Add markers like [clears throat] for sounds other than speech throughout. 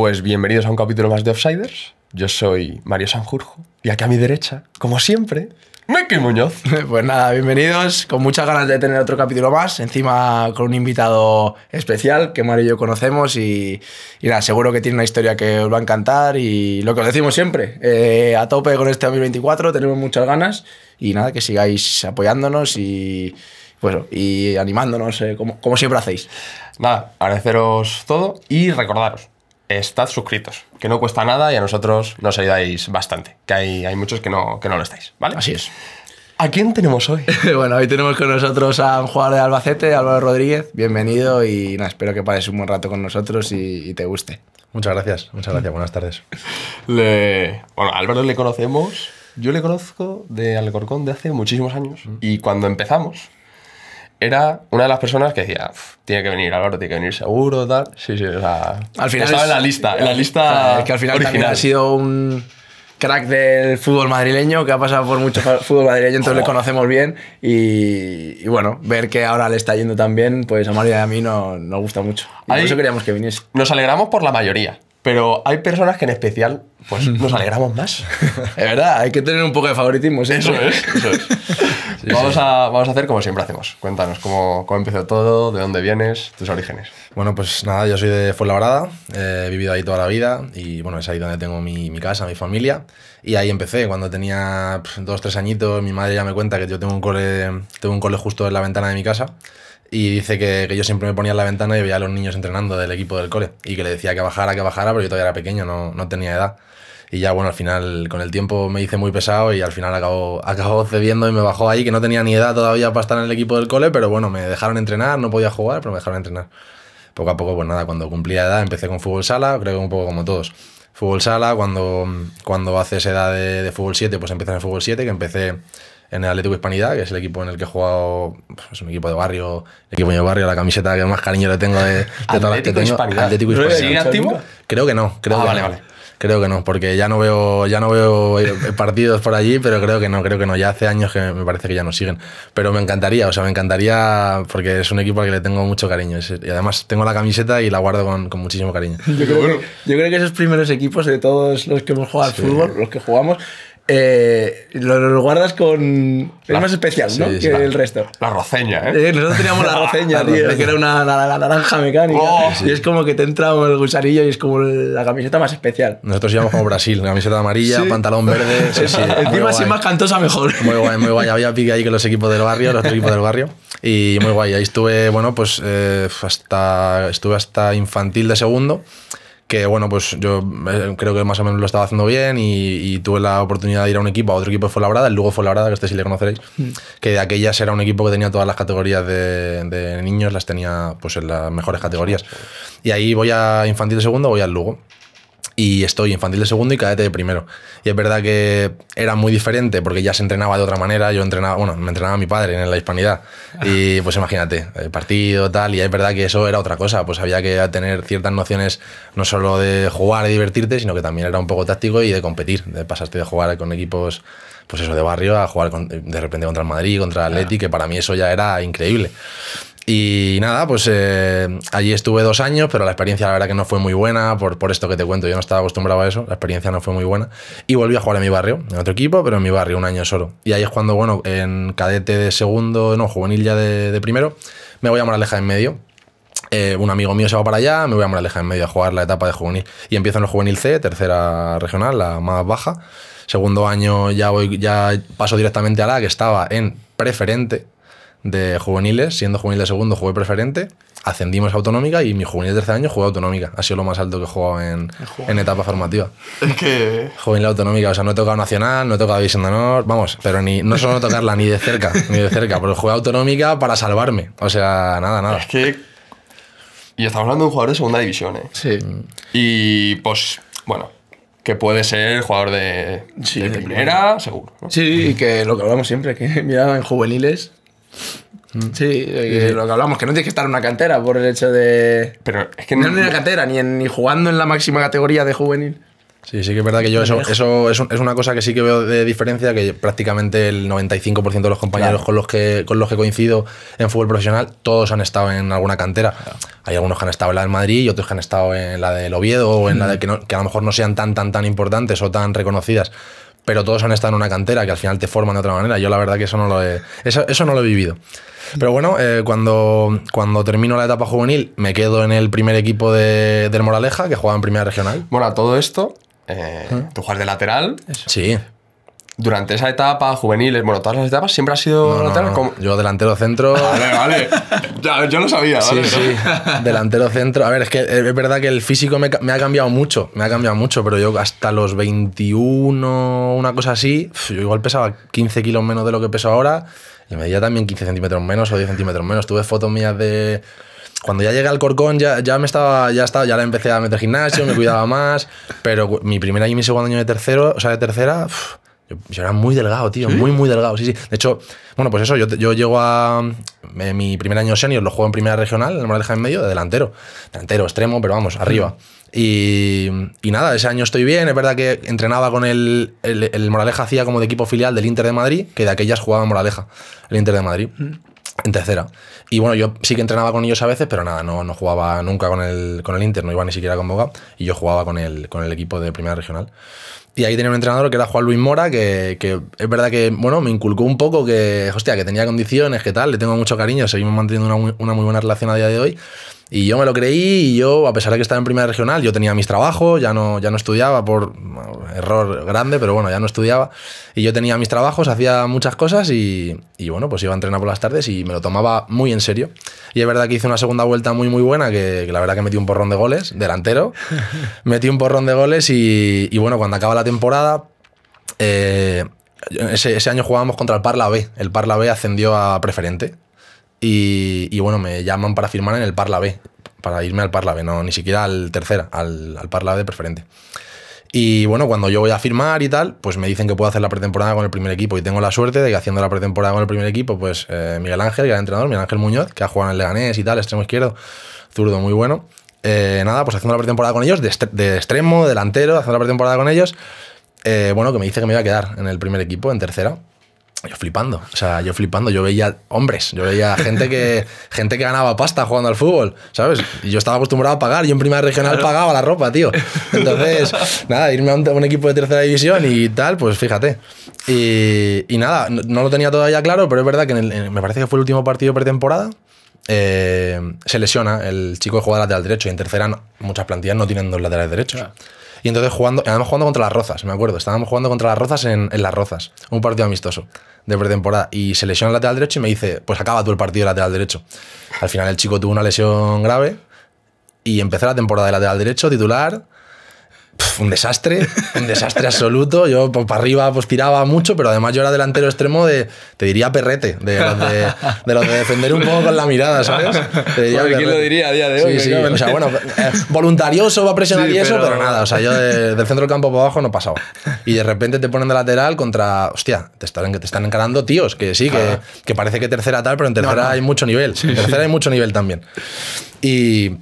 Pues bienvenidos a un capítulo más de Offsiders. Yo soy Mario Sanjurjo y aquí a mi derecha, como siempre, Mekil Muñoz. [laughs] Pues nada, bienvenidos, con muchas ganas de tener otro capítulo más, encima con un invitado especial que Mario y yo conocemos y, nada, seguro que tiene una historia que os va a encantar y lo que os decimos siempre, eh, a tope con este 2024, tenemos muchas ganas y nada, que sigáis apoyándonos y, bueno y animándonos eh, como siempre hacéis. Nada, agradeceros todo y recordaros estad suscritos, que no cuesta nada y a nosotros nos ayudáis bastante, que hay, hay muchos que no, que no lo estáis, ¿vale? Así es. ¿A quién tenemos hoy? [laughs] bueno, hoy tenemos con nosotros a un de Albacete, Álvaro Rodríguez. Bienvenido y espero que pases un buen rato con nosotros y, te guste. Muchas gracias, muchas gracias, buenas tardes. [laughs] Bueno, a Álvaro le conocemos, yo le conozco de Alcorcón de hace muchísimos años y cuando empezamos, era una de las personas que decía, tiene que venir Álvaro, tiene que venir seguro, tal. Sí, sí, o sea, al final estaba en la lista, en la lista es que al final ha sido un crack del fútbol madrileño, que ha pasado por mucho fútbol madrileño, entonces le conocemos bien y, bueno, ver que ahora le está yendo tan bien, pues a María y a mí nos gusta mucho. por eso queríamos que viniese. Nos alegramos por la mayoría. Pero hay personas que en especial, pues [laughs] nos alegramos más. es verdad, hay que tener un poco de favoritismo. Eso es, eso [laughs] vamos, A, vamos a hacer como siempre hacemos. Cuéntanos cómo, cómo empezó todo, de dónde vienes, tus orígenes. Bueno, pues nada, yo soy de Fuenlabrada, eh, he vivido ahí toda la vida y bueno, es ahí donde tengo mi, mi casa, mi familia. Y ahí empecé, cuando tenía dos dos, tres añitos, mi madre ya me cuenta que yo tengo un cole, tengo un cole justo en la ventana de mi casa. Y dice que, yo siempre me ponía en la ventana y veía a los niños entrenando del equipo del cole. Y que le decía que bajara, que bajara, pero yo todavía era pequeño, no, no tenía edad. Y ya, bueno, al final, con el tiempo me hice muy pesado y al final acabó, [laughs] acabó cediendo y me bajó ahí, que no tenía ni edad todavía para estar en el equipo del cole, pero bueno, me dejaron entrenar, no podía jugar, pero me dejaron entrenar. Poco a poco, pues nada, cuando cumplía edad empecé con fútbol sala, creo que un poco como todos. Fútbol sala, cuando, cuando haces edad de, fútbol 7, pues empieza en el fútbol 7, que empecé en el Atlético Hispanidad, que es el equipo en el que he jugado, pues, es un equipo de barrio, el equipo de barrio, la camiseta que más cariño le tengo de, de todas las que tengo. Hispanidad. Hispanidad. ¿Sigue activo? Creo que no, creo ah, que no. vale. Creo que no, porque ya no veo, ya no veo eh, partidos por allí, pero creo que no, creo que no. Ya hace años que me parece que ya no siguen. Pero me encantaría, o sea, me encantaría porque es un equipo al que le tengo mucho cariño. Y además tengo la camiseta y la guardo con, muchísimo cariño. Yo creo, que, esos primeros equipos de todos los que hemos jugado al fútbol, los que jugamos, eh, lo, guardas con. La, es más especial, ¿no? que el resto. La roceña, ¿eh? eh nosotros teníamos la [laughs] roceña, tío, que era una naranja mecánica. Oh, y es como que te entra el gusarillo y es como la camiseta más especial. Nosotros íbamos como Brasil, camiseta amarilla, pantalón verde. [laughs] Encima, si más cantosa, mejor. Muy guay, muy guay. Había pique ahí con los equipos del barrio, los equipos del barrio. Y muy guay. Ahí estuve, bueno, pues eh, hasta, estuve hasta infantil de segundo que bueno, pues yo eh, creo que más o menos lo estaba haciendo bien y, tuve la oportunidad de ir a un equipo, a otro equipo de Fuenlabrada, el Lugo Fuenlabrada, que este sí le conoceréis, mm. que de aquellas era un equipo que tenía todas las categorías de, niños, las tenía pues en las mejores categorías. Y ahí voy a infantil segundo, voy al Lugo y estoy infantil de segundo y cadete de primero. Y es verdad que era muy diferente porque ya se entrenaba de otra manera. Yo entrenaba, bueno, me entrenaba mi padre en la hispanidad. Y pues imagínate, eh, partido, tal. Y es verdad que eso era otra cosa. Pues había que tener ciertas nociones no solo de jugar y divertirte, sino que también era un poco táctico y de competir. De pasarte de jugar con equipos, pues eso, de barrio a jugar de repente contra el Madrid, contra el Atleti, que para mí eso ya era increíble. Y nada, pues eh, allí estuve dos años, pero la experiencia la verdad que no fue muy buena, por, por esto que te cuento, yo no estaba acostumbrado a eso, la experiencia no fue muy buena. Y volví a jugar en mi barrio, en otro equipo, pero en mi barrio, un año solo. Y ahí es cuando, bueno, en cadete de segundo, no, juvenil ya de, primero, me voy a Moraleja en medio, eh, un amigo mío se va para allá, me voy a Moraleja en medio a jugar la etapa de juvenil. Y empiezo en el juvenil C, tercera regional, la más baja. Segundo año ya voy, ya paso directamente a la que estaba en preferente, de juveniles, siendo juvenil de segundo jugué preferente, ascendimos a autonómica y mi juvenil de tercer año jugué autonómica. Ha sido lo más alto que he jugado en, etapa formativa. Es que... Juvenil autonómica, o sea, no he tocado nacional, no he tocado división de honor, vamos, pero ni, no solo tocarla ni de cerca, ni de cerca, pero jugué autonómica para salvarme. O sea, nada, nada. Es que... Y estamos hablando de un jugador de segunda división, ¿eh? Sí. Y pues, bueno, que puede ser jugador de, primera, seguro. Sí, y que lo que hablamos siempre, que [laughs] mira, en juveniles Sí, eh, lo que hablamos, que no tienes que estar en una cantera por el hecho de. Pero es que no. en una cantera, ni, ni jugando en la máxima categoría de juvenil. Sí, sí que es verdad que yo eso, eso es, una cosa que sí que veo de diferencia, que prácticamente el 95% de los compañeros con, los que, con los que coincido en fútbol profesional, todos han estado en alguna cantera. Hay algunos que han estado en la del Madrid y otros que han estado en la del Oviedo o en la de que, que, a lo mejor no sean tan, tan, tan importantes o tan reconocidas, pero todos han estado en una cantera que al final te forman de otra manera. Yo la verdad que eso no lo he, eso, no lo he vivido. Pero bueno, eh, cuando, cuando termino la etapa juvenil me quedo en el primer equipo de, del Moraleja, que jugaba en primera regional. Bueno, todo esto, eh, tú juegas de lateral. Sí durante esa etapa, juveniles, bueno, todas las etapas, siempre ha sido Yo delantero centro. [laughs] vale, vale. yo lo sabía, vale, sí. [laughs] delantero centro. A ver, es que es verdad que el físico me, ha cambiado mucho. Me ha cambiado mucho, pero yo hasta los 21, una cosa así, yo igual pesaba 15 kilos menos de lo que peso ahora. Y medía también 15 centímetros menos o 10 centímetros menos. Tuve fotos mías de cuando ya llegué al Corcón ya, ya me estaba ya estaba ya la empecé a meter gimnasio me cuidaba más pero mi primer año y mi segundo año de tercero o sea de tercera yo era muy delgado, tío, muy, muy delgado. Sí, sí. De hecho, bueno, pues eso, yo, yo llego a eh, mi primer año senior, lo juego en primera regional, en el Moraleja en medio, de delantero. Delantero, extremo, pero vamos, arriba. Y, y, nada, ese año estoy bien. Es verdad que entrenaba con el, el, Moraleja, hacía como de equipo filial del Inter de Madrid, que de aquellas jugaba en Moraleja, el Inter de Madrid. Mm. En tercera. Y bueno, yo sí que entrenaba con ellos a veces, pero nada, no, no jugaba nunca con el, con el Inter, no iba ni siquiera con y yo jugaba con el, con el equipo de Primera Regional. Y ahí tenía un entrenador que era Juan Luis Mora, que, es verdad que, bueno, me inculcó un poco que, hostia, que tenía condiciones, que tal, le tengo mucho cariño, seguimos manteniendo una, una muy buena relación a día de hoy. Y yo me lo creí y yo, a pesar de que estaba en primera regional, yo tenía mis trabajos, ya no, ya no estudiaba por error grande, pero bueno, ya no estudiaba. Y yo tenía mis trabajos, hacía muchas cosas y, y, bueno, pues iba a entrenar por las tardes y me lo tomaba muy en serio. Y es verdad que hice una segunda vuelta muy, muy buena, que, la verdad que metí un porrón de goles, delantero. [laughs] metí un porrón de goles y, bueno, cuando acaba la temporada... Eh, ese, ese, año jugábamos contra el Parla B. El Parla B ascendió a preferente y, bueno, me llaman para firmar en el Parla B, para irme al Parla B, no, ni siquiera al tercera, al, Parla B preferente. Y bueno, cuando yo voy a firmar y tal, pues me dicen que puedo hacer la pretemporada con el primer equipo. Y tengo la suerte de que haciendo la pretemporada con el primer equipo, pues eh, Miguel Ángel, que era entrenador, Miguel Ángel Muñoz, que ha jugado en el Leganés y tal, extremo izquierdo, zurdo, muy bueno. Eh, nada, pues haciendo la pretemporada con ellos, de, extremo, delantero, haciendo la pretemporada con ellos. Eh, bueno, que me dice que me iba a quedar en el primer equipo, en tercera yo flipando, o sea, yo flipando, yo veía hombres, yo veía gente que [laughs] gente que ganaba pasta jugando al fútbol, ¿sabes? Y yo estaba acostumbrado a pagar, yo en primera regional pagaba la ropa, tío. Entonces, [laughs] nada, irme a un, equipo de tercera división y tal, pues fíjate. Y, nada, no, lo tenía todavía claro, pero es verdad que me parece que fue el último partido pretemporada. Eh, se lesiona el chico que juega lateral derecho y en tercera muchas plantillas no tienen dos laterales derechos. Y entonces jugando, estábamos jugando contra las Rozas, me acuerdo, estábamos jugando contra las Rozas en, en las Rozas, un partido amistoso de pretemporada y se lesiona el lateral derecho y me dice, pues acaba tú el partido de lateral derecho. Al final el chico tuvo una lesión grave y empecé la temporada de lateral derecho, titular, un desastre, un desastre absoluto. Yo pues, para arriba pues tiraba mucho, pero además yo era delantero extremo de, te diría perrete, de los de, defender un poco con la mirada, ¿sabes? ¿Quién lo diría a día de hoy? o sea, bueno, eh, voluntarioso va a presionar y eso, pero... nada, o sea, yo del centro del campo para abajo no pasaba. Y de repente te ponen de lateral contra, hostia, te están, te están encarando tíos, que sí, que, parece que tercera tal, pero en tercera hay mucho nivel. en tercera hay mucho nivel también. Y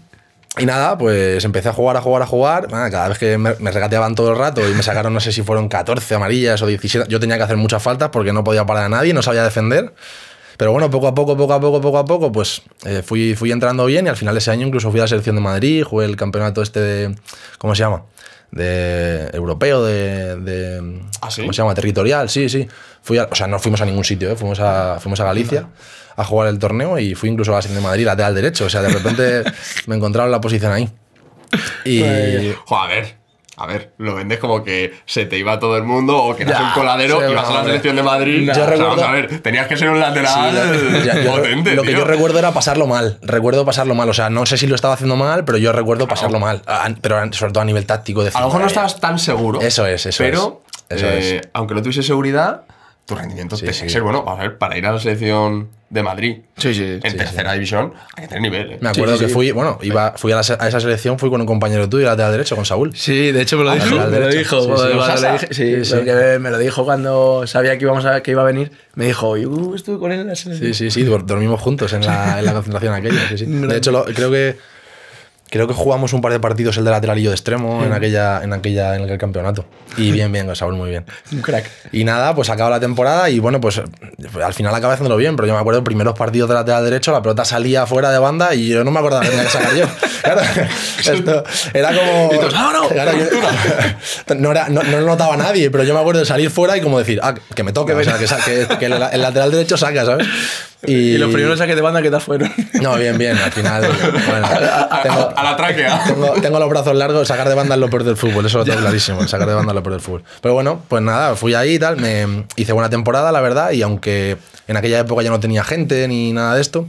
y nada, pues empecé a jugar, a jugar, a jugar. cada vez que me, regateaban todo el rato y me sacaron, no sé si fueron 14 amarillas o 17. Yo tenía que hacer muchas faltas porque no podía parar a nadie, no sabía defender. Pero bueno, poco a poco, poco a poco, poco a poco, pues eh, fui, fui entrando bien y al final de ese año incluso fui a la selección de Madrid, jugué el campeonato este de. ¿Cómo se llama? de europeo, de, de ¿Ah, ¿cómo se llama? Territorial, sí, sí. Fui o sea, no fuimos a ningún sitio, eh, fuimos, a, fuimos a Galicia a jugar el torneo y fui incluso a la selección de Madrid lateral derecho. O sea, de repente [laughs] me encontraron la posición ahí. Y. Pues, Joder. A ver, lo vendes como que se te iba todo el mundo o que eras un coladero y vas a la selección de Madrid. vamos a ver, tenías que ser un lateral Lo que yo recuerdo era pasarlo mal. Recuerdo pasarlo mal. O sea, no sé si lo estaba haciendo mal, pero yo recuerdo pasarlo mal. Ah, pero sobre todo a nivel táctico. De a lo mejor no estabas tan seguro. Eso es, eso pero, es. pero eh, aunque no tuviese seguridad, tu rendimiento sí, tiene que ser bueno. a ver, para ir a la selección de Madrid en tercera división hay que tener nivel. ¿eh? Me acuerdo que fui, bueno, iba, fui a, la, a, esa selección, fui con un compañero tuyo, la derecha, con Saúl. Sí, de hecho me lo ah, dijo. Me lo dijo. me lo dijo cuando sabía que, íbamos a, que iba a venir. Me dijo, uh, estuve con él en la selección. Sí, sí, sí, dormimos juntos en la, concentración aquella. [laughs] De hecho, creo que Creo que jugamos un par de partidos el de lateral y de extremo en mm. aquella, en aquella, en aquel campeonato. Y [laughs] bien, bien, Saúl, muy bien. Un crack. Y nada, pues acaba la temporada y bueno, pues al final acaba haciéndolo bien, pero yo me acuerdo primeros partidos de lateral derecho, la pelota salía fuera de banda y yo no me acuerdo de que sacar yo. [laughs] [laughs] era como. no! no, era, no, lo notaba nadie, pero yo me acuerdo de salir fuera y como decir, ah, que me toque, que, el, el lateral derecho saca, ¿sabes? Y... los primeros saques de banda que tal fueron. No, bien, bien. Al final. [laughs] Bueno, a, tengo, la tráquea. Tengo, los brazos largos. Sacar de banda es lo peor del fútbol. Eso lo tengo clarísimo. Sacar de banda es lo peor del fútbol. Pero bueno, pues nada, fui ahí y tal. Me hice buena temporada, la verdad. Y aunque en aquella época ya no tenía gente ni nada de esto.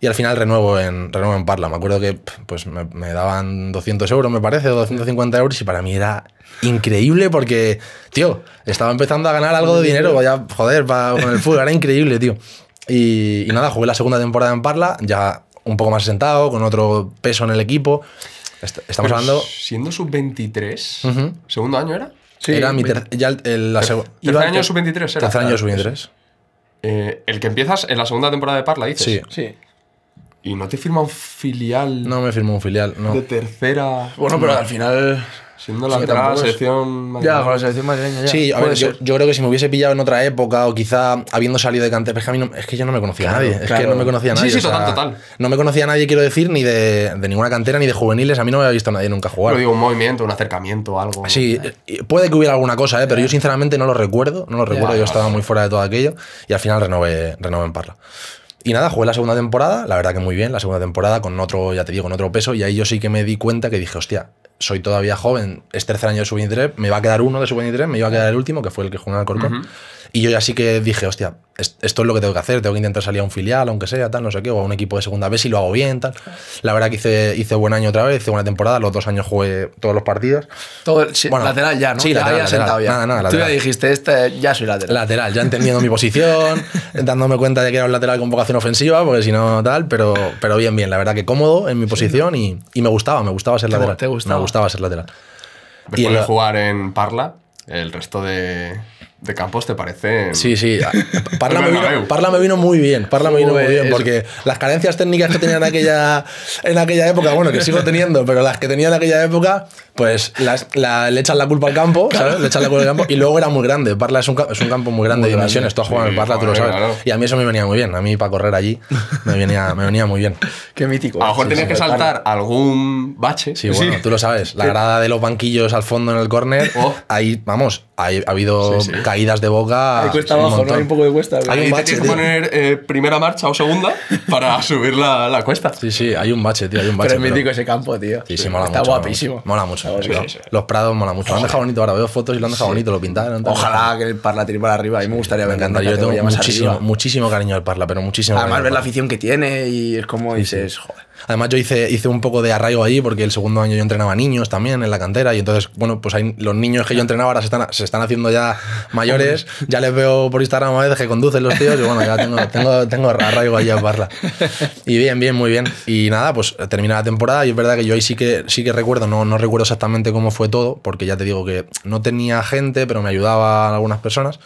Y al final renuevo en, renuevo en Parla. Me acuerdo que pues, me, daban 200 euros, me parece, o 250 euros, y para mí era increíble porque, tío, estaba empezando a ganar algo de dinero. Vaya, joder, para, con el fútbol, era increíble, tío. Y, nada, jugué la segunda temporada en Parla, ya un poco más sentado, con otro peso en el equipo. estamos hablando. Siendo sub-23, ¿segundo año era? Sí, era mi tercer año sub-23 Tercer año sub-23. el que empiezas en la segunda temporada de Parla, dices. Sí. ¿Y no te firma un filial? No me firmó un filial, no. De tercera. Bueno, pero al final Siendo la, selección madrileña, Sí, yo, creo que si me hubiese pillado en otra época o quizá habiendo salido de cantera, es que, a mí no, es que yo no me conocía a nadie. Es que no me conocía a nadie. Sí, sí, total. No me conocía nadie, quiero decir, ni de, ninguna cantera, ni de juveniles. A mí no me había visto a nadie nunca jugar. Pero digo, un movimiento, un acercamiento, algo. Sí, puede que hubiera alguna cosa, ¿eh? pero yo sinceramente no lo recuerdo. No lo recuerdo, yo estaba muy fuera de todo aquello y al final renové, renové en Parla. Y nada, jugué la segunda temporada, la verdad que muy bien, la segunda temporada con otro, ya te digo, con otro peso, y ahí yo sí que me di cuenta que dije, hostia, soy todavía joven, es tercer año de sub-23, me va a quedar uno de sub-23, me iba a quedar el último, que fue el que jugó en Alcorcón. Y yo ya sí que dije, hostia, esto es lo que tengo que hacer, tengo que intentar salir a un filial, aunque sea, tal, no sé qué, o a un equipo de segunda vez si lo hago bien, tal. La verdad que hice, hice buen año otra vez, hice buena temporada, los dos años jugué todos los partidos. Todo lateral ya, ¿no? Sí, lateral, ya, sentado ya. Nada, Tú ya dijiste, este, ya soy lateral. Lateral, ya entendiendo mi posición, [laughs] dándome cuenta de que era un lateral con vocación ofensiva, porque si no, tal, pero, pero bien, bien, la verdad que cómodo en mi posición y, y me gustaba, me gustaba ser lateral. ¿Te gustaba? Me gustaba ser lateral. Después y jugar en Parla, el resto de de Campos te parece. Sí, sí. [laughs] Parla, me vino, muy bien. Parla me vino muy bien. Porque las carencias técnicas que tenía en aquella, en aquella época, bueno, que sigo teniendo, pero las que tenía en aquella época, pues las, la, le echan la culpa al campo, ¿sabes? Le echan la culpa al campo. Y luego era muy grande. Parla es un, es un campo muy grande de dimensiones. Tú has jugado en Parla, tú lo sabes. Y a mí eso me venía muy bien. A mí para correr allí me venía, me venía muy bien. Qué mítico. A lo mejor tenías que saltar algún bache. Sí, bueno, tú lo sabes. La grada de los banquillos al fondo en el córner. Oh. Ahí, vamos, ha habido caídas de boca. Hay cuesta abajo, ¿no? Hay un poco de cuesta. Hay bache, tienes que poner eh, primera marcha o segunda [laughs] para subir la, la, cuesta. Sí, sí, hay un bache, tío. Hay un bache. Pero es mítico ese campo, tío. Sí, sí, mola Está guapísimo. Mola mucho. Los prados mola mucho. Lo han dejado bonito. Ahora veo fotos y lo han dejado bonito, lo pintaron. Ojalá que el Parla tire para arriba. A mí me gustaría ver. Me Yo tengo muchísimo, muchísimo cariño al Parla, pero muchísimo. Además, ver la afición que tiene y es como dices, joder. Además, yo hice, hice un poco de arraigo allí porque el segundo año yo entrenaba niños también en la cantera y entonces, bueno, pues los niños que yo entrenaba ahora se están, se están haciendo ya mayores. ya les veo por Instagram a veces que conducen los tíos y bueno, ya tengo, arraigo allí a Parla. Y bien, bien, muy bien. Y nada, pues termina la temporada y es verdad que yo ahí sí que, sí que recuerdo, no, no recuerdo exactamente cómo fue todo porque ya te digo que no tenía gente, pero me ayudaban algunas personas.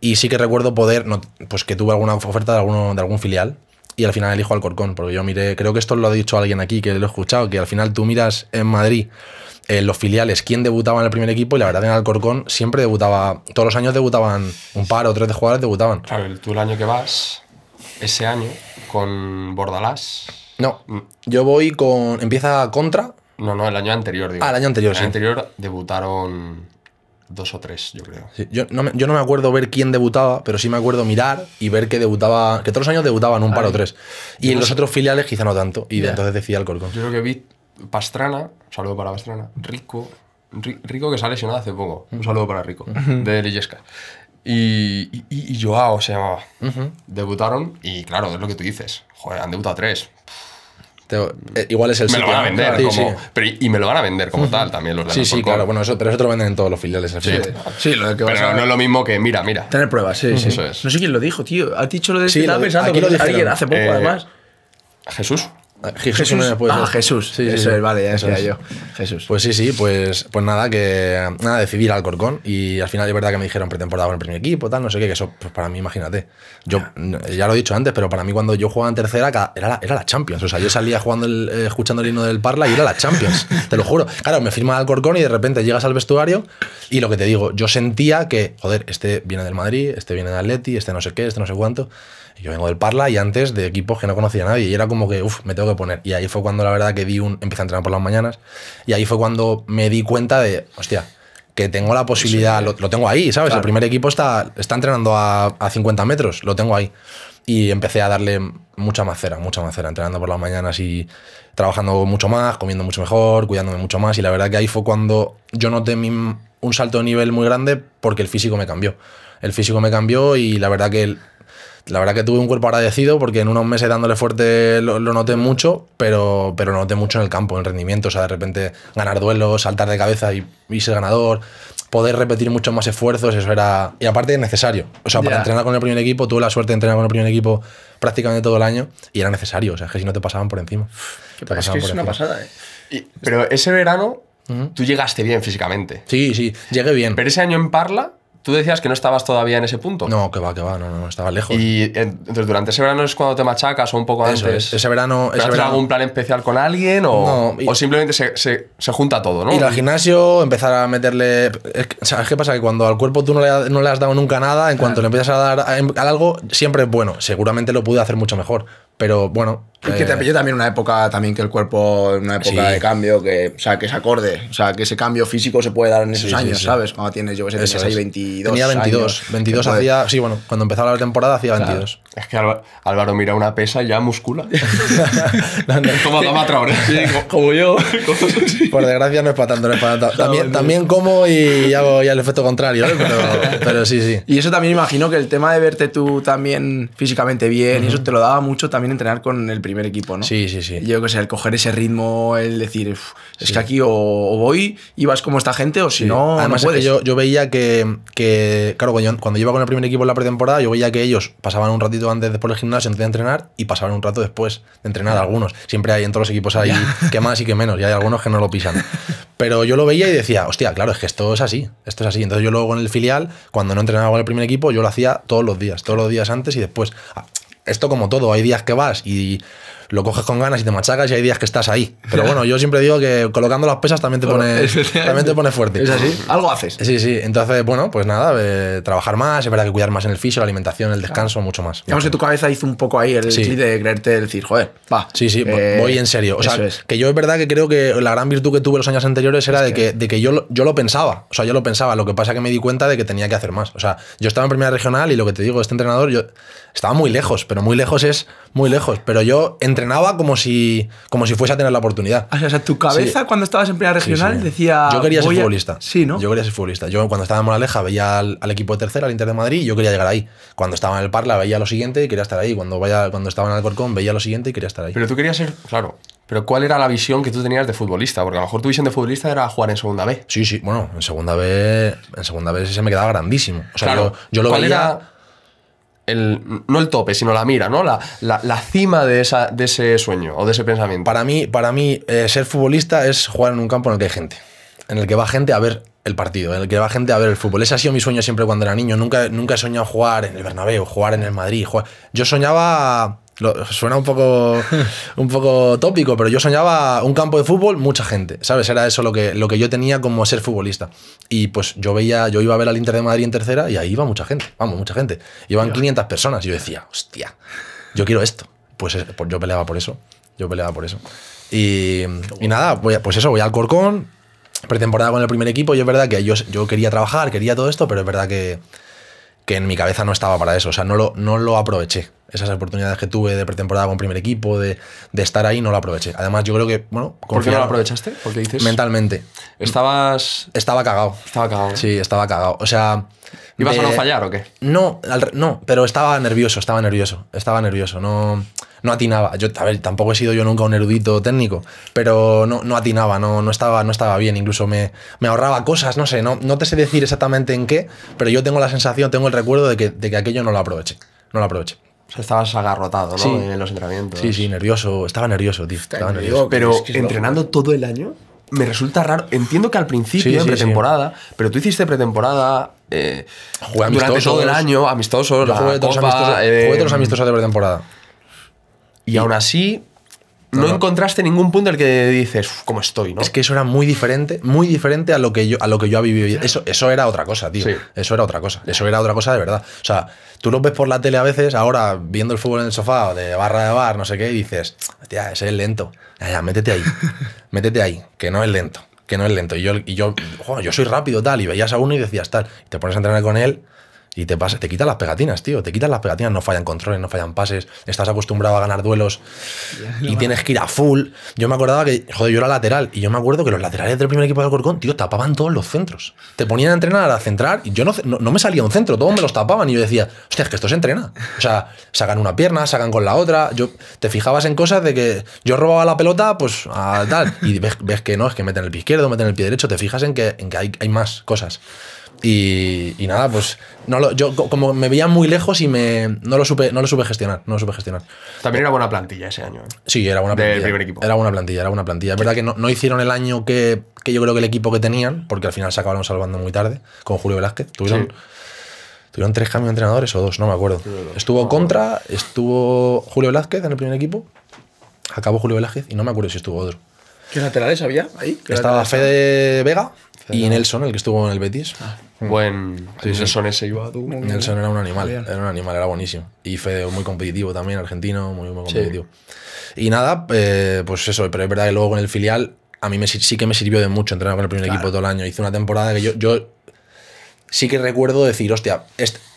Y sí que recuerdo poder, pues que tuve alguna oferta de, alguno, de algún filial y al final elijo Alcorcón, porque yo miré, creo que esto lo ha dicho alguien aquí, que lo he escuchado, que al final tú miras en Madrid eh, los filiales, quién debutaba en el primer equipo, y la verdad en Alcorcón siempre debutaba, todos los años debutaban un par o tres de jugadores debutaban. Claro, tú el año que vas, ese año, con Bordalás. No, mm. yo voy con, empieza contra. No, no, el año anterior, digo. Ah, el año anterior, el año anterior debutaron dos o tres, yo creo. yo, no me, acuerdo ver quién debutaba, pero sí me acuerdo mirar y ver que debutaba, que todos los años debutaban un par o tres. Y en los otros filiales quizá no tanto. Y de entonces decía el colcón. Yo creo que vi Pastrana, un saludo para Pastrana, Rico, Rico que sale ha lesionado hace poco, un saludo para Rico, de Lillesca. Y, y, Joao se llamaba. Debutaron y claro, es lo que tú dices. Joder, han debutado tres. Eh, igual es el me Me lo van a vender. como, y, me lo van a vender como tal también los Sí, sí, claro. Bueno, eso, pero eso te lo venden en todos los filiales. Sí, sí lo que pero no es lo mismo que mira, mira. Tener pruebas, sí, sí. Eso es. No sé quién lo dijo, tío. ¿Has dicho lo de alguien hace poco, eh, además. Jesús. Ah, Jesús, Jesús. Ah, sí, eso es, vale, ya eso era yo. Jesús. Pues sí, sí, pues, pues nada, que nada, decidí al Corcón y al final es verdad que me dijeron pretemporada con el primer equipo, tal, no sé qué, que eso, pues para mí, imagínate. Yo ya. lo he dicho antes, pero para mí cuando yo jugaba en tercera era la, era la Champions. O sea, yo salía jugando eh, escuchando el himno del Parla y era la Champions, [laughs] te lo juro. Claro, me firma al Corcón y de repente llegas al vestuario y lo que te digo, yo sentía que, joder, este viene del Madrid, este viene del Atleti, este no sé qué, este no sé cuánto. Yo vengo del Parla y antes de equipos que no conocía a nadie y era como que, uff, me tengo que poner. Y ahí fue cuando la verdad que di un, empecé a entrenar por las mañanas y ahí fue cuando me di cuenta de, hostia, que tengo la posibilidad, lo, tengo ahí, ¿sabes? El primer equipo está, está entrenando a, a 50 metros, lo tengo ahí y empecé a darle mucha macera, mucha macera, entrenando por las mañanas y trabajando mucho más, comiendo mucho mejor, cuidándome mucho más. Y la verdad que ahí fue cuando yo noté un salto de nivel muy grande porque el físico me cambió. El físico me cambió y la verdad que la verdad que tuve un cuerpo agradecido porque en unos meses dándole fuerte lo, noté mucho, pero, pero lo noté mucho en el campo, en el rendimiento. O sea, de repente ganar duelos, saltar de cabeza y, ser ganador, poder repetir muchos más esfuerzos, eso era... Y aparte necesario. O sea, para entrenar con el primer equipo, tuve la suerte de entrenar con el primer equipo prácticamente todo el año y era necesario. O sea, es que si no te pasaban por encima. es que es una pasada, ¿eh? pero ese verano tú llegaste bien físicamente. Sí, sí, llegué bien. Pero ese año en Parla Tú decías que no estabas todavía en ese punto. No, que va, que va, no, no, estaba lejos. Y entonces durante ese verano es cuando te machacas o un poco antes. Ese verano. Ese verano... algún plan especial con alguien o, simplemente se, se, junta todo, ¿no? Ir al gimnasio, empezar a meterle. ¿Sabes qué pasa? Que cuando al cuerpo tú no le, has dado nunca nada, en cuanto le empiezas a dar em, algo, siempre es bueno. Seguramente lo pude hacer mucho mejor. Pero bueno, que te eh, pilló también una época también que el cuerpo, una época de cambio, que, sea, que se acorde, o sea, que ese cambio físico se puede dar en esos años, ¿sabes? Cuando tienes, yo que sé, tenías 22 Tenía 22, 22 hacía, sí, bueno, cuando empezaba la temporada hacía 22. Es que Álvaro, mira una pesa ya muscula. [laughs] no, Como como yo. [laughs] Por desgracia no es para tanto, no es para tanto. También, también como y hago ya el efecto contrario, ¿eh? pero, sí, sí. Y eso también imagino que el tema de verte tú también físicamente bien, y eso te lo daba mucho también entrenar con el primer primer equipo, ¿no? Sí, sí, sí. Yo que sé, el coger ese ritmo, el decir, es que aquí o, voy y vas como esta gente, o si no, Además, no puedes. Es que yo, yo, veía que, que claro, cuando, yo, iba con el primer equipo en la pretemporada, yo veía que ellos pasaban un ratito antes después del gimnasio, antes de entrenar, y pasaban un rato después de entrenar algunos. Siempre hay en todos los equipos hay que más y que menos, y hay algunos que no lo pisan. Pero yo lo veía y decía, hostia, claro, es que esto es así, esto es así. Entonces yo luego en el filial, cuando no entrenaba con el primer equipo, yo lo hacía todos los días, todos los días antes y después. Ah, esto como todo, hay días que vas y lo coges con ganas y te machacas y hay días que estás ahí. Pero bueno, yo siempre digo que colocando las pesas también te pone, [laughs] también te pone fuerte. Es así, algo haces. Sí, sí. Entonces, bueno, pues nada, eh, trabajar más, es verdad que cuidar más en el fisio, la alimentación, el descanso, mucho más. Digamos que tu cabeza hizo un poco ahí el sí. de creerte decir, joder, va. Sí, sí, eh, voy en serio. O sea, que yo es verdad que creo que la gran virtud que tuve los años anteriores era de que, de que yo, yo lo pensaba. O sea, yo lo pensaba. Lo que pasa es que me di cuenta de que tenía que hacer más. O sea, yo estaba en primera regional y lo que te digo, este entrenador, yo estaba muy lejos, pero muy lejos es muy lejos. Pero yo entrenaba como si, como si fuese a tener la oportunidad. Ah, o sea, tu cabeza cuando estabas en primera regional decía. Yo quería ser futbolista. Sí, ¿no? Yo quería ser futbolista. Yo cuando estaba en Moraleja veía al, equipo de tercera, al Inter de Madrid, y yo quería llegar ahí. Cuando estaba en el Parla veía lo siguiente y quería estar ahí. Cuando, vaya, cuando estaba en Alcorcón veía lo siguiente y quería estar ahí. Pero tú querías ser. Claro. Pero ¿cuál era la visión que tú tenías de futbolista? Porque a lo mejor tu visión de futbolista era jugar en segunda B. Sí, sí. Bueno, en segunda B, en segunda B se me quedaba grandísimo. O sea, yo, lo veía no el tope, sino la mira, ¿no? La, la, cima de, esa, de, ese sueño o de ese pensamiento. Para mí, para mí eh, ser futbolista es jugar en un campo en el que hay gente, en el que va gente a ver el partido, en el que va gente a ver el fútbol. Ese ha sido mi sueño siempre cuando era niño. Nunca, nunca he soñado jugar en el Bernabéu, jugar en el Madrid. Yo soñaba suena un poco, un poco tópico, pero yo soñaba un campo de fútbol, mucha gente, ¿sabes? Era eso lo que, lo que yo tenía como ser futbolista. Y pues yo veía, yo iba a ver al Inter de Madrid en tercera y ahí iba mucha gente, vamos, mucha gente. Iban 500 personas y yo decía, hostia, yo quiero esto. Pues, eh, por pues yo peleaba por eso, yo peleaba por eso. Y, nada, pues eso, voy al Corcón, pretemporada con el primer equipo y es verdad que yo, yo quería trabajar, quería todo esto, pero es verdad que que en mi cabeza no estaba para eso, o sea, no lo, no lo aproveché. Esas oportunidades que tuve de pretemporada con primer equipo, de, estar ahí, no lo aproveché. Además, yo creo que, bueno, ¿por qué no lo aprovechaste? Porque dices. Mentalmente. Estabas. Estaba cagado. Estaba cagado. ¿eh? Sí, estaba cagado. O sea. ¿Ibas a no fallar o qué? No, no, pero estaba nervioso, estaba nervioso, estaba nervioso. No no atinaba. Yo, a ver, tampoco he sido yo nunca un erudito técnico, pero no, no atinaba, no, no, estaba, no estaba bien. Incluso me, me ahorraba cosas, no sé, no, no te sé decir exactamente en qué, pero yo tengo la sensación, tengo el recuerdo de que, aquello no lo aproveché. No lo aproveché. O sea, estabas agarrotado, ¿no? En los entrenamientos. Sí, sí, nervioso. Estaba nervioso, tío. Estaba nervioso. Pero entrenando todo el año, me resulta raro. Entiendo que al principio, pretemporada, pero tú hiciste pretemporada. Eh, durante todo el año, amistosos, la, todos los eh, amistosos de pretemporada. Y, aún así, no, encontraste ningún punto en el que dices, ¿cómo estoy? ¿no? Es que eso era muy diferente, muy diferente a lo que yo, a lo que yo había vivido. Eso, eso era otra cosa, tío. Eso era otra cosa. Eso era otra cosa de verdad. O sea, tú lo ves por la tele a veces, ahora viendo el fútbol en el sofá, o de barra de bar, no sé qué, y dices, tía, ese es lento. Ya, métete ahí. [laughs] métete ahí, que no es lento. Que no es lento. Y yo, y yo, yo soy rápido, tal. Y veías a uno y decías tal. te pones a entrenar con él y te, pasa, te quitan las pegatinas, tío. Te quitan las pegatinas, no fallan controles, no fallan pases. Estás acostumbrado a ganar duelos y tienes que ir a full. Yo me acordaba que, joder, yo era lateral y yo me acuerdo que los laterales del primer equipo de Corcón, tío, tapaban todos los centros. Te ponían a entrenar, a centrar y yo no, me salía un centro, todos me los tapaban y yo decía, hostia, es que esto se entrena. O sea, sacan una pierna, sacan con la otra. Yo te fijabas en cosas de que yo robaba la pelota, pues tal. Y ves, que no, es que meten el pie izquierdo, meten el pie derecho, te fijas en que, en que hay, hay más cosas. Y, nada, pues no yo como me veía muy lejos y me, no, lo supe, no lo supe gestionar, no lo supe gestionar. También era buena plantilla ese año. ¿eh? Sí, era buena plantilla. Era buena plantilla, era buena plantilla. Es verdad que no, hicieron el año que, yo creo que el equipo que tenían, porque al final se acabaron salvando muy tarde con Julio Velázquez. Tuvieron, tuvieron tres cambios de entrenadores o dos, no me acuerdo. Estuvo Contra, estuvo Julio Velázquez en el primer equipo, acabó Julio Velázquez y no me acuerdo si estuvo otro. ¿Qué laterales había ahí? Estaba Fede Vega y Nelson, el que estuvo en el Betis. Ah, buen. Nelson ese iba tú. Nelson era un animal, era un animal, era buenísimo. Y fue muy competitivo también, argentino, muy, competitivo. Y nada, eh, pues eso, pero es verdad que luego con el filial, a mí me, sí que me sirvió de mucho entrenar con el primer equipo todo el año. Hice una temporada que yo sí que recuerdo decir, hostia,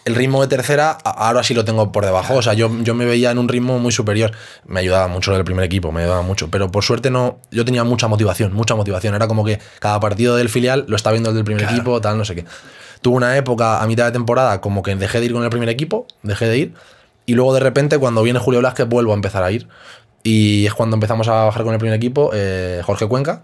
el ritmo de tercera ahora sí lo tengo por debajo. O sea, yo, me veía en un ritmo muy superior. Me ayudaba mucho lo del primer equipo, me ayudaba mucho. Pero por suerte no, yo tenía mucha motivación, mucha motivación. Era como que cada partido del filial lo estaba viendo el del primer equipo, tal, no sé qué. Tuve una época a mitad de temporada como que dejé de ir con el primer equipo, dejé de ir. Y luego de repente cuando viene Julio Blasquez vuelvo a empezar a ir. Y es cuando empezamos a bajar con el primer equipo, eh, Jorge Cuenca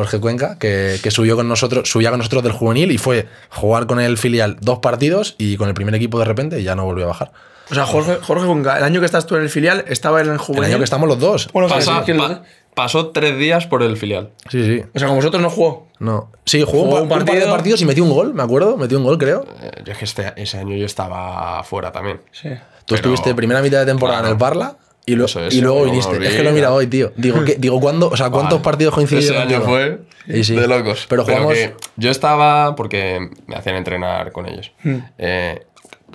Jorge Cuenca, que, subió con nosotros, subía con nosotros del juvenil y fue jugar con el filial dos partidos y con el primer equipo de repente ya no volvió a bajar. O sea, Jorge, Jorge Cuenca, el año que estás tú en el filial, estaba en el juvenil. El año que estamos los dos. Bueno, pasó tres días por el filial. Sí, sí. O sea, con vosotros no jugó. No. Sí, jugó, un, partido de partidos y metió un gol, me acuerdo. Metió un gol, creo. Eh, es que este, ese año yo estaba fuera también. Sí. Tú estuviste primera mitad de temporada en el Barla y, y eh, luego viniste. es que lo he mirado hoy, tío. Digo, digo o sea, ¿cuántos partidos coincidieron? Ese año fue de locos. Pero jugamos... yo estaba porque me hacían entrenar con ellos. Hmm. Eh,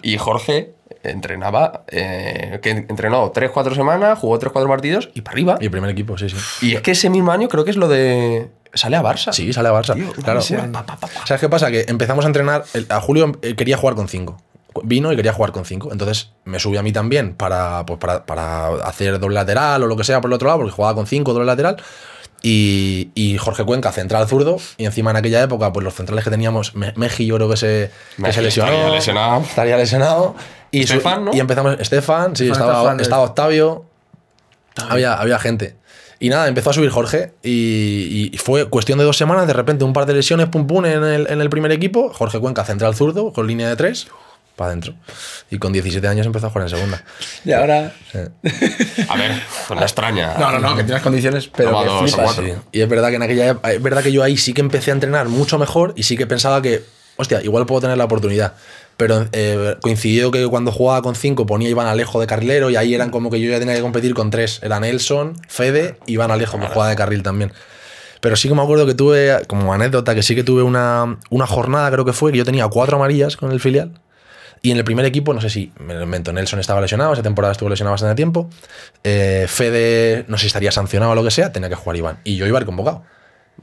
y Jorge entrenaba, eh, que entrenó 3-4 semanas, jugó 3-4 partidos y para arriba. Y el primer equipo, sí, sí. Y es que ese mismo año creo que es lo de sale a Barça. Sí, sale a Barça. claro. ¿Sabes qué pasa? Que empezamos a entrenar. a Julio quería jugar con 5 vino y quería jugar con 5. Entonces me subí a mí también para, pues para, para, hacer doble lateral o lo que sea por el otro lado, porque jugaba con 5 doble lateral. Y, y, Jorge Cuenca, central zurdo. Y encima en aquella época, pues los centrales que teníamos, Me yo creo que se, Estaría lesionado. Estaría lesionado. Y, ¿no? y empezamos, Estefan, sí, estaba, estaba, Octavio. Había, había gente. Y nada, empezó a subir Jorge y, y, fue cuestión de dos semanas, de repente un par de lesiones, pum pum, en el, en el primer equipo. Jorge Cuenca, central zurdo, con línea de tres para adentro. Y con 17 años empezó a jugar en segunda. Y ahora. A ver, con pues la extraña. No, no, no, que tienes condiciones, pero. Y es verdad que en aquella e-, es verdad que yo ahí sí que empecé a entrenar mucho mejor y sí que pensaba que, hostia, igual puedo tener la oportunidad. Pero eh, coincidió que cuando jugaba con 5 ponía Iván Alejo de carrilero y ahí eran como que yo ya tenía que competir con tres. Era Nelson, Fede, Iván Alejo, me jugaba de carril también. Pero sí que me acuerdo que tuve, como anécdota, que sí que tuve una, una jornada, creo que fue, que yo tenía cuatro amarillas con el filial y en el primer equipo, no sé si me Nelson estaba lesionado, esa temporada estuvo lesionado bastante tiempo. Eh, Fede, no sé si estaría sancionado o lo que sea, tenía que jugar Iván. Y yo iba al convocado.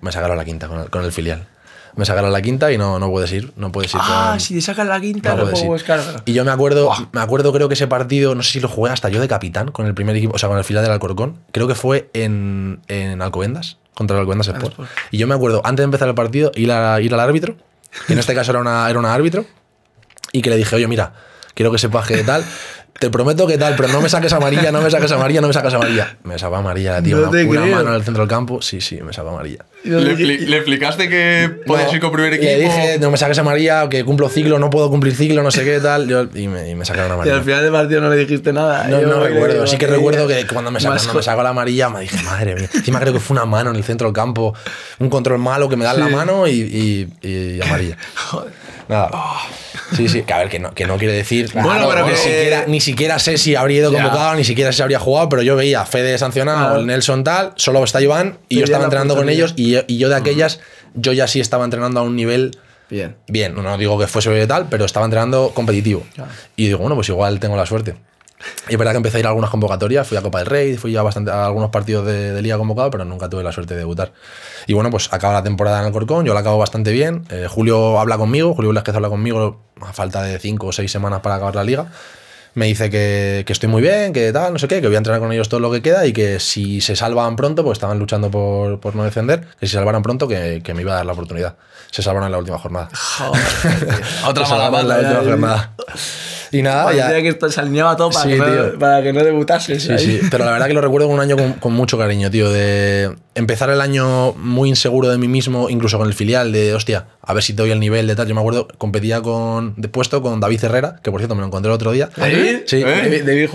Me sacaron a la quinta con el, filial me sacaron la quinta y no, no puedes ir. No puedes ir ah, si te sacan la quinta, no, puedes puedo Y yo me acuerdo, me acuerdo, creo que ese partido, no sé si lo jugué hasta yo de capitán con el primer equipo, o sea, con el filial del Alcorcón. Creo que fue en, en Alcobendas, contra el Alcobendas Sport. Y yo me acuerdo, antes de empezar el partido, ir, ir al árbitro, que en este caso era una, era árbitro y que le dije, oye, mira, quiero que sepas que tal, te prometo que tal, pero no me saques amarilla, no me saques amarilla, no me saques amarilla. Me salva amarilla la tía, una, mano en el centro del campo, sí, sí, me salva amarilla. ¿Le, le, explicaste que podías ir con primer equipo? Le dije, no me saques amarilla, que cumplo ciclo, no puedo cumplir ciclo, no sé qué, tal, y, me, sacaron amarilla. Y al final del partido no le dijiste nada. No, no recuerdo, sí que recuerdo que cuando me sacaron cuando me sacó la amarilla me dije, madre mía, encima creo que fue una mano en el centro del campo, un control malo que me dan la mano y, y, y amarilla. [laughs] Joder. Nada. Ah. Sí, sí, que a ver, que no, que no quiere decir. ni, siquiera, sé si habría ido convocado, ni siquiera si habría jugado, pero yo veía a Fede sancionado, ah. el Nelson tal, solo está Iván, y yo estaba entrenando con ellos, y yo, de aquellas, yo ya sí estaba entrenando a un nivel. Bien. Bien, no digo que fuese tal, pero estaba entrenando competitivo. Y digo, bueno, pues igual tengo la suerte. Y es verdad que empecé a ir a algunas convocatorias, fui a Copa del Rey, fui a, bastante, a algunos partidos de, liga convocado, pero nunca tuve la suerte de debutar. Y bueno, pues acaba la temporada en el Alcorcón, yo la acabo bastante bien. Eh, Julio habla conmigo, Julio Velázquez habla conmigo a falta de cinco o seis semanas para acabar la liga. Me dice que, estoy muy bien, que tal, no sé qué, que voy a entrenar con ellos todo lo que queda y que si se salvan pronto, pues estaban luchando por, no defender que si se salvaran pronto, que, me iba a dar la oportunidad. Se salvaron en la última jornada. [laughs] Otra mala, la última jornada. Y nada, que se alineaba todo para, que, no, para Pero la verdad que lo recuerdo un año con, mucho cariño, tío. De empezar el año muy inseguro de mí mismo, incluso con el filial, de hostia, a ver si doy el nivel de tal. Yo me acuerdo, competía con, de puesto con David Herrera, que por cierto me lo encontré el otro día. ¿ahí? Sí. mío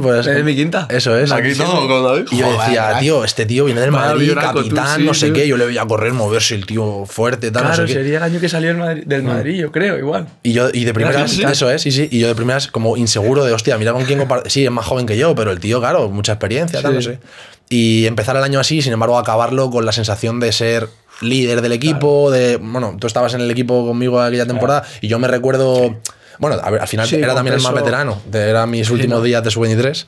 pues. Es mi quinta. Eso es. Aquí con David. Y yo decía, tío, este tío viene del Madrid, capitán, no sé qué. Yo le veía correr, moverse el tío fuerte, tal. Claro, sería el año que salió del mm. Madrid, yo creo, igual. Y yo, y de primera, eso es, ¿eh? sí, sí. Y yo de primeras, como inseguro de, hostia, mira con quién compartir. Sí, es más joven que yo, pero el tío, claro, mucha experiencia, Y empezar el año así, sin embargo, acabarlo con la sensación de ser líder del equipo, de. Bueno, tú estabas en el equipo conmigo aquella temporada y yo me recuerdo. Bueno, ver, al final era también el más veterano, era mis últimos días de su 23.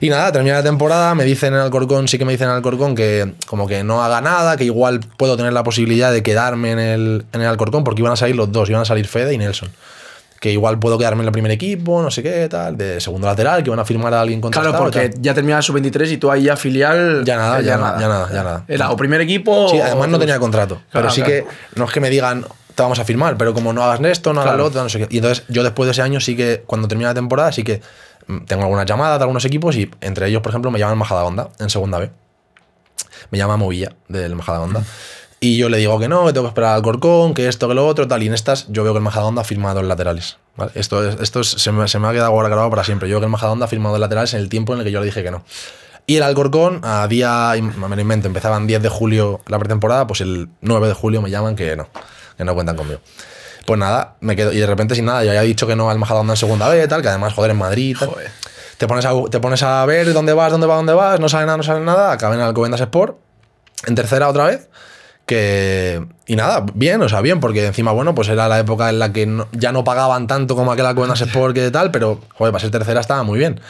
Y nada, termina la temporada, me dicen en Alcorcón, sí que me dicen en Alcorcón que como que no haga nada, que igual puedo tener la posibilidad de quedarme en el, en el Alcorcón porque iban a salir los dos, iban a salir Fede y Nelson que igual puedo quedarme en el primer equipo, no sé qué, tal, de segundo lateral, que van a firmar a alguien contratado. Claro, porque ya terminaba su 23 y tú ahí ya filial. Ya eh, nada, ya, nada, ya nada, Era o primer equipo. Sí, además no tenía contrato. pero sí que no es que me digan te vamos a firmar, pero como no hagas esto, no hagas lo otro, no sé qué. Y entonces yo después de ese año sí que, cuando termina la temporada, sí que mm, tengo algunas llamadas de algunos equipos y entre ellos, por ejemplo, me llaman Majadahonda en segunda B. Me llama Movilla del Majadahonda. Y yo le digo que no, que tengo que esperar al Corcón, que esto, que lo otro, tal. Y en estas, yo veo que el Majadonda ha firmado en laterales. Esto, esto se, me, se, me, ha quedado grabado para siempre. Yo veo que el Majadonda ha firmado en laterales en el tiempo en el que yo le dije que no. Y el Alcorcón, a día, me lo invento, empezaban 10 de julio la pretemporada, pues el 9 de julio me llaman que no, que no cuentan conmigo. Pues nada, me quedo. Y de repente, sin nada, yo había dicho que no al Majadonda en segunda vez, tal, que además, joder, en Madrid, Te pones, a, te pones a ver dónde vas, dónde vas, dónde vas, no sale nada, no sale nada. acaben en Alcobendas Sport, en tercera otra vez que, y nada, bien, o sea, bien, porque encima, bueno, pues era la época en la que ya no pagaban tanto como aquella Coenas [laughs] Sport que tal, pero, joder, para ser tercera estaba muy bien.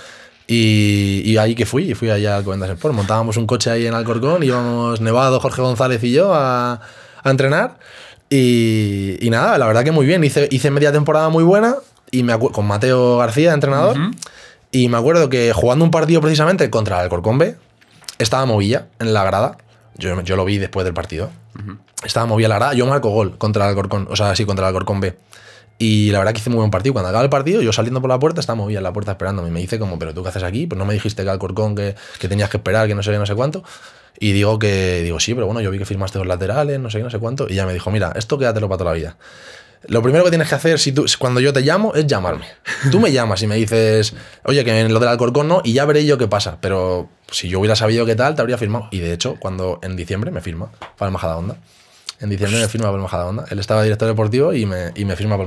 Y, ahí que fui, y fui allá a Coendas Sport. Montábamos un coche ahí en Alcorcón, íbamos Nevado, Jorge González y yo a, entrenar. Y, nada, la verdad que muy bien. Hice, hice media temporada muy buena y me con Mateo García, entrenador. Y me acuerdo que jugando un partido precisamente contra el Alcorcón B, estaba Movilla en la grada. Yo, yo lo vi después del partido. Estaba movida la Yo marco gol contra el Alcorcón, o sea, sí, contra el Alcorcón B. Y la verdad que hice muy buen partido. Cuando acaba el partido, yo saliendo por la puerta, estaba movida en la puerta esperándome. Y me dice como, pero tú qué haces aquí? Pues no me dijiste que Alcorcón, que, que tenías que esperar, que no sé no sé cuánto. Y digo que, digo, sí, pero bueno, yo vi que firmaste los laterales, no sé qué, no sé cuánto. Y ya me dijo, mira, esto quédatelo para toda la vida. Lo primero que tienes que hacer si tú, cuando yo te llamo es llamarme. Tú me llamas y me dices, oye, que en lo del Alcorcón no, y ya veré yo qué pasa. Pero si yo hubiera sabido qué tal, te habría firmado. Y de hecho, cuando en diciembre me firma para el En diciembre me firma para el Él estaba director deportivo y me, firma para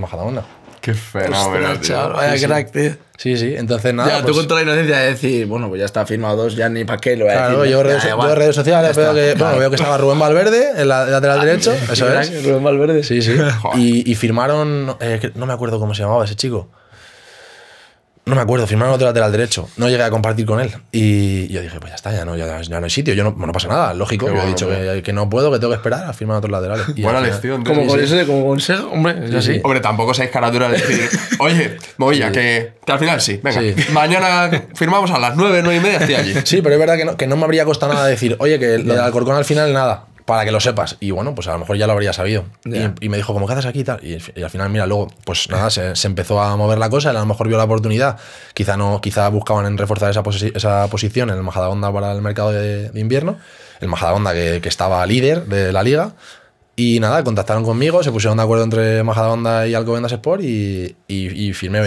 Qué feo, vaya sí, crack, tío. Sí, sí, entonces nada. Ya, tú pues- con toda la inocencia de decir, bueno, pues ya está firmado dos, ya ni para qué lo voy a Claro, decir, yo, redes, redes sociales veo que, bueno, veo que estaba Rubén Valverde, en la lateral ah, derecho. Eso es. Rubén Valverde. Sí, sí. [laughs] y, y, firmaron, eh, no me acuerdo cómo se llamaba ese chico no me acuerdo, firmaron otro lateral derecho. No llegué a compartir con él. Y yo dije, pues ya está, ya no, ya, no hay sitio, yo no, no pasa nada, lógico. había yo he dicho que, no puedo, que tengo que esperar a firmar otro lateral. Buena lección. Como, con como consejo, hombre, es sí. Hombre, tampoco seáis caradura de decir, [laughs] oye, Moya, sí. que, que, al final sí, venga, mañana firmamos a las 9, 9 y media, estoy allí. Sí, pero es verdad que no, que no me habría costado nada decir, oye, que lo de Alcorcón al final nada para que lo sepas. Y bueno, pues a lo mejor ya lo habría sabido. Y, me dijo, como, que haces aquí y tal? Y, al final, mira, luego, pues nada, se, empezó a mover la cosa, él a lo mejor vio la oportunidad, quizá no, quizá buscaban en reforzar esa, esa posición en el Majadahonda para el mercado de, invierno, el Majadahonda que, que estaba líder de la liga, y nada, contactaron conmigo, se pusieron de acuerdo entre Onda y Alcobendas Sport y, firmé,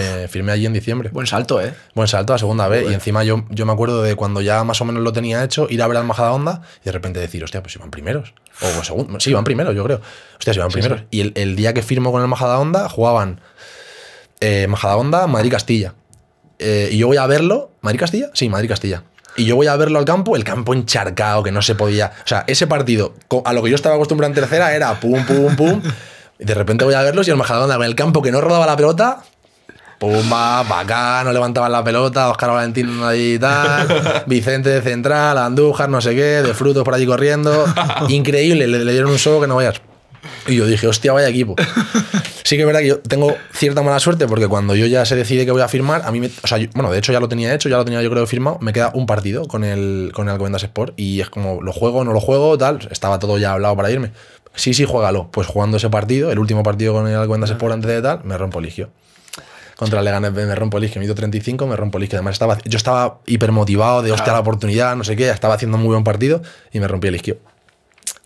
allí en diciembre. Buen salto, ¿eh? Buen salto a segunda vez. Y encima yo, yo me acuerdo de cuando ya más o menos lo tenía hecho, ir a ver al onda y de repente decir, hostia, pues iban primeros. O segundo Sí, iban primeros, yo creo. Hostia, si iban primeros. Y el, día que firmo con el onda jugaban eh, onda Madrid-Castilla. Eh, y yo voy a verlo, Madrid-Castilla. Sí, Madrid-Castilla y yo voy a verlo al campo, el campo encharcado, que no se podía. O sea, ese partido, a lo que yo estaba acostumbrado en tercera, era pum, pum, pum. y de repente voy a verlos y el a el campo que no rodaba la pelota. Pumba, no levantaban la pelota, Oscar Valentín ahí y tal, Vicente de Central, Andújar, no sé qué, de frutos por allí corriendo. Increíble, le, le dieron un show que no vayas. Y yo dije, hostia, vaya equipo. [laughs] Sí que es verdad que yo tengo cierta mala suerte porque cuando yo ya se decide que voy a firmar, a mí me, o sea, bueno, de hecho ya lo tenía hecho, ya lo tenía yo creo firmado, me queda un partido con el con el Sport y es como lo juego, no lo juego, tal, estaba todo ya hablado para irme. Sí, sí, juégalo. Pues jugando ese partido, el último partido con el Alcobendas Sport antes de tal, me rompo el isquio Contra el Leganés me rompo el isquio, me 35, me rompo el isquio. Además estaba, yo estaba hipermotivado de hostia la oportunidad, no sé qué, estaba haciendo muy buen partido y me rompí el isquio.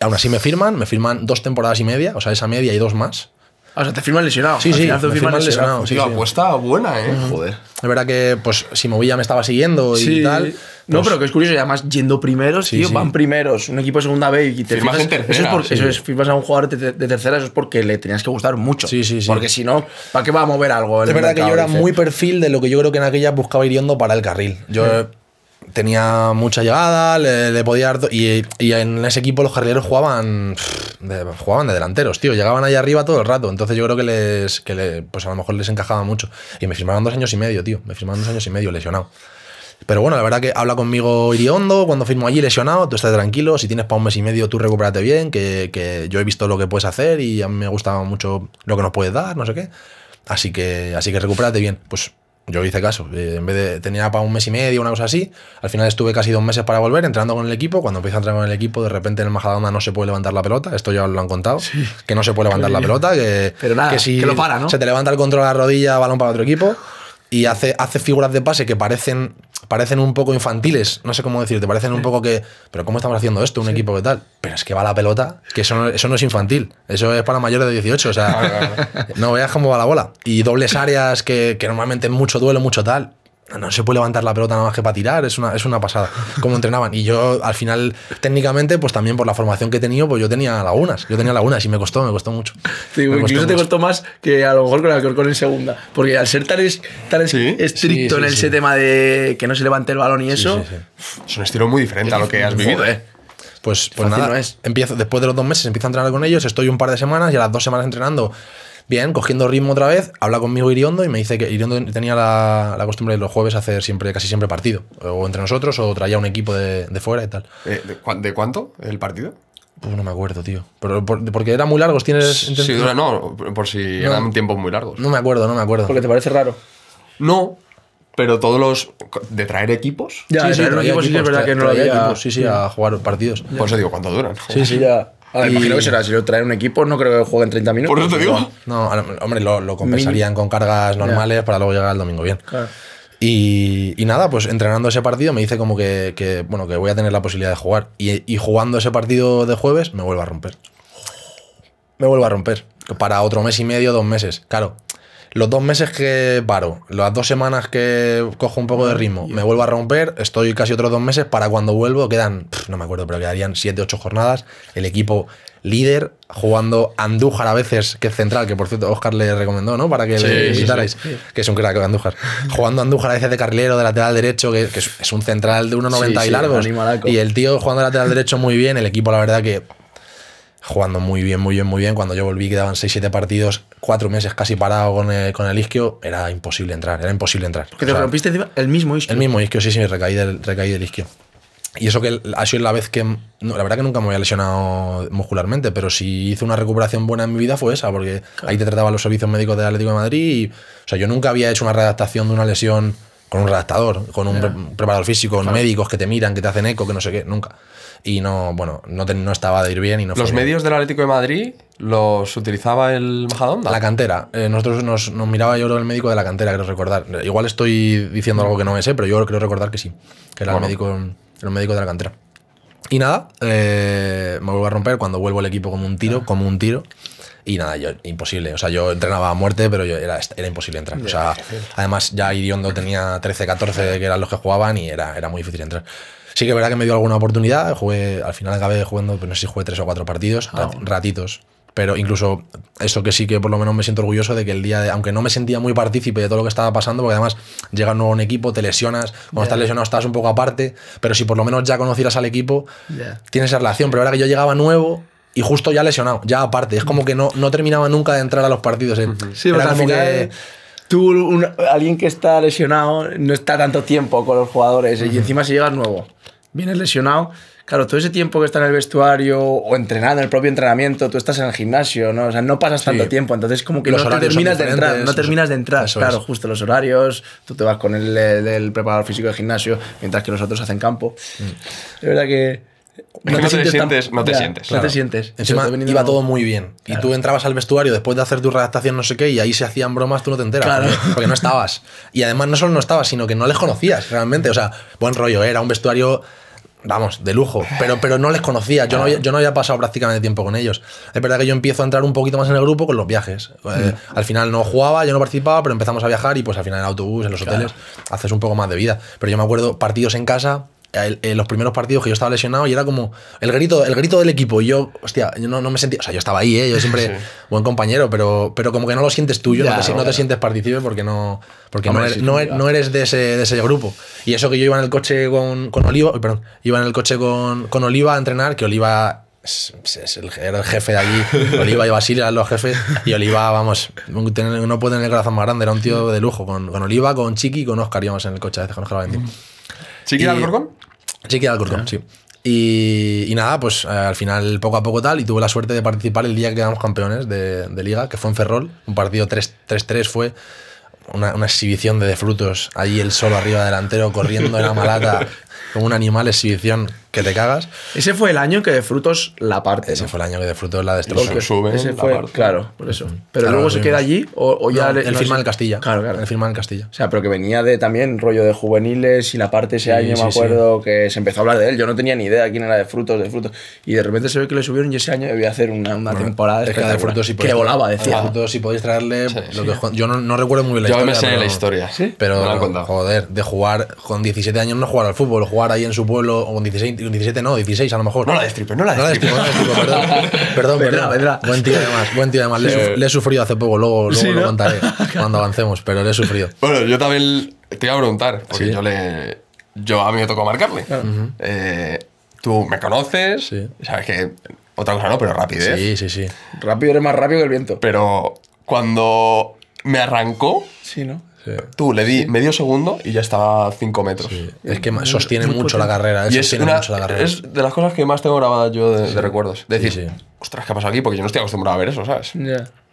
Aún así me firman, me firman dos temporadas y media, o sea, esa media y dos más. O sea, te firman lesionado. Sí, sí, te firman, lesionado. Sí, apuesta buena, ¿eh? Joder. Es verdad que, pues, si movía me estaba siguiendo y tal. No, pues pero que es curioso, ya además yendo primeros, sí, van primeros. Un equipo de segunda B y te firmas, en Eso es, porque, firmas a un jugador de, tercera, eso es porque le tenías que gustar mucho. Sí, sí, sí. Porque si no, ¿para qué va a mover algo? Es verdad que yo era muy perfil de lo que yo creo que en aquella buscaba ir yendo para el carril. Yo tenía mucha llegada, le, podía dar. Y, y, en ese equipo los carrileros jugaban. de, jugaban de delanteros, tío. Llegaban ahí arriba todo el rato. Entonces yo creo que les. Que pues a lo mejor les encajaba mucho. Y me firmaron dos años y medio, tío. Me firmaron dos años y medio lesionado. Pero bueno, la verdad que habla conmigo Iriondo, cuando firmo allí lesionado, tú estás tranquilo, si tienes para un mes y medio tú recupérate bien, que, yo he visto lo que puedes hacer y a mí me gustaba mucho lo que nos puedes dar, no sé qué. Así que, así que recupérate bien. Pues yo hice caso. Eh, en vez de tenía para un mes y medio, una cosa así. Al final estuve casi dos meses para volver, entrando con el equipo. Cuando empiezo a entrar con el equipo, de repente en el Majadahonda no se puede levantar la pelota. Esto ya lo han contado. Que no se puede levantar la pelota. Que, Pero si lo para, ¿no? se te levanta el control a la rodilla, balón para otro equipo. Y hace, hace figuras de pase que parecen parecen un poco infantiles, no sé cómo decirte, parecen un poco que, pero ¿cómo estamos haciendo esto? Un equipo que tal. Pero es que va la pelota, que eso no, es infantil, eso es para mayores de 18, o sea, no veas cómo va la bola. Y dobles áreas que, que normalmente es mucho duelo, mucho tal no se puede levantar la pelota nada más que para tirar, es una, es una pasada como entrenaban. Y yo al final, técnicamente, pues también por la formación que he tenido, pues yo tenía lagunas, yo tenía lagunas y me costó, me costó mucho. incluso te costó más que a lo mejor con el en segunda, porque al ser tan, es, estricto en ese tema de que no se levante el balón y eso... Es un estilo muy diferente a lo que has vivido, ¿eh? Pues, pues nada, empiezo, después de los dos meses empiezo a entrenar con ellos, estoy un par de semanas y a las dos semanas entrenando Bien, cogiendo ritmo otra vez, habla conmigo Iriondo y me dice que Iriondo tenía la, costumbre de los jueves hacer siempre, casi siempre partido, o entre nosotros, o traía un equipo de, fuera y tal. Eh, ¿de, cuánto el partido? Pues no me acuerdo, tío. Pero porque eran muy largos, tienes. Sí, dura, no, por si eran tiempos muy largos. No me acuerdo, no me acuerdo. Porque te parece raro. No, pero todos los. ¿De traer equipos? sí, sí, equipos, sí, es verdad que no había. Equipos, sí, sí, a jugar partidos. Por eso digo, ¿cuánto duran? Sí, sí, ya imagino que será, si yo traer un equipo, no creo que en 30 minutos. Por eso te digo. No, hombre, lo, compensarían con cargas normales para luego llegar el domingo bien. Y, nada, pues entrenando ese partido me dice como que, bueno, que voy a tener la posibilidad de jugar. Y, y jugando ese partido de jueves me vuelvo a romper. Me vuelvo a romper. Para otro mes y medio, dos meses. Claro, los dos meses que paro, las dos semanas que cojo un poco de ritmo, me vuelvo a romper, estoy casi otros dos meses, para cuando vuelvo quedan, no me acuerdo, pero quedarían siete, ocho jornadas, el equipo líder, jugando Andújar a veces, que es central, que por cierto Oscar le recomendó, ¿no? Para que le visitarais, que es un crack Andújar. Jugando Andújar a veces de carrilero, de lateral derecho, que, es un central de 1,90 y largos. y el tío jugando de lateral derecho muy bien, el equipo la verdad que jugando muy bien, muy bien, muy bien. Cuando yo volví quedaban 6-7 partidos, 4 meses casi parado con el, con el isquio, era imposible entrar, era imposible entrar. que te rompiste el mismo isquio. El mismo isquio, sí, sí, recaí del, recaí del isquio. Y eso que ha sido la vez que. la verdad que nunca me había lesionado muscularmente, pero si hice una recuperación buena en mi vida fue esa, porque ahí te trataban los servicios médicos del Atlético de Madrid. Y, o sea, yo nunca había hecho una redactación de una lesión con un redactador, con un, preparador físico, con médicos que te miran, que te hacen eco, que no sé qué, nunca. Y no, bueno, no, no estaba de ir bien y ¿Los medios del Atlético de Madrid los utilizaba el Majadonda? La cantera. Eh, nosotros nos, miraba yo el médico de la cantera, creo recordar. Igual estoy diciendo algo que no me sé, pero yo creo recordar que sí, que era el, médico, médico de la cantera. Y nada, eh, me vuelvo a romper cuando vuelvo al equipo como un tiro, como un tiro. Y nada, yo, imposible. O sea, yo entrenaba a muerte, pero yo, era, era imposible entrar. O sea, además ya Iriondo tenía 13, 14, que eran los que jugaban, y era, era muy difícil entrar. Sí que verdad que me dio alguna oportunidad, jugué, al final acabé jugando, pero no sé si jugué tres o cuatro partidos, ah, ratitos. Pero incluso eso que sí que por lo menos me siento orgulloso de que el día de, aunque no me sentía muy partícipe de todo lo que estaba pasando, porque además llega nuevo un equipo, te lesionas, cuando estás lesionado estás un poco aparte, pero si por lo menos ya conocieras al equipo, tienes esa relación. Pero ahora que yo llegaba nuevo, y justo ya lesionado, ya aparte. Es como que no, no terminaba nunca de entrar a los partidos. ¿eh? Sí, Era Tú, alguien que está lesionado, no está tanto tiempo con los jugadores ¿eh? y encima si llegas nuevo, vienes lesionado, claro, todo ese tiempo que está en el vestuario o entrenando, en el propio entrenamiento, tú estás en el gimnasio, ¿no? O sea, no pasas tanto tiempo, entonces como que no, terminas de entrar, no terminas de entrar, claro, justo los horarios, tú te vas con el, preparador físico del gimnasio, mientras que los otros hacen campo. Mm. Es verdad que no, te, sientes, no te sientes. No te sientes. Encima iba todo muy bien. Y tú entrabas al vestuario después de hacer tu redactación, no sé qué, y ahí se hacían bromas, tú no te enteras. Porque, no estabas. Y además, no solo no estabas, sino que no les conocías realmente. O sea, buen rollo, era un vestuario. Vamos, de lujo, pero, pero no les conocía, yo no, había, yo no había pasado prácticamente tiempo con ellos. Es verdad que yo empiezo a entrar un poquito más en el grupo con los viajes. Eh, mm. al final no jugaba, yo no participaba, pero empezamos a viajar y pues al final en autobús, en los hoteles, haces un poco más de vida. Pero yo me acuerdo partidos en casa, en eh, los primeros partidos que yo estaba lesionado y era como el grito, el grito del equipo. Y yo, hostia, yo no, no me sentía. O sea, yo estaba ahí, ¿eh? yo siempre [laughs] buen compañero, pero, pero como que no lo sientes tuyo, no, te, sientes partícipe porque no, porque no, eres, no, eres de ese, de ese grupo. Y eso que yo iba en el coche con, con Oliva, eh, perdón, iba en el coche con, con Oliva a entrenar, que Oliva es el, era el jefe de allí. [laughs] Oliva y Basile eran los jefes. Y Oliva, vamos, no puede tener el corazón más grande. Era un tío de lujo. Con, con Oliva, con Chiqui con Oscar íbamos en el coche de con Oscar Valentín. ¿Chiqui sí Alcorcón? Chiqui el Alcorcón, ah. sí. Y, nada, pues eh, al final poco a poco tal, y tuve la suerte de participar el día que quedamos campeones de, liga, que fue en Ferrol, un partido 3-3 fue una, exhibición de frutos. ahí el solo arriba delantero, corriendo en la malata, [laughs] como un animal exhibición que te cagas. Ese fue el año que de frutos la parte. Ese fue el año que de frutos la destrucción Sube. Ese fue, claro, por eso. Pero luego se queda allí o, ya. el firma Castilla. Claro, claro. El firma del Castilla. O sea, pero que venía de también rollo de juveniles y la parte ese año, me acuerdo, que se empezó a hablar de él. Yo no tenía ni idea quién era de frutos, de frutos. Y de repente se ve que le subieron y ese año debía hacer una, temporada de frutos y que volaba, decía. De frutos, si podéis traerle. yo no, recuerdo muy bien la historia. Yo Pero, joder, de jugar con 17 años, no jugar al fútbol, jugar ahí en su pueblo o con 16 17 no, 16 a lo mejor. No la destripes, no la destripes. No la no [laughs] perdón. Perdón, Buen tío además, buen tío además. Le, he sufrido hace poco, luego, luego lo contaré [laughs] cuando avancemos, pero le he sufrido. Bueno, yo también te iba a preguntar, porque yo le... Yo a mí me tocó marcarle. Eh, tú me conoces, sabes que... Otra cosa no, pero rápido ¿eh? Sí, sí, sí. Rápido eres más rápido que el viento. Pero cuando me arrancó... Sí, ¿no? Tú le di medio segundo y ya estaba a 5 metros. Es que sostiene mucho la carrera. es, la carrera. es de las cosas que más tengo grabadas yo de, recuerdos. decir, ostras, ¿qué ha pasado aquí? Porque yo no estoy acostumbrado a ver eso, ¿sabes?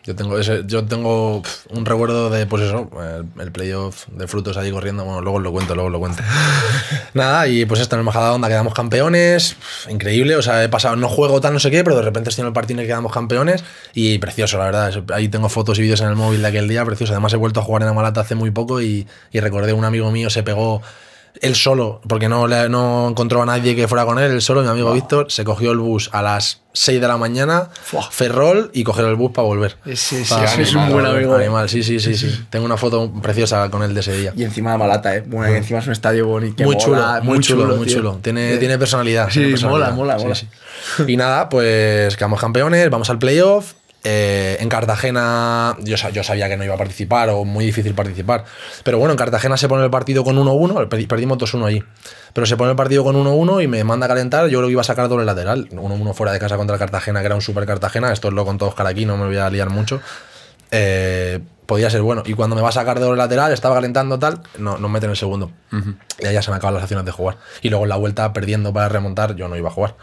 Yo tengo ese, yo tengo un recuerdo de, pues eso, el, playoff de frutos ahí corriendo. Bueno, luego lo cuento, luego lo cuento. [laughs] Nada, y pues esto, en el Majada Onda quedamos campeones. Increíble, o sea, he pasado, no juego tal, no sé qué, pero de repente estoy en el partido y quedamos campeones. Y precioso, la verdad. Ahí tengo fotos y vídeos en el móvil de aquel día, precioso. Además, he vuelto a jugar en malata hace muy poco y, y recordé un amigo mío se pegó él solo, porque no, no encontró a nadie que fuera con él, él solo, mi amigo Víctor, se cogió el bus a las 6 de la mañana, Ferrol y coger el bus para volver. Sí, sí, sí es un buen amigo. Eh. Animal, sí, sí, sí, sí, Tengo una foto preciosa con él de ese día. Y encima de Malata, ¿eh? Bueno, mm. encima es un estadio bonito. Muy, chulo, muy chulo, muy chulo, Tiene, personalidad. Sí, mola, mola, mola. Y nada, pues quedamos campeones, vamos al playoff eh, en Cartagena yo, sabía que no iba a participar o muy difícil participar. Pero bueno, en Cartagena se pone el partido con 1-1, perdimos 2-1 allí. Pero se pone el partido con 1-1 y me manda a calentar. Yo creo que iba a sacar doble lateral. 1-1 fuera de casa contra Cartagena, que era un super Cartagena. Esto es lo con todos aquí, no me voy a liar mucho. Eh, podía ser bueno. Y cuando me va a sacar doble lateral, estaba calentando tal, no, no meten el segundo. Y ahí ya se me acaban las acciones de jugar. Y luego en la vuelta, perdiendo para remontar, yo no iba a jugar.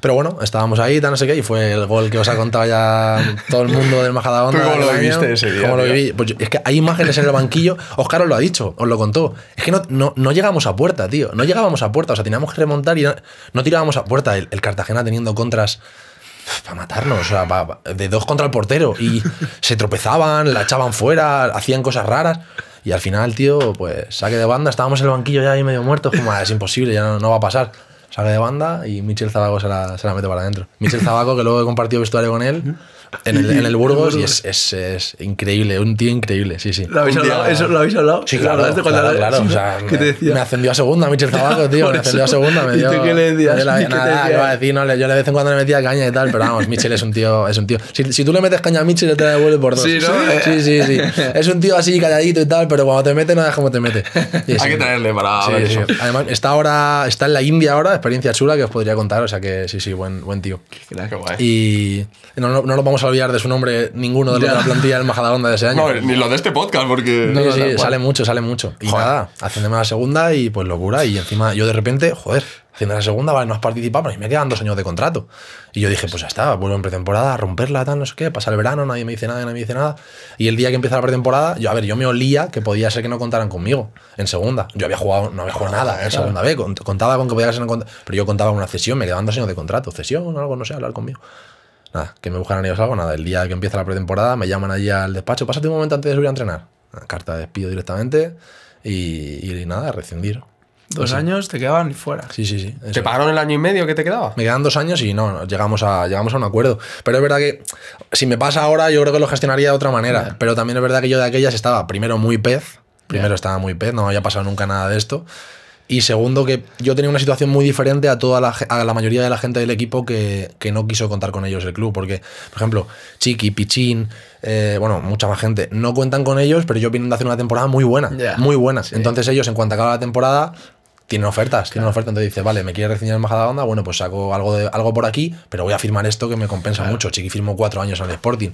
Pero bueno, estábamos ahí, tan no sé qué, y fue el gol que os ha contado ya todo el mundo del Majadabanda. ¿Cómo lo viviste ese día? ¿Cómo lo viví? Pues es que hay imágenes en el banquillo, Oscar os lo ha dicho, os lo contó. Es que no, no, llegamos a puerta, tío, no llegábamos a puerta, o sea, teníamos que remontar y no, tirábamos a puerta. El, Cartagena teniendo contras para matarnos, o sea, de dos contra el portero. Y se tropezaban, la echaban fuera, hacían cosas raras. Y al final, tío, pues saque de banda, estábamos en el banquillo ya ahí medio muertos, ah, es imposible, ya no va a pasar sale de banda y Michel Zabago se la, mete para adentro. Michel Zabago, que luego he compartido vestuario con él. En el, en el [laughs] Burgos y es, es, increíble, un tío increíble, sí, sí. ¿Lo habéis, hablado? ¿lo habéis hablado? Sí, claro, Me ascendió a segunda, Michel Tabaco, tío, me ascendió a segunda. Me dio, ¿Y qué le decías? yo de vez en cuando le metía caña y tal, pero vamos, Michel es un tío, es un tío. Si, si tú le metes caña a Michel, te la devuelve por dos. Sí, ¿no? Eh. sí, sí, Es un tío así calladito y tal, pero cuando te mete, no deja como te mete. Hay que traerle para ver Además, está ahora, está en la India ahora, experiencia chula que os podría contar, o sea que sí, sí, buen, buen tío. Y no, no, lo vamos olvidar de su nombre ninguno de los de la plantilla del Majadahonda de ese año. ni lo de este podcast, porque. sale mucho, sale mucho. Y nada, haciéndome la segunda y pues locura. Y encima yo de repente, joder, haciendo la segunda, vale, no has participado, pero me quedan dos años de contrato. Y yo dije, pues ya está, vuelvo en pretemporada, a romperla, tal, no sé qué, pasa el verano, nadie me dice nada, nadie me dice nada. Y el día que empieza la pretemporada, yo, a ver, yo me olía que podía ser que no contaran conmigo en segunda. Yo había jugado, no había jugado nada en ¿eh? segunda vez, contaba con que podía ser, pero yo contaba con una cesión, me quedaban dos años de contrato, cesión, algo, no sé, hablar conmigo. Nada, que me buscan ellos algo, nada. El día que empieza la pretemporada me llaman allí al despacho, pásate un momento antes de subir a entrenar. carta de despido directamente y, nada, rescindir. Dos pues años te quedaban fuera. Sí, sí, sí. ¿Te pagaron el año y medio que te quedaba? Me quedan dos años y no, llegamos a, llegamos a un acuerdo. Pero es verdad que si me pasa ahora, yo creo que lo gestionaría de otra manera. Pero también es verdad que yo de aquellas estaba primero muy pez. Primero estaba muy pez, no había pasado nunca nada de esto. Y segundo, que yo tenía una situación muy diferente a toda la, a la mayoría de la gente del equipo que, no quiso contar con ellos el club. Porque, por ejemplo, Chiqui, Pichín, eh, bueno, mucha más gente, no cuentan con ellos, pero yo vine de hacer una temporada muy buena. muy buenas. Entonces ellos, en cuanto acaba la temporada, tienen ofertas, tienen ofertas. Entonces dice, vale, me quiere recibir en bajada onda, bueno, pues saco algo, de, algo por aquí, pero voy a firmar esto que me compensa mucho. Chiqui firmó cuatro años en Sporting.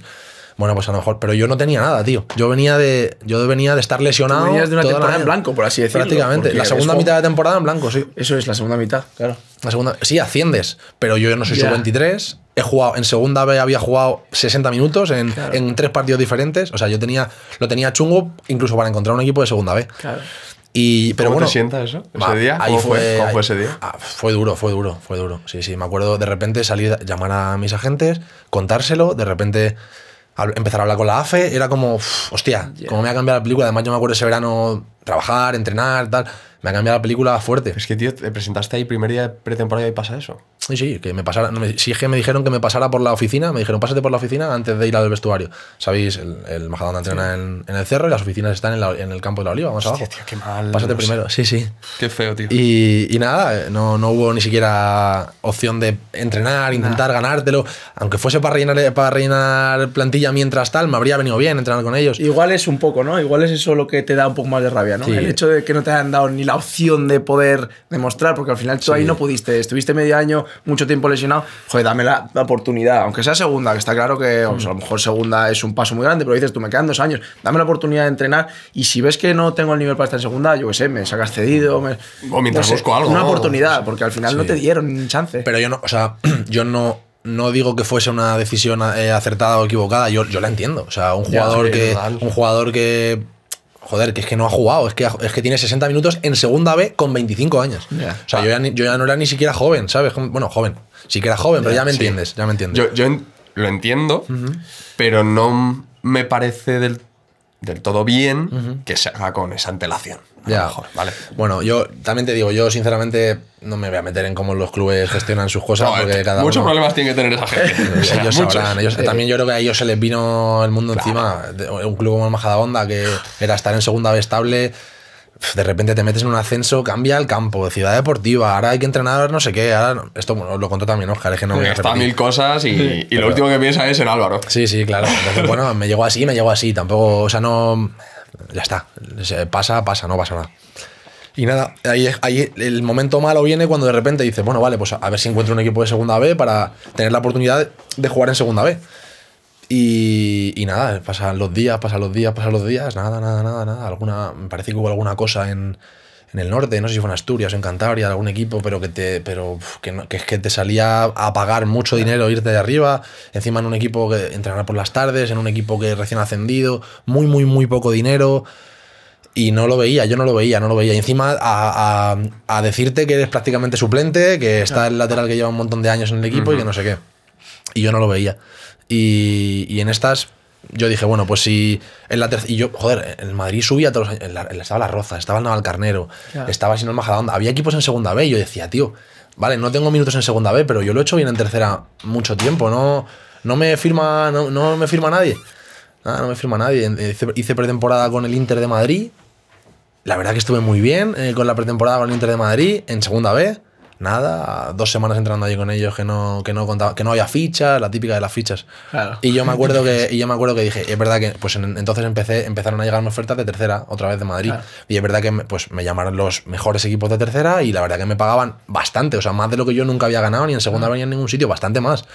Bueno, pues a lo mejor, pero yo no tenía nada, tío. Yo venía de, yo venía de estar lesionado. de una temporada en blanco, por así decirlo. Prácticamente. La segunda mitad de temporada en blanco, sí. Eso es la segunda mitad, claro. La segunda, sí, asciendes, pero yo no soy su sub-23. He jugado, en segunda vez había jugado 60 minutos en, tres partidos diferentes. O sea, yo tenía, lo tenía chungo incluso para encontrar un equipo de segunda vez. Claro. Y, pero ¿Cómo bueno, sienta eso? ¿Ese día? ¿Cómo, fue, ese día? Ah, fue duro, fue duro, fue duro. Sí, sí, me acuerdo de repente salir, llamar a mis agentes, contárselo, de repente empezar a hablar con la AFE, era como, hostia, como cómo me ha cambiado la película. Además, yo me acuerdo ese verano trabajar, entrenar, tal. Me ha cambiado la película fuerte. Es que, tío, te presentaste ahí primer día de pretemporada y pasa eso. Sí, sí, que me pasara. No, me, si es que me dijeron que me pasara por la oficina, me dijeron, pásate por la oficina antes de ir al vestuario. Sabéis, el, majadón entrena en, el cerro y las oficinas están en, el campo de la oliva, vamos abajo. Tío, qué mal. Pásate primero, sí, sí. Qué feo, tío. Y, nada, no, no, hubo ni siquiera opción de entrenar, intentar ganártelo. Aunque fuese para rellenar, para rellenar plantilla mientras tal, me habría venido bien entrenar con ellos. Igual es un poco, ¿no? Igual es eso lo que te da un poco más de rabia. El hecho de que no te hayan dado ni la opción de poder demostrar, porque al final tú ahí no pudiste, estuviste medio año, mucho tiempo lesionado, joder, dame la, oportunidad, aunque sea segunda, que está claro que a lo mm. mejor segunda es un paso muy grande, pero dices tú, me quedan dos años, dame la oportunidad de entrenar y si ves que no tengo el nivel para estar en segunda, yo qué sé, me sacas cedido, o mientras busco algo. Una oportunidad, porque al final no te dieron chance. Pero yo no, o sea, [clears throat] yo no no digo que fuese una decisión eh, acertada o equivocada, yo, yo la entiendo. O sea, un jugador, que, un jugador que joder, que es que no ha jugado, es que, es que tiene 60 minutos en segunda B con 25 años. O sea, yo ya, no era ni siquiera joven, ¿sabes? Bueno, joven, sí que era joven, pero ya me entiendes, ya me entiendes. Yo, lo entiendo, pero no me parece del, del todo bien que se haga con esa antelación ya. vale. Bueno, yo también te digo, yo sinceramente no me voy a meter en cómo los clubes gestionan sus cosas. porque eh, muchos problemas tiene que tener esa gente. [laughs] ellos eh, también yo creo que a ellos se les vino el mundo encima. Un club como el Majadahonda, que era estar en segunda vez estable de repente te metes en un ascenso, cambia el campo, ciudad deportiva, ahora hay que entrenar no sé qué, esto lo contó también Oscar, es que no mil cosas y, y lo último que piensa es en Álvaro. Sí, sí, claro. bueno, me llegó así, me llegó así, tampoco, o sea, no ya está. Pasa, pasa, no pasa nada. Y nada, ahí, ahí, el momento malo viene cuando de repente dices, bueno, vale, pues a ver si encuentro un equipo de segunda B para tener la oportunidad de jugar en segunda B. Y, y nada, pasan los días, pasan los días, pasan los días, nada, nada, nada, nada. Alguna, me parece que hubo alguna cosa en, en el norte, no sé si fue en Asturias, en Cantabria, algún equipo, pero que te, pero que, te salía a pagar mucho dinero irte de arriba, encima en un equipo que entrenaba por las tardes, en un equipo que recién ascendido, muy, muy, muy poco dinero. Y no lo veía, yo no lo veía, no lo veía. Y encima a, decirte que eres prácticamente suplente, que está el lateral que lleva un montón de años en el equipo y que no sé qué. Y yo no lo veía. Y, y en estas yo dije, bueno, pues si en la tercera. Y yo, joder, en Madrid subía todos los años. la, la, estaba La Roza, estaba el Navalcarnero, claro. estaba el Majadahonda. Había equipos en segunda B y yo decía, tío, vale, no tengo minutos en segunda B, pero yo lo he hecho bien en tercera mucho tiempo. No, no me firma, no, me firma nadie. no me firma nadie. Ah, hice, pretemporada con el Inter de Madrid. La verdad que estuve muy bien eh, con la pretemporada con el Inter de Madrid en segunda B nada, dos semanas entrando allí con ellos que no, que no contaba, que no había fichas, la típica de las fichas. Y yo me acuerdo que, [laughs] y yo me acuerdo que dije, es verdad que, pues entonces empecé, empezaron a llegarme ofertas de tercera, otra vez de Madrid. Y es verdad que me, pues me llamaron los mejores equipos de tercera y la verdad que me pagaban bastante, o sea, más de lo que yo nunca había ganado, ni en segunda ah. ni en ningún sitio, bastante más.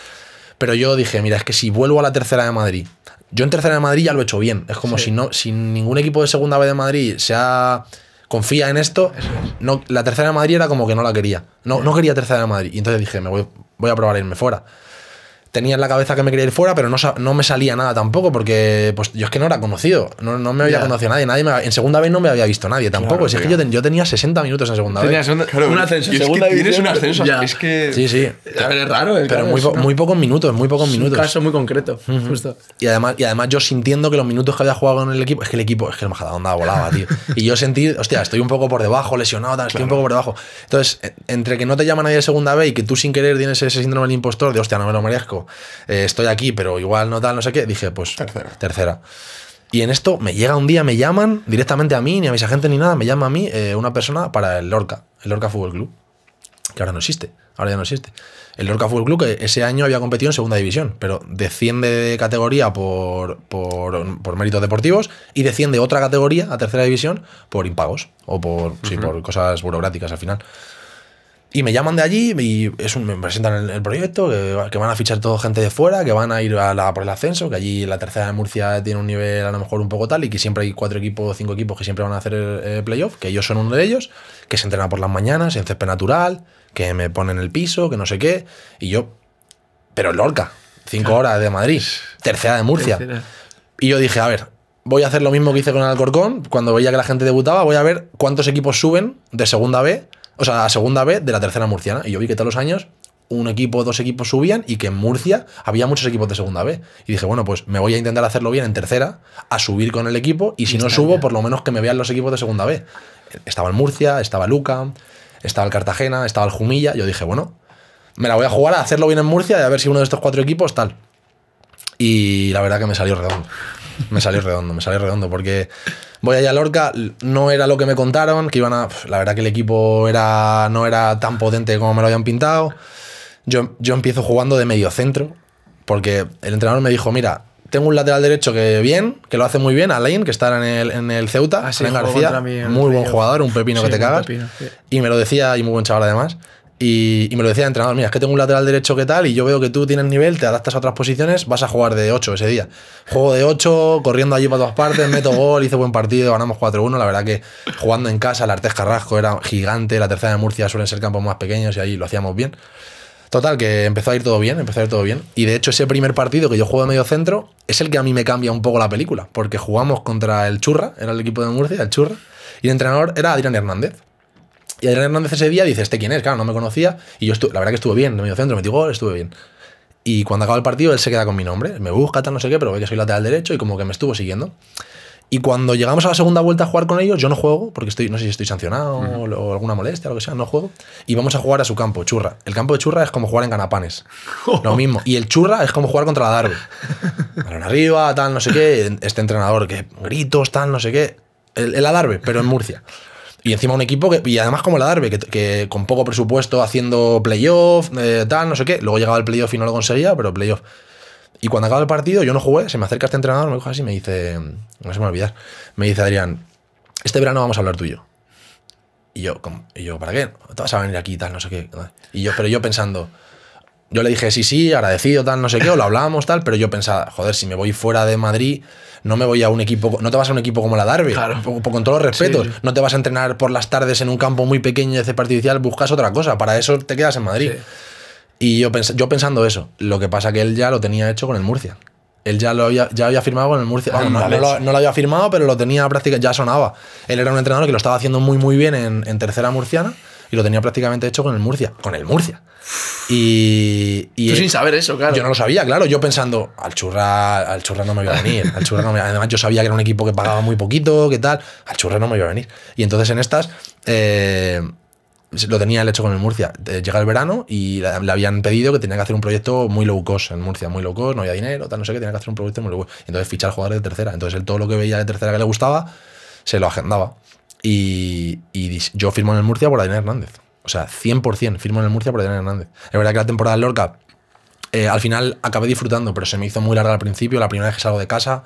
Pero yo dije, mira, es que si vuelvo a la tercera de Madrid, yo en tercera de Madrid ya lo he hecho bien. Es como si no, si ningún equipo de segunda vez de Madrid se ha confía en esto. No, la tercera de Madrid era como que no la quería. No, no quería tercera de Madrid. Y entonces dije, me voy, voy a probar a irme fuera tenía en la cabeza que me quería ir fuera, pero no, no me salía nada tampoco, porque pues yo es que no era conocido, no, me había conocido nadie, nadie me, en segunda vez no me había visto nadie tampoco, es que yo, tenía 60 minutos en segunda vez. ascenso, tienes un ascenso, es que... Sí, sí. es raro. pero muy, muy, pocos minutos, muy pocos es Un caso muy concreto, justo. Y además, y además yo sintiendo que los minutos que había jugado en el equipo, es que el equipo, es que el Majadahonda volaba, [laughs] tío. Y yo sentí, hostia, estoy un poco por debajo, lesionado, estoy un poco por debajo. Entonces, e-, entre que no te llama nadie en segunda vez y que tú sin querer tienes ese síndrome del impostor de, hostia, no me lo merezco, eh, estoy aquí, pero igual no tal, no sé qué, dije, pues tercera. Y en esto me llega un día, me llaman directamente a mí, ni a mis agentes ni nada, me llama a mí eh, una persona para el Lorca, el Lorca Fútbol Club, que ahora no existe, ahora ya no existe. El Lorca Fútbol Club que ese año había competido en segunda división, pero desciende de categoría por, por, méritos deportivos y desciende otra categoría a tercera división por impagos o por, por cosas burocráticas al final. Y me llaman de allí y es me presentan el, proyecto, que, van a fichar todo gente de fuera, que van a ir a por el ascenso, que allí la tercera de Murcia tiene un nivel a lo mejor un poco tal y que siempre hay cuatro equipos, cinco equipos que siempre van a hacer el playoff, que ellos son uno de ellos, que se entrena por las mañanas en césped natural, que me ponen el piso, que no sé qué. Y yo, pero Lorca, cinco horas de Madrid, tercera de Murcia. Y yo dije, a ver, voy a hacer lo mismo que hice con Alcorcón, cuando veía que la gente debutaba, voy a ver cuántos equipos suben de segunda B o sea, la segunda vez de la tercera murciana. Y yo vi que todos los años un equipo, dos equipos subían y que en Murcia había muchos equipos de segunda B. Y dije, bueno, pues me voy a intentar hacerlo bien en tercera, a subir con el equipo y si no subo, por lo menos que me vean los equipos de segunda B. Estaba en Murcia, estaba Luca, estaba el Cartagena, estaba el Jumilla. Yo dije, bueno, me la voy a jugar a hacerlo bien en Murcia y a ver si uno de estos cuatro equipos tal. Y la verdad que me salió redondo. Me salió redondo, me salió redondo, porque voy allá a Lorca, no era lo que me contaron, que iban a. La verdad que el equipo era, no era tan potente como me lo habían pintado. Yo, empiezo jugando de medio centro, porque el entrenador me dijo: Mira, tengo un lateral derecho que bien, que lo hace muy bien, Alain, que está en el, Ceuta, así ah, García, muy buen jugador, un pepino que te cagas. Y me lo decía, y muy buen chaval además y, me lo decía el entrenador, mira, es que tengo un lateral derecho que tal y yo veo que tú tienes nivel, te adaptas a otras posiciones, vas a jugar de 8 ese día. Juego de 8, corriendo allí para todas partes, meto [laughs] gol, hice buen partido, ganamos 4-1. La verdad que jugando en casa, el Artes Carrasco era gigante, la tercera de Murcia suelen ser campos más pequeños y ahí lo hacíamos bien. Total, que empezó a ir todo bien, empezó a ir todo bien. Y de hecho ese primer partido que yo juego de medio centro es el que a mí me cambia un poco la película, porque jugamos contra el Churra, era el equipo de Murcia, el Churra, y el entrenador era Adrián Hernández. Y Adrián Hernández ese día dice, ¿este quién es? Claro, no me conocía. Y yo, la verdad que estuve bien, en medio centro, metí gol, estuve bien. Y cuando acaba el partido, él se queda con mi nombre. Me busca, tal, no sé qué, pero ve que soy lateral derecho y como que me estuvo siguiendo. Y cuando llegamos a la segunda vuelta a jugar con ellos, yo no juego, porque estoy, no sé si estoy sancionado o, alguna molestia, lo que sea, no juego. Y vamos a jugar a su campo, Churra. El campo de Churra es como jugar en Canapanes. lo [laughs] mismo. Y el Churra es como jugar contra la Darby. arriba, tal, no sé qué. Este entrenador que gritos, tal, no sé qué. El, el Adarve, pero en Murcia. Y encima un equipo que, y además como la Darby, que, con poco presupuesto haciendo playoff, eh, tal, no sé qué. Luego llegaba el playoff y no lo conseguía, pero playoff. Y cuando acaba el partido, yo no jugué, se me acerca este entrenador, me coge así me dice, no se me olvidar, me dice Adrián, este verano vamos a hablar tuyo. Y yo, y yo, ¿para qué? Te vas a venir aquí y tal, no sé qué. Y yo, pero yo pensando, yo le dije, sí, sí, agradecido, tal, no sé qué, o lo hablábamos, tal, pero yo pensaba, joder, si me voy fuera de Madrid, no me voy a un equipo, no te vas a un equipo como la Darby, con todos los respetos, no te vas a entrenar por las tardes en un campo muy pequeño de artificial, buscas otra cosa, para eso te quedas en Madrid. Y yo, pensando eso, lo que pasa que él ya lo tenía hecho con el Murcia. Él ya lo había, ya había firmado con el Murcia. no, lo, había firmado, pero lo tenía prácticamente, ya sonaba. Él era un entrenador que lo estaba haciendo muy, muy bien en tercera murciana y lo tenía prácticamente hecho con el Murcia. Con el Murcia. Y. sin saber eso, claro. Yo no lo sabía, claro. Yo pensando, al churra, al churra no me iba a venir. Al no además, yo sabía que era un equipo que pagaba muy poquito, que tal. Al churra no me iba a venir. Y entonces en estas. Eh, lo tenía el hecho con el Murcia. Eh, llega el verano y le habían pedido que tenía que hacer un proyecto muy low cost en Murcia, muy low cost, no había dinero, tal, no sé qué, tenía que hacer un proyecto muy low cost. Entonces fichar jugadores de tercera. Entonces él todo lo que veía de tercera que le gustaba, se lo agendaba. Y, yo firmo en el Murcia por Adrián Hernández. O sea, 100% firmo en el Murcia por Adrián Hernández. Es verdad que la temporada del Lorca, eh, al final acabé disfrutando, pero se me hizo muy larga al principio. La primera vez que salgo de casa,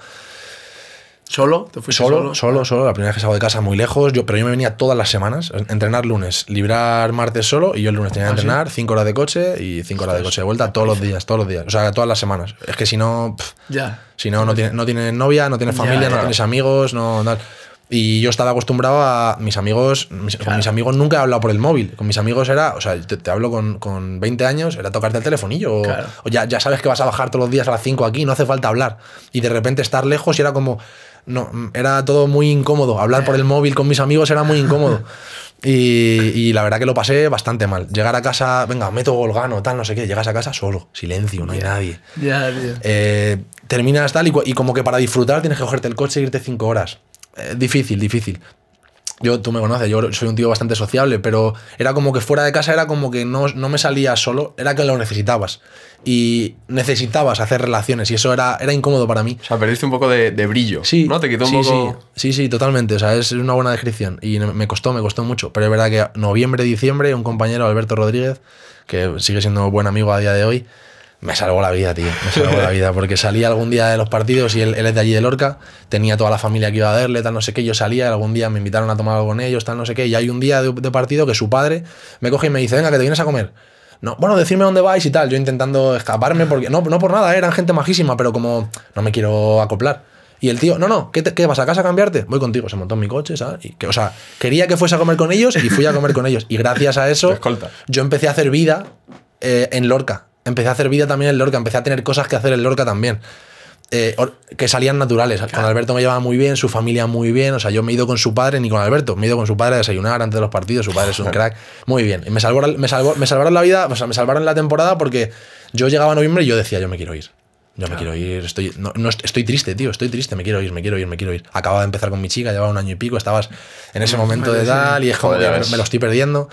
¿Solo? ¿Te solo? Solo, ah. solo, La primera vez que salgo de casa muy lejos, yo, pero yo me venía todas las semanas. Entrenar lunes, librar martes solo y yo el lunes tenía que ¿Ah, entrenar cinco horas de coche y cinco horas de coche de vuelta todos los días, todos los días. O sea, todas las semanas. Es que si no... ya. Si no, no tienes, novia, no tienes familia, no tienes amigos, no... Y yo estaba acostumbrado a mis amigos, con mis amigos nunca he hablado por el móvil, con mis amigos era, o sea, te, hablo con, 20 años, era tocarte el telefonillo, o, ya, ya sabes que vas a bajar todos los días a las 5 aquí, no hace falta hablar. Y de repente estar lejos y era como, no, era todo muy incómodo, hablar por el eh. móvil con mis amigos era muy incómodo. [laughs] y, la verdad que lo pasé bastante mal. Llegar a casa, venga, meto holgano tal, no sé qué, llegas a casa solo, silencio, no hay nadie. Ya, eh, terminas tal y, y como que para disfrutar tienes que cogerte el coche e irte 5 horas. Eh, difícil, difícil. Yo, tú me conoces, yo soy un tío bastante sociable, pero era como que fuera de casa era como que no, no me salía solo, era que lo necesitabas. Y necesitabas hacer relaciones y eso era, era incómodo para mí. O sea, perdiste un poco de, brillo, sí, ¿no? Te quitó un sí, poco... Sí, sí, sí, totalmente. O sea, es una buena descripción y me costó, me costó mucho. Pero es verdad que noviembre, diciembre, un compañero, Alberto Rodríguez, que sigue siendo buen amigo a día de hoy, me salvó la vida, tío. Me salvó la vida. Porque salía algún día de los partidos y él, es de allí de Lorca. Tenía toda la familia que iba a verle, tal, no sé qué. Yo salía, algún día me invitaron a tomar algo con ellos, tal, no sé qué. Y hay un día de, partido que su padre me coge y me dice: Venga, que te vienes a comer. No, bueno, decirme dónde vais y tal. Yo intentando escaparme, porque no, no por nada, eh, eran gente majísima, pero como no me quiero acoplar. Y el tío, no, no, ¿qué, vas a casa a cambiarte? Voy contigo, se montó en mi coche, ¿sabes? Y que, o sea, quería que fuese a comer con ellos y fui a comer con ellos. Y gracias a eso, yo empecé a hacer vida eh, en Lorca empecé a hacer vida también en Lorca, empecé a tener cosas que hacer en Lorca también. Eh, que salían naturales. Con Alberto me llevaba muy bien, su familia muy bien. O sea, yo me he ido con su padre ni con Alberto. Me he ido con su padre a desayunar antes de los partidos. Su padre es un [laughs] crack. Muy bien. Y me, salvó, me, me salvaron la vida, o me salvaron la temporada porque yo llegaba a noviembre y yo decía, yo me quiero ir. Yo me quiero ir, estoy, no, estoy triste, tío, estoy triste, me quiero ir, me quiero ir, me quiero ir. Acababa de empezar con mi chica, llevaba un año y pico, estabas en ese mm, momento de tal y es como, me lo estoy perdiendo.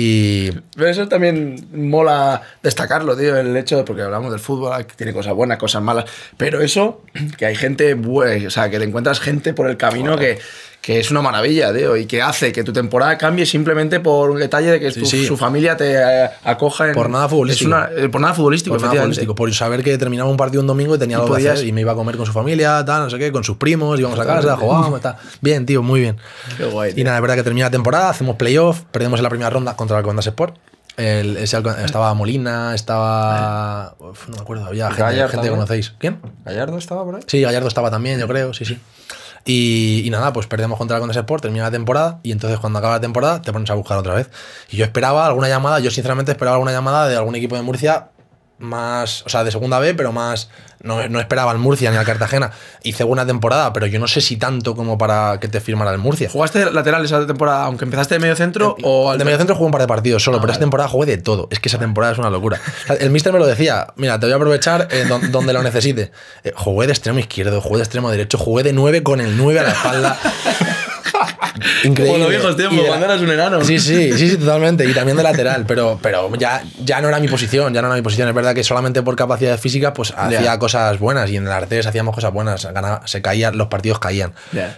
Y eso también mola destacarlo, tío, el hecho porque hablamos del fútbol, que tiene cosas buenas, cosas malas, pero eso, que hay gente, o sea, que le encuentras gente por el camino que que es una maravilla, tío, y que hace que tu temporada cambie simplemente por un detalle de que su familia te eh, acoja en, Por nada futbolístico. Eh, por nada futbolístico, por, saber que terminaba un partido un domingo y tenía dos días y me iba a comer con su familia, tal, no sé qué, con sus primos, íbamos a casa, jugábamos, tal. Bien, tío, muy bien. Qué guay, Y nada, es verdad que termina la temporada, hacemos playoff, perdemos en la primera ronda contra el Condas Sport. estaba Molina, estaba. no me acuerdo, había gente, gente que conocéis. ¿Quién? ¿Gallardo estaba por ahí? Sí, Gallardo estaba también, yo creo, sí, sí. Y, nada, pues perdemos contra el Sport, termina la temporada y entonces cuando acaba la temporada te pones a buscar otra vez. Y yo esperaba alguna llamada, yo sinceramente esperaba alguna llamada de algún equipo de Murcia más, o sea, de segunda B, pero más, no, esperaba al Murcia ni al Cartagena. Hice buena temporada, pero yo no sé si tanto como para que te firmara el Murcia. ¿Jugaste lateral esa temporada, aunque empezaste de medio centro o al de medio centro jugué un par de partidos solo, ah, pero esa temporada jugué de todo. Es que esa temporada es una locura. [laughs] El mister me lo decía, mira, te voy a aprovechar eh, donde, lo necesite. Eh, jugué de extremo izquierdo, jugué de extremo derecho, jugué de 9 con el 9 a la espalda. [laughs] Increíble. Como los viejos tiempos, cuando eras un enano. Sí, sí, sí, totalmente. Y también de lateral, pero, pero ya, ya no era mi posición, ya no era mi posición. Es verdad que solamente por capacidad física pues hacía cosas buenas y en el Artes hacíamos cosas buenas. se caían, los partidos caían.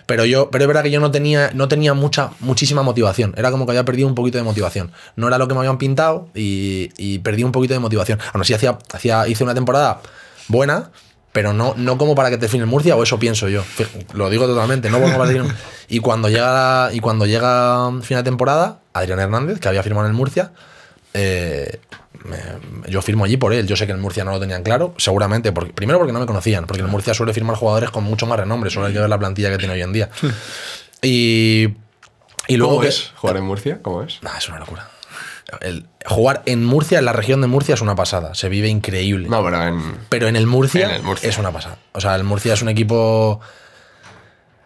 Pero yo, pero es verdad que yo no tenía, no tenía mucha, muchísima motivación. Era como que había perdido un poquito de motivación. No era lo que me habían pintado y, perdí un poquito de motivación. Aún así hacía, hacía, hice una temporada buena pero no, no como para que te en Murcia, o eso pienso yo. Lo digo totalmente, no decir, [laughs] Y cuando llega, y cuando llega final de temporada, Adrián Hernández, que había firmado en el Murcia, eh, yo firmo allí por él. Yo sé que en Murcia no lo tenían claro, seguramente, porque, primero porque no me conocían, porque en Murcia suele firmar jugadores con mucho más renombre, solo hay que ver la plantilla que tiene hoy en día. Y, y luego ¿Cómo es jugar en Murcia? ¿Cómo es? No, es una locura jugar en Murcia, en la región de Murcia, es una pasada. Se vive increíble. No, pero en, el, Murcia es una pasada. O sea, el Murcia es un equipo.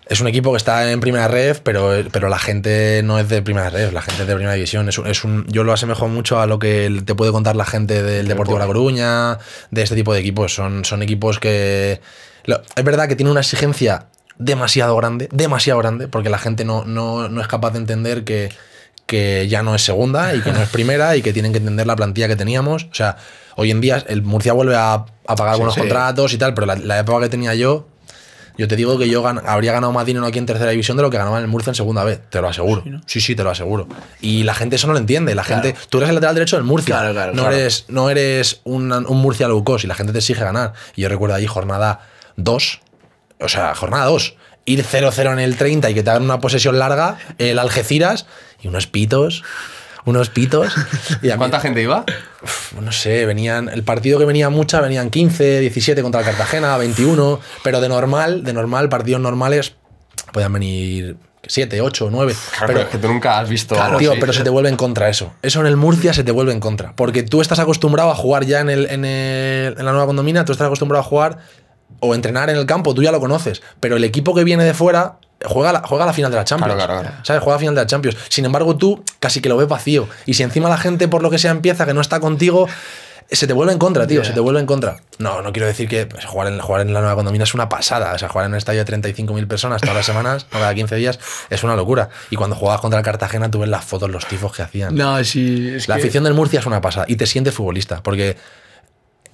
Es un equipo que está en primera red, pero, pero la gente no es de primera red, la gente es de primera división. Es un, yo lo asemejo mucho a lo que te puede contar la gente del Deportivo de La Coruña, de este tipo de equipos. Son, son equipos que. es verdad que tiene una exigencia demasiado grande, demasiado grande, porque la gente no, no, no es capaz de entender que que ya no es segunda y que no es primera y que tienen que entender la plantilla que teníamos. O sea, hoy en día el Murcia vuelve a, pagar algunos contratos y tal, pero la, época que tenía yo, yo te digo que yo habría ganado más dinero aquí en tercera división de lo que ganaba el Murcia en segunda vez, te lo aseguro. Sí, sí, te lo aseguro. Y la gente eso no lo entiende. La gente, tú eres el lateral derecho del Murcia, no, Eres, no eres un, Murcia low cost y la gente te exige ganar. Y yo recuerdo ahí jornada 2, o sea, jornada 2 ir 0-0 en el 30 y que te hagan una posesión larga, el Algeciras, y unos pitos unos pitos. Y a ¿Cuánta gente iba? No sé, venían. El partido que venía mucha, venían 15, 17 contra el Cartagena, 21. Pero de normal, de normal, partidos normales podían venir 7, 8, 9. Claro, pero es que tú nunca has visto. Claro, tío, pero se te vuelve en contra eso. Eso en el Murcia se te vuelve en contra. Porque tú estás acostumbrado a jugar ya en, en, en la nueva condomina, tú estás acostumbrado a jugar o entrenar en el campo, tú ya lo conoces, pero el equipo que viene de fuera juega a juega la final de la Champions. Juega la final de la Champions. Sin embargo, tú casi que lo ves vacío. Y si encima la gente, por lo que sea, empieza que no está contigo, se te vuelve en contra, tío. Se te vuelve en contra. No, no quiero decir que pues, jugar, en, la nueva condomina es una pasada. O sea, jugar en un estadio de 35.000 personas todas las semanas, cada 15 días, es una locura. Y cuando jugabas contra el Cartagena, tú ves las fotos, los tifos que hacían. No, sí. la afición del Murcia es una pasada. Y te sientes futbolista. Porque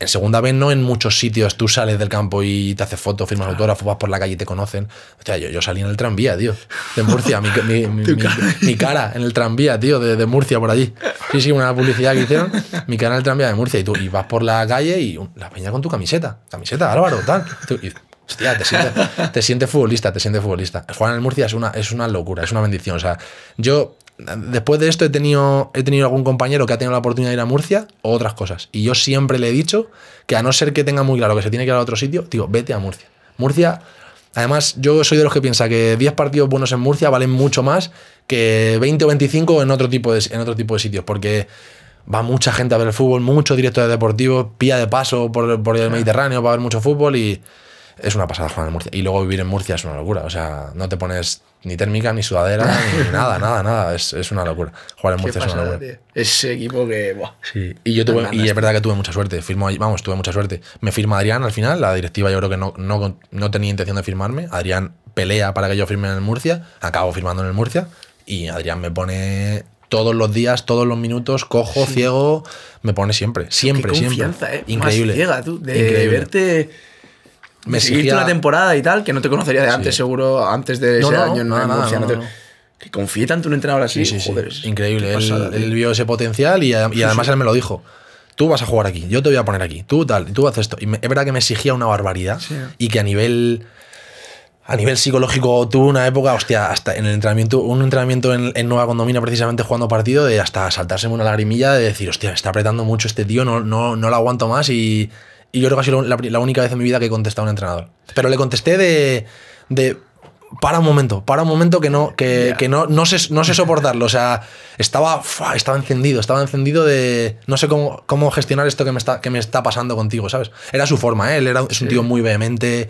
en segunda vez no en muchos sitios tú sales del campo y te haces fotos, firmas autógrafos, vas por la calle y te conocen. O sea, yo, salí en el tranvía, tío, de Murcia, mi, [laughs] cara en el tranvía, tío, de, Murcia por allí. Sí, sí, una publicidad que hicieron, mi cara en el tranvía de Murcia y tú y vas por la calle y la peña con tu camiseta, camiseta Álvaro, tal. hostia, te sientes, futbolista, te sientes futbolista. Jugar en el Murcia es una, es una locura, es una bendición. O sea, yo después de esto he tenido, he tenido algún compañero que ha tenido la oportunidad de ir a Murcia o otras cosas. Y yo siempre le he dicho que a no ser que tenga muy claro que se tiene que ir a otro sitio, digo, vete a Murcia. Murcia, además, yo soy de los que piensa que 10 partidos buenos en Murcia valen mucho más que 20 o 25 en otro tipo de, en otro tipo de sitios, porque va mucha gente a ver el fútbol, muchos de deportivos, pía de paso por, el Mediterráneo va a ver mucho fútbol y es una pasada jugar en Murcia. Y luego vivir en Murcia es una locura, o sea, no te pones ni térmica, ni sudadera, [laughs] ni nada, nada, nada. Es, una locura. Jugar en Murcia es una locura. Ese equipo que. Y yo y es verdad que tuve mucha suerte. vamos, tuve mucha suerte. Me firma Adrián al final. La directiva yo creo que no, tenía intención de firmarme. Adrián pelea para que yo firme en el Murcia. Acabo firmando en el Murcia. Y Adrián me pone todos los días, todos los minutos, cojo, ciego, me pone siempre, siempre, siempre. Eh. Increíble. tú, de verte me exigía... una temporada y tal, que no te conocería de antes, seguro, antes de ese año no, nada, Que confíe tanto en un entrenador así, joder, Increíble, él, vio ese potencial y, además él me lo dijo. Tú vas a jugar aquí, yo te voy a poner aquí, tú tal, tú haces esto. Y es verdad que me exigía una barbaridad y que a nivel a nivel psicológico tuve una época, hostia, hasta en el entrenamiento, un entrenamiento en, Nueva Condomina precisamente jugando partido, de hasta saltarse una lagrimilla, de decir, hostia, me está apretando mucho este tío, no, no, no lo aguanto más y y yo creo que ha sido la, única vez en mi vida que he contestado a un entrenador. Pero le contesté de para un momento, para un momento que no, que, no, no, sé, no sé soportarlo. O sea, estaba, estaba encendido, estaba encendido de no sé cómo, cómo gestionar esto que me, está, que me está pasando contigo, ¿sabes? Era su forma, ¿eh? él era, es un tío muy vehemente,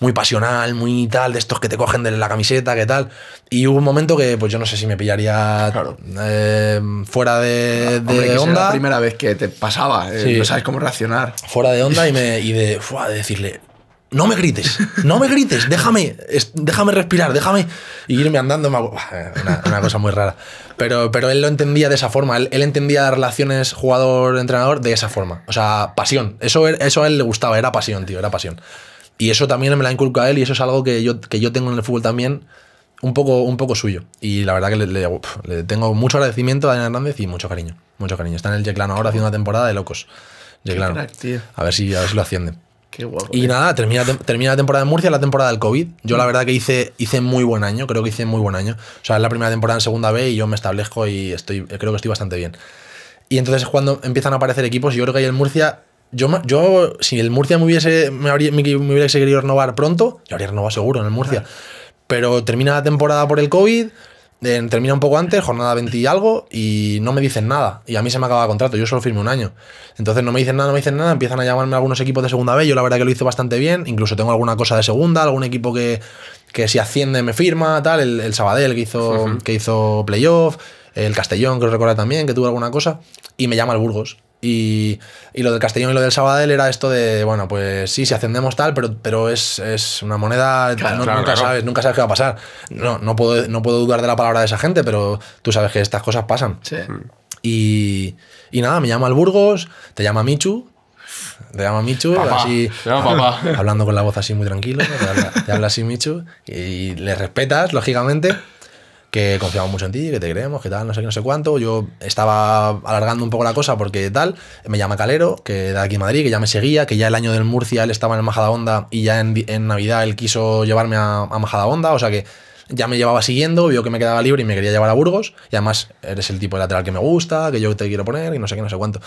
muy pasional, muy tal, de estos que te cogen de la camiseta, que tal. Y hubo un momento que, pues yo no sé si me pillaría eh, fuera de, de onda. la primera vez que te pasaba, eh, no sabes cómo reaccionar. Fuera de onda y, me, y de, de decirle, no me grites, no me grites, déjame, déjame respirar, déjame irme andando. Una, cosa muy rara. Pero, pero él lo entendía de esa forma. Él, entendía relaciones jugador-entrenador de esa forma. O sea, pasión. Eso, er, eso a él le gustaba, era pasión, tío, era pasión. Y eso también me la inculca a él y eso es algo que yo, que yo tengo en el fútbol también un poco, un poco suyo. Y la verdad que le, tengo mucho agradecimiento a Daniel Hernández y mucho cariño. Mucho cariño. Está en el Yeclano ahora haciendo una temporada de locos. A ver si, a ver lo asciende. Qué Y nada, termina, termina la temporada de Murcia, la temporada del COVID. Yo la mm. verdad que hice, hice muy buen año, creo que hice muy buen año. O sea, es la primera temporada en segunda B y yo me establezco y estoy, creo que estoy bastante bien. Y entonces cuando empiezan a aparecer equipos, yo creo que ahí el Murcia yo, yo, si el Murcia me hubiese, me, habría, me, querido renovar pronto, yo habría renovado seguro en el Murcia. Pero termina la temporada por el COVID, eh, termina un poco antes, jornada 20 y algo, y no me dicen nada. Y a mí se me acaba el contrato, yo solo firmé un año. Entonces no me dicen nada, no me dicen nada, empiezan a llamarme algunos equipos de segunda B, yo la verdad que lo hice bastante bien, incluso tengo alguna cosa de segunda, algún equipo que, que si asciende me firma, tal, el, Sabadell que hizo, que hizo playoff, el Castellón, que os recuerda también, que tuvo alguna cosa, y me llama el Burgos. Y, y, lo del Castellón y lo del Sabadell era esto de, bueno, pues sí, si ascendemos tal, pero, pero es, es una moneda, nunca, Sabes, nunca sabes qué va a pasar. No, no, puedo, no puedo dudar de la palabra de esa gente, pero tú sabes que estas cosas pasan. Y, y nada, me llama el Burgos, te llama Michu, te llama Michu, así. [laughs] Hablando con la voz así muy tranquilo. te habla así Michu. Y le respetas, lógicamente que confiamos mucho en ti, que te creemos, que tal, no sé qué, no sé cuánto. Yo estaba alargando un poco la cosa porque tal, me llama Calero, que de aquí en Madrid, que ya me seguía, que ya el año del Murcia él estaba en el Majadahonda y ya en, Navidad él quiso llevarme a, a Majadahonda, o sea que ya me llevaba siguiendo, vio que me quedaba libre y me quería llevar a Burgos, y además eres el tipo de lateral que me gusta, que yo te quiero poner, y no sé qué, no sé cuánto.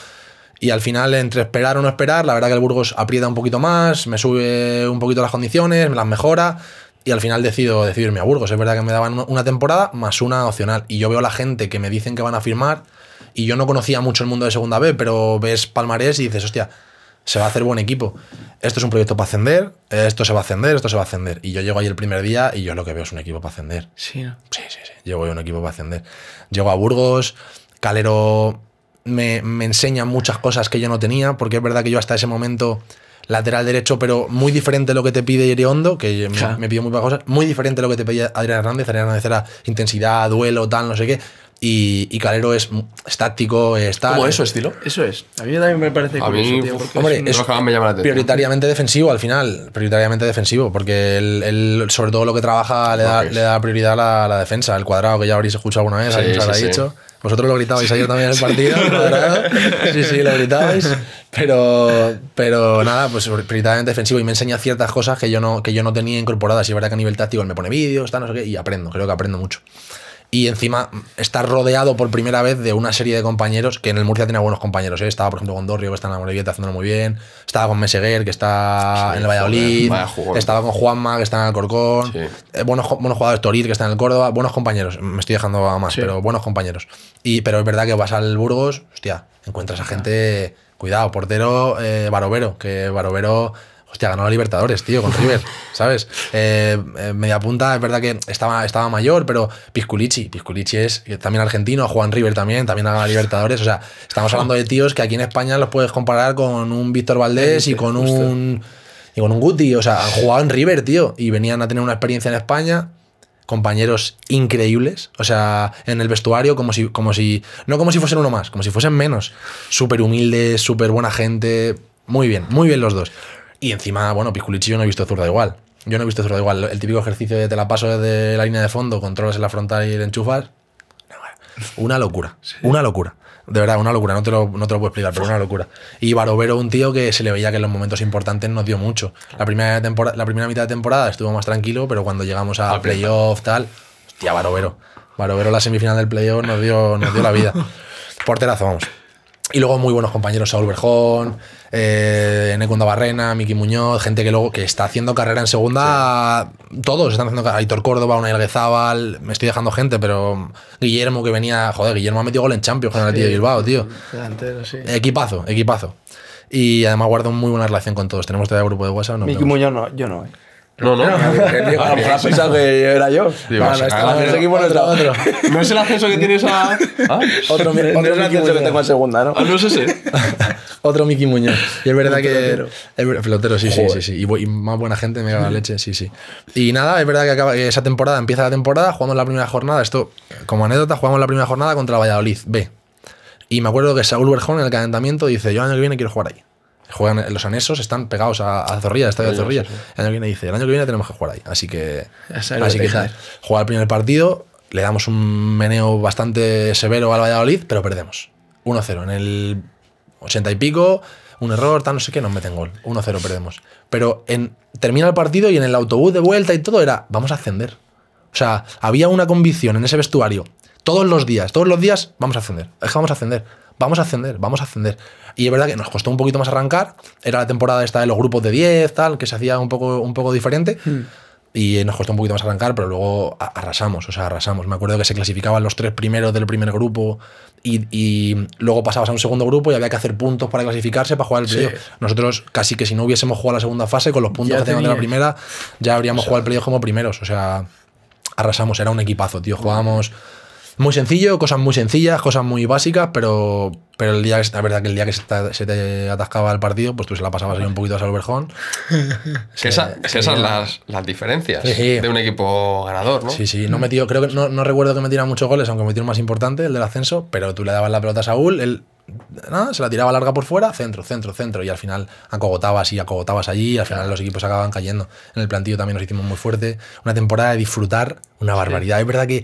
Y al final, entre esperar o no esperar, la verdad que el Burgos aprieta un poquito más, me sube un poquito las condiciones, me las mejora, y al final decido decidirme a Burgos. Es verdad que me daban una temporada más una opcional. Y yo veo a la gente que me dicen que van a firmar. Y yo no conocía mucho el mundo de Segunda B, pero ves palmarés y dices, hostia, se va a hacer buen equipo. Esto es un proyecto para ascender, esto se va a ascender, esto se va a ascender. Y yo llego ahí el primer día y yo lo que veo es un equipo para ascender. Sí, ¿no? sí, sí, sí. Llego a un equipo para ascender. Llego a Burgos, Calero me, me enseña muchas cosas que yo no tenía, porque es verdad que yo hasta ese momento lateral derecho, pero muy diferente a lo que te pide Iriondo, que me, pide pidió muy pocas cosas, muy diferente a lo que te pide Adrián Hernández. Adrián Hernández era intensidad, duelo, tal, no sé qué. Y, Calero es estático, está. ¿Cómo eso, estilo? Eso es. A mí también me parece. A mí, hombre, es, me llama la prioritariamente defensivo al final. Prioritariamente defensivo, porque él, sobre todo lo que trabaja, le da, prioridad a la, defensa. El cuadrado que ya habréis escuchado alguna vez, sí, se sí, sí. dicho. Vosotros lo gritabais ayer también en el partido, [laughs] Sí, sí, lo gritabais. Pero, pero nada, pues prioritariamente defensivo y me enseña ciertas cosas que yo no, que yo no tenía incorporadas. Y es verdad que a nivel táctico me pone vídeos, está no sé qué, y aprendo, creo que aprendo mucho. Y encima está rodeado por primera vez de una serie de compañeros que en el Murcia tenía buenos compañeros. ¿eh? Estaba, por ejemplo, con Dorrio, que está en la Morevieta haciéndolo muy bien. Estaba con Meseguer, que está en el Valladolid. estaba con Juanma, que está en el Corcón. Eh, buenos, buenos, jugadores, Toril que está en el Córdoba. Buenos compañeros. Me estoy dejando más, pero buenos compañeros. Y, pero es verdad que vas al Burgos, hostia, encuentras a gente. Cuidado, portero eh, Barovero, que Barovero hostia, ganó la Libertadores, tío, con River, [laughs] ¿sabes? Eh, eh, media punta, es verdad que estaba, estaba mayor, pero Pisculichi, Pisculichi es también argentino, Juan River también, también ha ganado Libertadores, o sea, estamos hablando de tíos que aquí en España los puedes comparar con un Víctor Valdés y con un... Y con un Guti, o sea, han jugado en River, tío, y venían a tener una experiencia en España, compañeros increíbles, o sea, en el vestuario como si, como si, no como si fuesen uno más, como si fuesen menos, súper humildes, súper buena gente, muy bien, muy bien los dos. Y encima, bueno, Pisculichi yo no he visto zurda igual. Yo no he visto zurda igual. El típico ejercicio de te la paso desde la línea de fondo, controlas en la frontal y el enchufas. Una locura, una locura. De verdad, una locura, no te, lo, puedo explicar, pero una locura. Y Barovero, un tío que se le veía que en los momentos importantes nos dio mucho. La primera, temporada, la primera mitad de temporada estuvo más tranquilo, pero cuando llegamos a playoff, tal, hostia, Barovero. Barovero, la semifinal del playoff, nos dio, nos dio la vida. [laughs] Porterazo, vamos. Y luego muy buenos compañeros, Saúl Berjón, eh, Necunda Barrena, Miki Muñoz, gente que luego que está haciendo carrera en segunda. Todos están haciendo carrera. Aitor Córdoba, Unai Alguezábal… me estoy dejando gente, pero Guillermo que venía, joder, Guillermo ha metido gol en Champions con el tío de Bilbao, tío. Equipazo, equipazo. Y además guardo muy buena relación con todos. Tenemos todavía grupo de WhatsApp. No Miki Muñoz no, yo no. No, no. Él a lo mejor que era yo. Pues, no, equipo Otro. [laughs] No es el acceso que tienes a. Otro, no ¿no? no otro Miki Muñoz. Y es verdad que. El sí, sí, sí, Y, más buena gente, me cago la leche, sí, sí. Y nada, es verdad que acaba, esa temporada empieza la temporada, jugamos la primera jornada. Esto, como anécdota, jugamos la primera jornada contra Valladolid, B. Y me acuerdo que Saúl Berjón en el calentamiento dice: Yo año que viene quiero jugar ahí. Juegan, los anexos están pegados a, a Zorrilla, Estadio de Zorrilla. El año que viene dice, el año que viene tenemos que jugar ahí. Así que, así juega el primer partido, le damos un meneo bastante severo al Valladolid, pero perdemos. 1-0 en el 80 y pico, un error, tal, no sé qué, nos meten gol. 1-0 perdemos. Pero en, termina el partido y en el autobús de vuelta y todo era, vamos a ascender. O sea, había una convicción en ese vestuario. Todos los días, todos los días vamos a ascender. Es que vamos a ascender vamos a ascender, vamos a ascender. Y es verdad que nos costó un poquito más arrancar, era la temporada esta de los grupos de 10, tal, que se hacía un poco, un poco diferente. Hmm. Y nos costó un poquito más arrancar, pero luego arrasamos, o sea, arrasamos. Me acuerdo que se clasificaban los tres primeros del primer grupo y, luego pasabas a un segundo grupo y había que hacer puntos para clasificarse para jugar el playoff. Nosotros casi que si no hubiésemos jugado la segunda fase, con los puntos que teníamos de la primera, ya habríamos jugado el playoff como primeros. O sea, arrasamos, era un equipazo, tío. Jugábamos... Muy sencillo, cosas muy sencillas, cosas muy básicas, pero, pero el día, la verdad que el día que se te, atascaba el partido, pues tú se la pasabas ahí un poquito a Salverjón. [laughs] que esas son las, diferencias de un equipo ganador, ¿no? Sí, sí, no metió, creo que no, no recuerdo que metiera muchos goles, aunque metió el más importante, el del ascenso, pero tú le dabas la pelota a Saúl, él se la tiraba larga por fuera, centro, centro, centro, y al final acogotabas y acogotabas allí, al final los equipos acababan cayendo. En el plantillo también nos hicimos muy fuerte, una temporada de disfrutar, una barbaridad. Es verdad que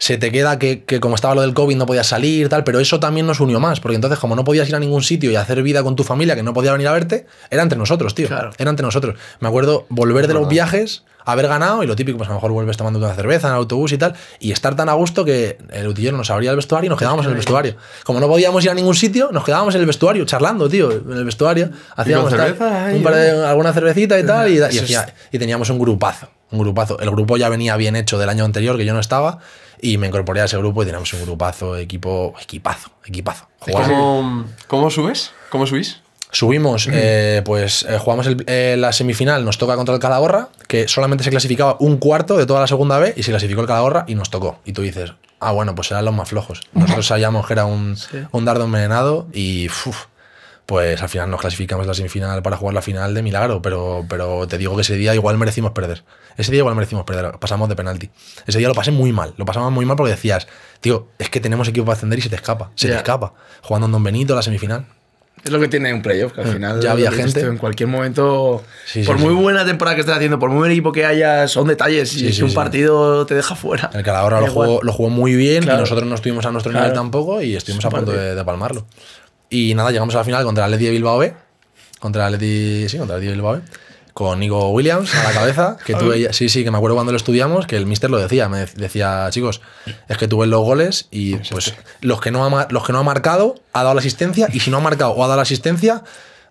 se te queda que, como estaba lo del COVID no podías salir, tal, pero eso también nos unió más, porque entonces como no podías ir a ningún sitio y hacer vida con tu familia, que no podía venir a verte, era entre nosotros, tío. Era entre nosotros. Me acuerdo volver de los viajes haber ganado y lo típico, pues a lo mejor vuelves tomando una cerveza en el autobús y tal, y estar tan a gusto que el utillero nos abría el vestuario y nos quedábamos en el vestuario. Como no podíamos ir a ningún sitio, nos quedábamos en el vestuario, charlando, tío, en el vestuario. Hacíamos alguna cervecita y tal, y, teníamos un grupazo, un grupazo. El grupo ya venía bien hecho del año anterior, que yo no estaba, y me incorporé a ese grupo y teníamos un grupazo, equipo, equipazo, equipazo. ¿Cómo, ¿Cómo subes? ¿Cómo subís? Subimos, eh, pues eh, jugamos eh, la semifinal, nos toca contra el Calahorra, que solamente se clasificaba un cuarto de toda la segunda B y se clasificó el Calahorra y nos tocó. Y tú dices, ah, bueno, pues eran los más flojos. [laughs] Nosotros sabíamos que era un, un dardo envenenado y pues al final nos clasificamos la semifinal para jugar la final de milagro, pero, pero te digo que ese día igual merecimos perder. Ese día igual merecimos perder, pasamos de penalti. Ese día lo pasé muy mal, lo pasamos muy mal porque decías, tío, es que tenemos equipo para ascender y se te escapa, se te escapa, jugando en Don Benito la semifinal. Es lo que tiene un playoff, que al ah, final. Ya había gente. En cualquier momento, por muy buena temporada que estés haciendo, por muy buen equipo que haya son detalles. y si un partido te deja fuera. El Calahorra lo jugó, lo jugó muy bien y nosotros no estuvimos a nuestro nivel tampoco y estuvimos a punto de, palmarlo. Y nada, llegamos a la final contra el Atleti de Bilbao B. Contra el Atleti, sí, contra el Atleti Bilbao B con Nico Williams a la cabeza, [laughs] que tuve, sí, sí, que me acuerdo cuando lo estudiamos, que el mister lo decía, me decía, chicos, es que tuve los goles y pues los que no los que no ha marcado ha dado la asistencia y si no ha marcado o ha dado la asistencia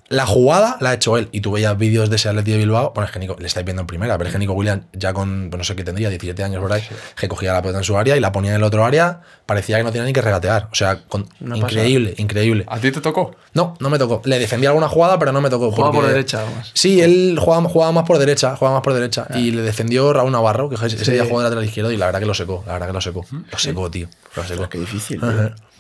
la jugada la ha hecho él. Y tú veías vídeos de ese Atleti de Bilbao. Bueno, es que Nico, le estáis viendo en primera, pero es que Nico William, ya con, pues no sé qué tendría, 17 años ¿verdad? que cogía la pelota en su área y la ponía en el otro área. Parecía que no tenía ni que regatear. O sea, increíble, increíble. ¿A ti te tocó? No, no me tocó. Le defendí alguna jugada, pero no me tocó. Jugaba por derecha, más? Sí, él jugaba, jugaba, más por derecha, jugaba más por derecha. Ah. Y le defendió Raúl Navarro, que ese día jugó de lateral izquierdo, y la verdad que lo secó, la verdad que lo secó. Lo secó, tío. Lo secó. Qué difícil. [laughs]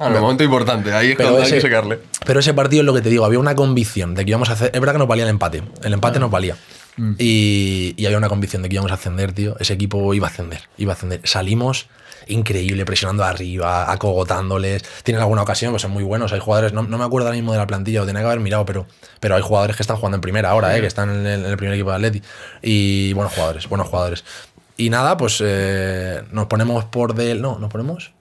Ah, momento importante, ahí es pero cuando ese, hay que sacarle. Pero ese partido es lo que te digo, había una convicción de que íbamos a hacer. Es verdad que nos valía el empate. El empate no ah. nos valía. Mm. Y, había una convicción de que íbamos a ascender, tío. Ese equipo iba a ascender, iba a ascender. Salimos increíble, presionando arriba, acogotándoles. Tienen alguna ocasión, pues son muy buenos. Hay jugadores, no, no me acuerdo ahora mismo de la plantilla, lo tenía que haber mirado, pero, pero hay jugadores que están jugando en primera ahora, eh, que están en el, primer equipo de Atleti. Y buenos jugadores, buenos jugadores. Y nada, pues eh, nos ponemos por del. No, nos ponemos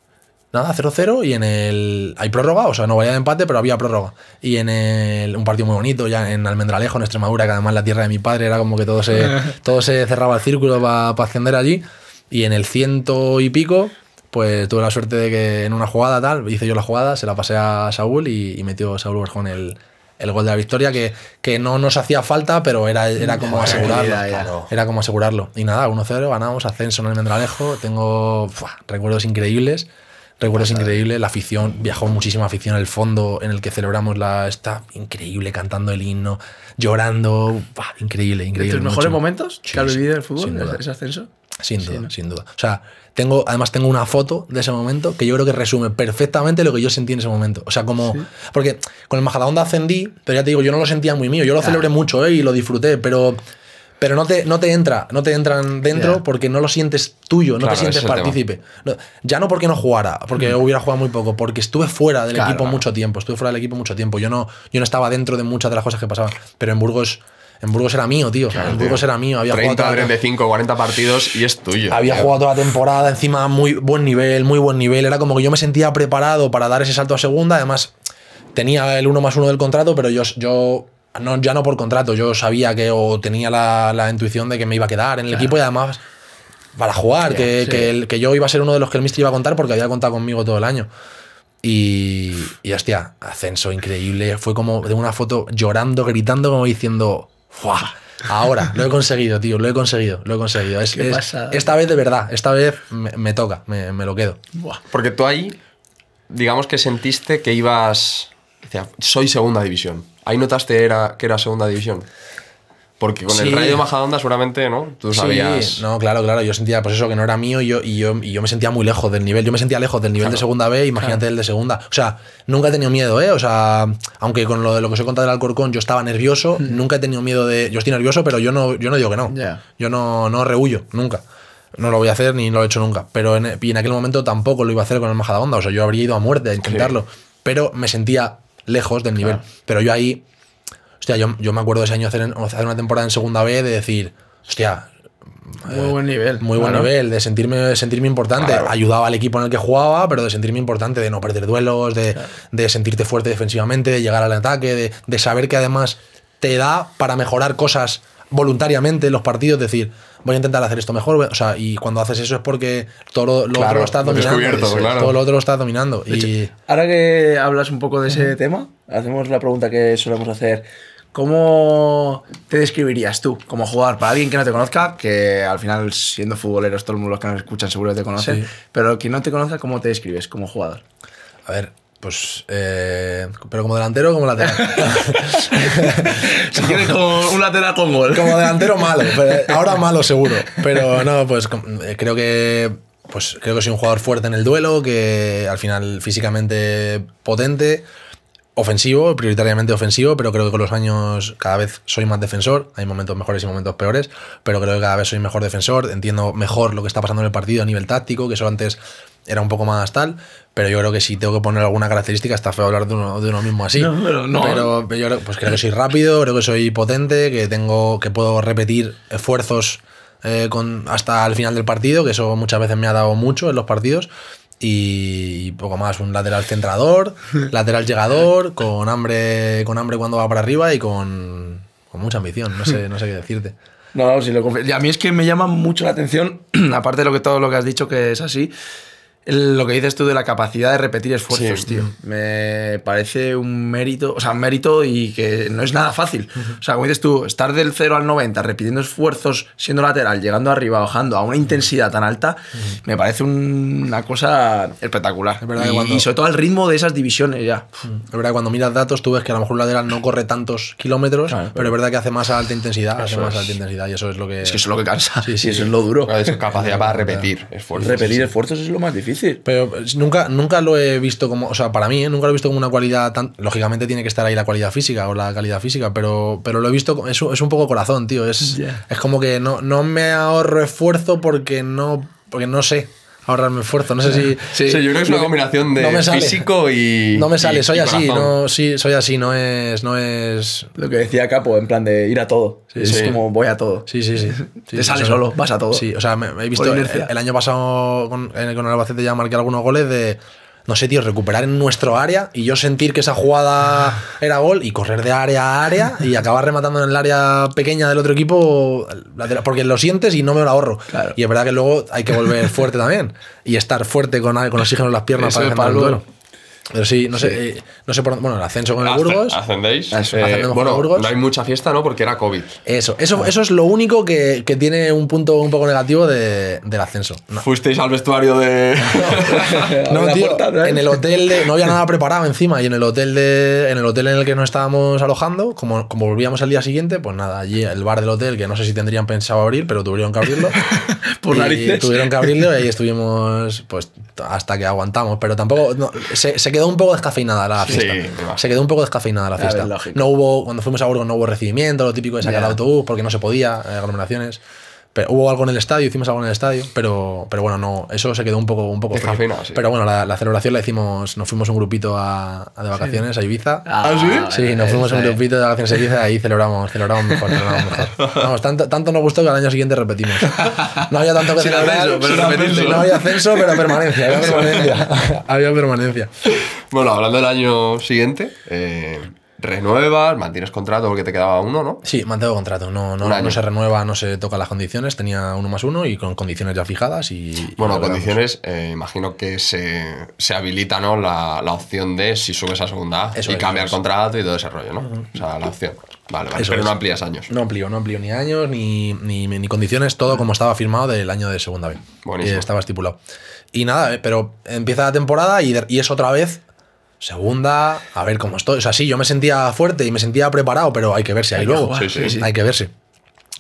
nada, 0-0 y en el... Hay prórroga, o sea, no vaya de empate, pero había prórroga. Y en el... Un partido muy bonito, ya en Almendralejo, en Extremadura, que además la tierra de mi padre era como que todo se, [laughs] todo se cerraba el círculo para ascender allí. Y en el ciento y pico, pues tuve la suerte de que en una jugada tal, hice yo la jugada, se la pasé a Saúl y, metió Saúl Berjón el, el gol de la victoria que, que, no nos hacía falta, pero era, era como asegurarlo. Era como asegurarlo. Y nada, 1-0, ganamos ascenso en Almendralejo Tengo recuerdos increíbles. Recuerdos increíble. la afición, viajó muchísima afición al fondo en el que celebramos la esta, increíble, cantando el himno, llorando, increíble, increíble. ¿Tus mejores momentos que has vivido en el fútbol, ese ascenso? Sin duda, sin duda. O sea, tengo, además tengo una foto de ese momento que yo creo que resume perfectamente lo que yo sentí en ese momento. O sea, como. Porque con el Majadahonda ascendí, pero ya te digo, yo no lo sentía muy mío. Yo lo celebré mucho eh, y lo disfruté, pero pero no te, no te entra, no te entran dentro porque no lo sientes tuyo, no te sientes partícipe. ya no porque no jugara, porque yo mm. hubiera jugado muy poco, porque estuve fuera del equipo mucho tiempo, estuve fuera del equipo mucho tiempo. Yo no, yo no estaba dentro de muchas de las cosas que pasaban, pero en Burgos en Burgos era mío, tío. en Burgos era mío. Había 30, jugado 35, 40 partidos y es tuyo. Había jugado toda la temporada, encima muy buen nivel, muy buen nivel. Era como que yo me sentía preparado para dar ese salto a segunda. Además, tenía el 1 más 1 del contrato, pero yo, yo no, ya no por contrato, yo sabía que o tenía la, intuición de que me iba a quedar en el equipo y además para jugar, que, yo iba a ser uno de los que el Mister iba a contar porque había contado conmigo todo el año. Y, y hostia, ascenso increíble. Fue como de una foto llorando, gritando, como diciendo, ¡Fua! Ahora, lo he conseguido, tío, lo he conseguido, lo he conseguido. Es, esta vez de verdad, esta vez me, toca, me, lo quedo. Porque tú ahí, digamos que sentiste que ibas, soy segunda división. Ahí notaste era, que era segunda división. Porque con el Rayo de Majadonda seguramente, ¿no? Tú sabías. Sí, no, claro, claro. Yo sentía, pues eso, que no era mío y yo, y yo, me sentía muy lejos del nivel. Yo me sentía lejos del nivel de segunda B, imagínate el de segunda. O sea, nunca he tenido miedo, ¿eh? O sea, aunque con lo de lo que os he contado del Alcorcón yo estaba nervioso, mm. nunca he tenido miedo de. Yo estoy nervioso, pero yo no, yo no digo que no. Yo no, no rehuyo, nunca. No lo voy a hacer ni lo he hecho nunca. Pero en, y en aquel momento tampoco lo iba a hacer con el Majadonda. O sea, yo habría ido a muerte a intentarlo. Pero me sentía lejos del nivel. Pero yo ahí, hostia, yo, me acuerdo ese año hacer, una temporada en segunda B de decir, hostia, muy buen eh, nivel. Muy buen nivel, de sentirme, sentirme importante. Ayudaba al equipo en el que jugaba, pero de sentirme importante, de no perder duelos, de, sentirte fuerte defensivamente, de llegar al ataque, de, de, saber que además te da para mejorar cosas voluntariamente en los partidos. decir, voy a intentar hacer esto mejor. O sea, y cuando haces eso es porque todo lo, otro lo estás dominando. ahora que hablas un poco de ese tema, hacemos la pregunta que solemos hacer. ¿Cómo te describirías tú como jugador? Para alguien que no te conozca, que al final siendo futboleros, todos los que nos escuchan seguro que te conocen, pero quien no te conozca, ¿cómo te describes como jugador? A ver, pues, eh, pero como delantero o como lateral. [laughs] si quieres como [laughs] un lateral con gol. Como delantero malo, ahora [laughs] malo seguro. Pero no, pues eh, creo que pues creo que soy un jugador fuerte en el duelo, que al final físicamente potente, ofensivo, prioritariamente ofensivo, pero creo que con los años cada vez soy más defensor, hay momentos mejores y momentos peores, pero creo que cada vez soy mejor defensor, entiendo mejor lo que está pasando en el partido a nivel táctico, que eso antes era un poco más tal, pero yo creo que si tengo que poner alguna característica, está feo hablar de uno, de uno mismo así. pero, yo pues creo que soy rápido, creo que soy potente, que tengo que puedo repetir esfuerzos eh, con, hasta el final del partido, que eso muchas veces me ha dado mucho en los partidos. Y poco más, un lateral centrador, [laughs] lateral llegador, con hambre, con hambre cuando va para arriba y con, con mucha ambición, no sé, no sé qué decirte. [laughs] No, si lo Y a mí es que me llama mucho la atención, [clears throat] aparte de lo que todo lo que has dicho que es así, lo que dices tú de la capacidad de repetir esfuerzos, tío. Me parece un mérito, o sea, un mérito y que no es nada fácil. O sea, como dices tú, estar del 0 al 90 repitiendo esfuerzos, siendo lateral, llegando arriba, bajando a una intensidad tan alta, me parece una cosa espectacular. Es y, sobre todo al ritmo de esas divisiones ya. Es verdad cuando miras datos tú ves que a lo mejor un lateral no corre tantos kilómetros, pero, es verdad que hace más a alta intensidad, hace más a alta intensidad y eso es lo que... Es que es lo que cansa, sí, sí, eso es lo duro. es capacidad para repetir esfuerzos. Repetir esfuerzos es lo más difícil. Pero eh, nunca, nunca lo he visto como, o sea, para mí, ¿eh? nunca lo he visto como una cualidad tan. Lógicamente tiene que estar ahí la cualidad física o la calidad física, pero, pero lo he visto, es, es un poco corazón, tío. Es, es como que no, no me ahorro esfuerzo porque no, porque no sé ahorrarme esfuerzo. No sé si. Sí, yo creo que es una combinación de físico y. No me sale, soy así, no, sí, soy así, no es, no es. Lo que decía Capo, en plan de ir a todo. Sí, es como voy a todo. Sí, sí, sí. [laughs] Te sale solo, vas a todo. Sí, o sea, me, he visto. El, año pasado con, eh, con el Albacete ya marqué algunos goles de no sé, tío, recuperar en nuestro área y yo sentir que esa jugada ah. era gol y correr de área a área y acabar rematando en el área pequeña del otro equipo, porque lo sientes y no me lo ahorro. Y es verdad que luego hay que volver fuerte también y estar fuerte con, con oxígeno en las piernas para el duelo. Pero sí, no sé, eh, no sé por dónde. Bueno, el ascenso con el Burgos. Ascendéis. Eh, bueno, no hay mucha fiesta, ¿no? Porque era COVID. Eso, eso, ah. eso es lo único que, que tiene un punto un poco negativo de, del ascenso. Fuisteis al vestuario de. [laughs] no, [laughs] en el hotel no había nada [laughs] preparado encima. Y en el hotel de, en el hotel en el que nos estábamos alojando, como, como volvíamos al día siguiente, pues nada, allí el bar del hotel, que no sé si tendrían pensado abrir, pero tuvieron que abrirlo. Por y Tuvieron que abrirlo y ahí estuvimos pues hasta que aguantamos. Pero tampoco. sé que quedó un poco descafeinada la fiesta. se quedó un poco descafeinada la fiesta. no hubo, cuando fuimos a Burgos no hubo recibimiento, lo típico de sacar el autobús porque no se podía, eh, aglomeraciones hubo algo en el estadio, hicimos algo en el estadio, pero, pero bueno, no, eso se quedó un poco, un poco Pero bueno, la, celebración la hicimos, nos fuimos un grupito a, de vacaciones a Ibiza. ¿Ah, sí? Sí, nos fuimos un grupito de vacaciones a Ibiza y ahí celebramos, celebramos mejor, celebramos mejor. [laughs] Vamos, tanto, tanto nos gustó que al año siguiente repetimos. No había tanto que sin celebrar, pero no había ascenso, pero permanencia, había permanencia. [laughs] había permanencia. Bueno, hablando del año siguiente, eh, renuevas, mantienes contrato porque te quedaba uno, ¿no? Sí, mantengo contrato, no, no, no se renueva, no se toca las condiciones, tenía uno más uno y con condiciones ya fijadas y... Bueno, condiciones, eh, imagino que se, habilita ¿no? la, opción de si subes a segunda y cambiar el contrato y todo ese rollo, ¿no? O sea, la opción. Vale, vale, pero no amplías años. No amplío, no amplío ni años ni, ni, condiciones, todo como estaba firmado del año de segunda B. Buenísimo. estaba estipulado. Y nada, eh, pero empieza la temporada y es otra vez segunda, a ver cómo estoy. O sea, sí, yo me sentía fuerte y me sentía preparado, pero hay que verse ahí luego. sí, sí. Hay que verse.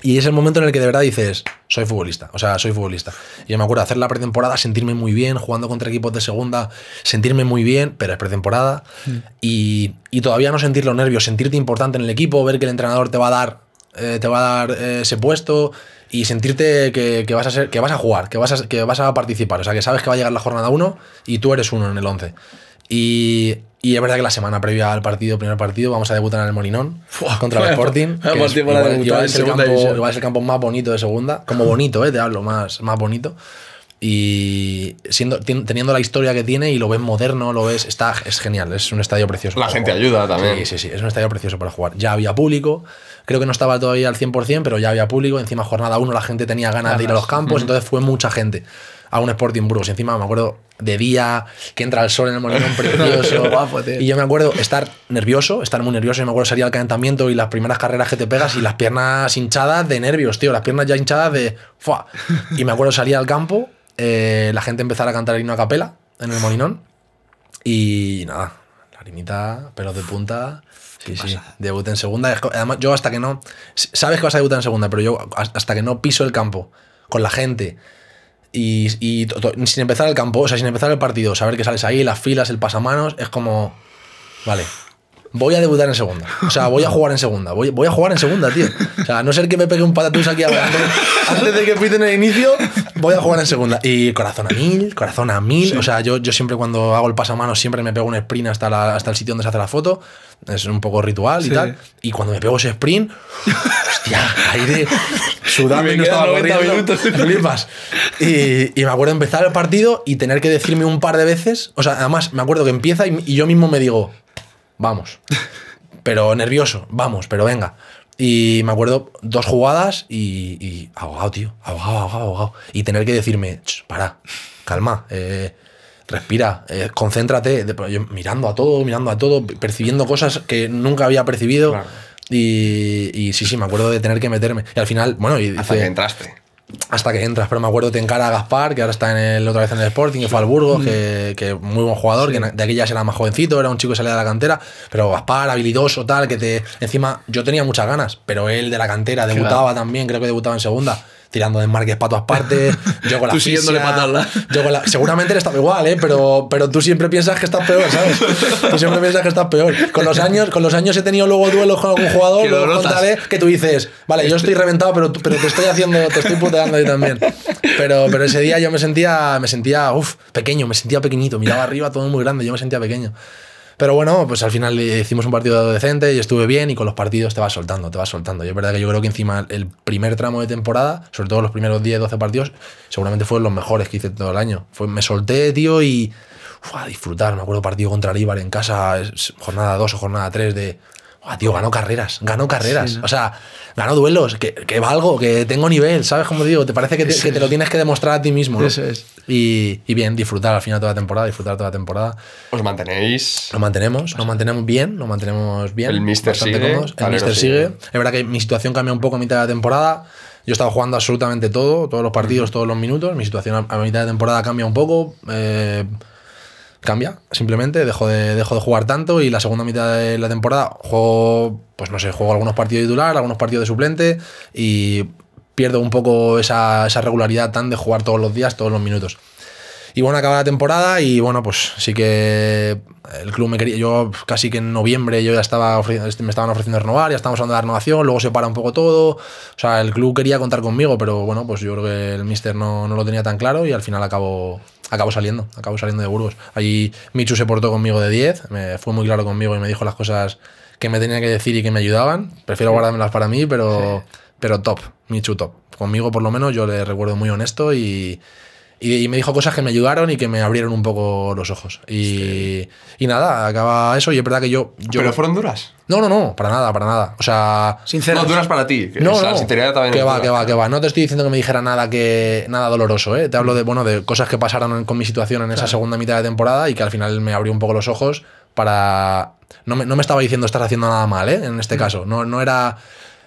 Y es el momento en el que de verdad dices, soy futbolista, o sea, soy futbolista. Y me acuerdo hacer la pretemporada, sentirme muy bien, jugando contra equipos de segunda, sentirme muy bien, pero es pretemporada. Mm. Y, todavía no sentir los nervios, sentirte importante en el equipo, ver que el entrenador te va a dar, eh, te va a dar eh, ese puesto y sentirte que, vas a ser, que vas a jugar, que vas a, que vas a participar. O sea, que sabes que va a llegar la jornada 1 y tú eres uno en el 11. Y, es verdad que la semana previa al partido, primer partido, vamos a debutar en el Molinón contra el Sporting. el campo, más bonito de segunda. Como bonito, eh, te hablo, más, más bonito. Y siendo, teniendo la historia que tiene y lo ves moderno, lo ves, está, es genial, es un estadio precioso. La gente ayuda también. Sí, sí, sí, es un estadio precioso para jugar. Ya había público, creo que no estaba todavía al 100%, pero ya había público. Encima, jornada 1, la gente tenía ganas, de ir a los campos, entonces fue mucha gente a un Sporting Burgos. Encima me acuerdo de día, que entra el sol en el molinón [laughs] precioso. Guapo, tío. Y yo me acuerdo estar nervioso, estar muy nervioso. y me acuerdo salir al calentamiento y las primeras carreras que te pegas y las piernas hinchadas de nervios, tío. Las piernas ya hinchadas de. ¡Fua! Y me acuerdo salir al campo, eh, la gente empezar a cantar el himno a capela en el molinón. Y nada, la harinita, pelos de punta. Sí, sí. Debut en segunda. Además, yo hasta que no. Sabes que vas a debutar en segunda, pero yo hasta que no piso el campo con la gente y, sin empezar el campo, o sea, sin empezar el partido, saber que sales ahí, las filas, el pasamanos, es como. Vale voy a debutar en segunda. O sea, voy a jugar en segunda. Voy, voy a jugar en segunda, tío. O sea, a no ser que me pegue un patatús aquí antes, de que piten el inicio, voy a jugar en segunda. Y corazón a mil, corazón a mil. O sea, yo, yo siempre cuando hago el pasamanos siempre me pego un sprint hasta, hasta el sitio donde se hace la foto. Es un poco ritual y tal. Y cuando me pego ese sprint, hostia, aire sudame y no estaba corriendo. Flipas. Y, me acuerdo empezar el partido y tener que decirme un par de veces. O sea, además me acuerdo que empieza y yo mismo me digo, vamos. [laughs] pero nervioso, vamos, pero venga. Y me acuerdo dos jugadas y, y tío, Ahogado, ahogado, ahogado. Y tener que decirme, para, calma, eh, respira, eh, concéntrate, mirando a todo, mirando a todo, percibiendo cosas que nunca había percibido. Y, sí, sí, me acuerdo de tener que meterme. Y al final, bueno, y dice, Hasta entraste hasta que entras, pero me acuerdo te encara a Gaspar, que ahora está en el, otra vez en el Sporting, que fue al Burgos, que, muy buen jugador, que de ya era más jovencito, era un chico que salía de la cantera, pero Gaspar, habilidoso, tal, que te... Encima, yo tenía muchas ganas, pero él de la cantera, debutaba también, creo que debutaba en segunda tirando de Márquez para todas partes, yo con [laughs] la tú matarla. Yo con seguramente le estaba igual, ¿eh? pero, pero tú siempre piensas que estás peor, ¿sabes? Tú siempre piensas que estás peor. Con los años, con los años he tenido luego duelos con algún jugador, que contaré que tú dices, vale, yo estoy reventado, pero, pero te estoy haciendo, te estoy puteando ahí también. Pero, pero ese día yo me sentía, me sentía, uff, pequeño, me sentía pequeñito, miraba arriba, todo muy grande, yo me sentía pequeño. Pero bueno, pues al final hicimos un partido decente y estuve bien y con los partidos te vas soltando, te vas soltando. Y es verdad que yo creo que encima el primer tramo de temporada, sobre todo los primeros 10, 12 partidos, seguramente fueron los mejores que hice todo el año. Fue, me solté, tío, y... Uf, a disfrutar, me acuerdo partido contra el en casa, jornada 2 o jornada 3 de Ah, tío, ganó carreras, ganó carreras. O sea, ganó duelos, que, que, valgo, que tengo nivel, ¿sabes cómo digo? Te parece que te, lo tienes que demostrar a ti mismo. es. Y, y, bien, disfrutar al final toda la temporada, disfrutar toda la temporada. Os mantenéis. Nos mantenemos, nos mantenemos bien, nos mantenemos bien. El Mister sigue. El Mister sigue. Es verdad que mi situación cambia un poco a mitad de la temporada. Yo estaba jugando absolutamente todo, todos los partidos, todos los minutos. Mi situación a, mitad de temporada cambia un poco. Eh, cambia. Simplemente dejo de, de jugar tanto y la segunda mitad de la temporada juego, pues no sé, juego algunos partidos de titular, algunos partidos de suplente y pierdo un poco esa, regularidad tan de jugar todos los días, todos los minutos. Y bueno, acaba la temporada y bueno, pues sí que el club me quería, yo casi que en noviembre yo ya estaba, este, me estaban ofreciendo renovar, ya estábamos hablando de renovación, luego se para un poco todo, o sea, el club quería contar conmigo, pero bueno, pues yo creo que el mister no, no lo tenía tan claro y al final acabo acabo saliendo, acabo saliendo de Burgos. Allí Michu se portó conmigo de 10, me fue muy claro conmigo y me dijo las cosas que me tenía que decir y que me ayudaban. Prefiero guardármelas para mí, pero, pero top, Michu top. Conmigo por lo menos yo le recuerdo muy honesto y, y, me dijo cosas que me ayudaron y que me abrieron un poco los ojos. Y, nada, acaba eso. Y es verdad que yo, ¿Pero fueron duras? No, no, no, para nada, para nada. O sea. Sinceras. No, duras para ti. Que no, no. también que va, que va, que va. No te estoy diciendo que me dijera nada que nada doloroso, ¿eh? Te hablo de, bueno, de cosas que pasaron con mi situación en esa segunda mitad de temporada y que al final me abrió un poco los ojos para. No me, estaba diciendo estás haciendo nada mal, ¿eh? En este mm. caso. No, no era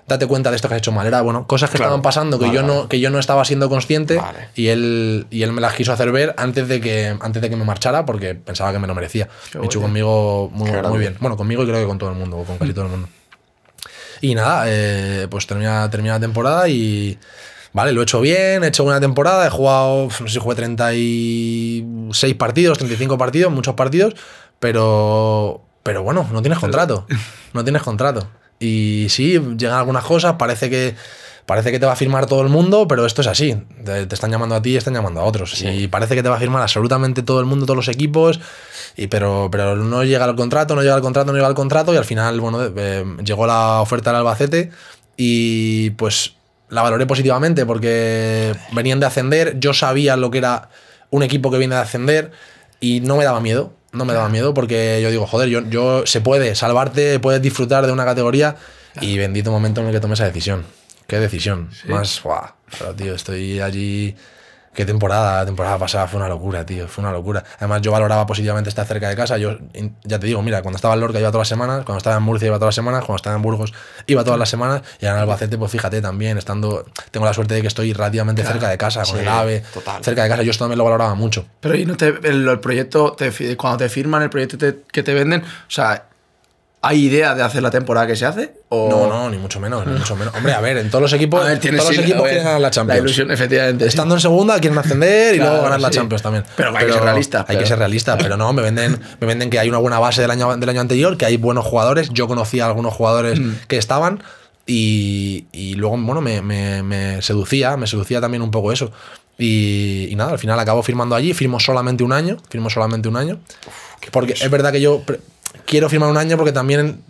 date cuenta de esto que has hecho mal. Era, bueno, cosas que estaban pasando que, yo No, que yo no estaba siendo consciente y, él, y él me las quiso hacer ver antes de que, antes de que me marchara porque pensaba que me lo merecía. he hecho conmigo muy, bien. Bueno, conmigo y creo que con todo el mundo, con casi todo el mundo. Y nada, eh, pues termina, la temporada y... Vale, lo he hecho bien, he hecho buena temporada, he jugado, no sé si jugué 36 partidos, 35 partidos, muchos partidos, pero, pero bueno, no tienes contrato. No tienes contrato. Y sí, llegan algunas cosas, parece que, parece que te va a firmar todo el mundo, pero esto es así. Te, están llamando a ti y están llamando a otros. Y parece que te va a firmar absolutamente todo el mundo, todos los equipos, y, pero, pero no llega el contrato, no llega el contrato, no llega el contrato, y al final, bueno, eh, llegó la oferta del Albacete y pues la valoré positivamente porque venían de ascender, yo sabía lo que era un equipo que viene de ascender y no me daba miedo no me daba miedo porque yo digo, joder, yo, yo se puede salvarte, puedes disfrutar de una categoría y bendito momento en el que tomé esa decisión. Qué decisión. Más, guau. Pero tío, estoy allí qué temporada, la temporada pasada fue una locura, tío, fue una locura. Además, yo valoraba positivamente estar cerca de casa. Yo ya te digo, mira, cuando estaba en Lorca iba todas las semanas, cuando estaba en Murcia iba todas las semanas, cuando estaba en Burgos iba todas las semanas, y ahora en Albacete, pues fíjate también, estando, tengo la suerte de que estoy relativamente cerca de casa, con el AVE, cerca de casa. Yo esto también lo valoraba mucho. Pero y no te, el, proyecto, te, cuando te firman el proyecto que te venden, o sea, ¿Hay idea de hacer la temporada que se hace? ¿O... No, no, ni mucho menos, Hombre, a ver, en todos los equipos, los quieren ganar la Champions. efectivamente. Estando en segunda quieren ascender y luego ganar la Champions también. Pero, hay que ser realista. Hay que ser realista, pero no, me venden, me venden que hay una buena base del año, del año anterior, que hay buenos jugadores. Yo conocía a algunos jugadores mm. que estaban. Y, luego, bueno, me, me, seducía, me seducía también un poco eso. Y, nada, al final acabo firmando allí, firmo solamente un año, firmo solamente un año. porque es verdad que yo quiero firmar un año porque también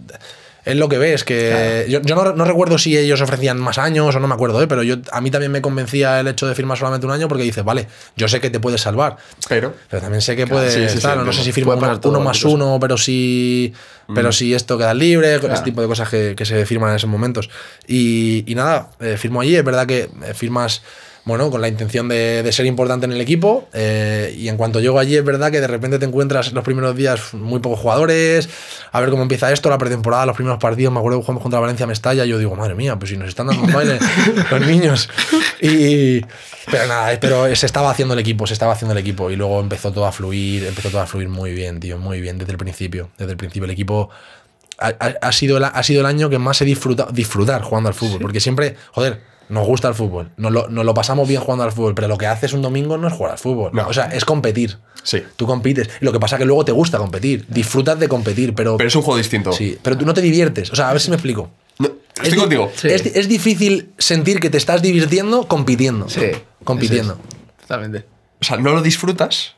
es lo que ves, que yo, no, recuerdo si ellos ofrecían más años o no me acuerdo, ¿eh? pero yo, a mí también me convencía el hecho de firmar solamente un año porque dices, vale, yo sé que te puedes salvar, pero, pero también sé que puede puedes, no sé si firmo uno, más uno, pero si, pero mm. si esto queda libre, ese tipo de cosas que, se firman en esos momentos. Y, nada, eh, firmo allí, es verdad que eh, firmas bueno, con la intención de, ser importante en el equipo. Eh, y en cuanto llego allí, es verdad que de repente te encuentras los primeros días muy pocos jugadores, a ver cómo empieza esto, la pretemporada, los primeros partidos. Me acuerdo que jugamos contra Valencia Mestalla. Y yo digo, madre mía, pues si nos están dando baile [laughs] los niños. Y, pero nada, pero se estaba haciendo el equipo, se estaba haciendo el equipo. Y luego empezó todo a fluir, empezó todo a fluir muy bien, tío, muy bien desde el principio. Desde el principio, el equipo ha, sido, el, ha sido el año que más he disfrutado disfrutar jugando al fútbol. Porque siempre, joder, nos gusta el fútbol, nos lo, pasamos bien jugando al fútbol, pero lo que haces un domingo no es jugar al fútbol. No. O sea, es competir. Sí. Tú compites. lo que pasa es que luego te gusta competir, disfrutas de competir, pero. Pero es un juego distinto. Sí, pero tú no te diviertes. O sea, a ver si me explico. estoy es contigo. Es, difícil sentir que te estás divirtiendo compitiendo. Sí. Compitiendo. Totalmente. O sea, no lo disfrutas,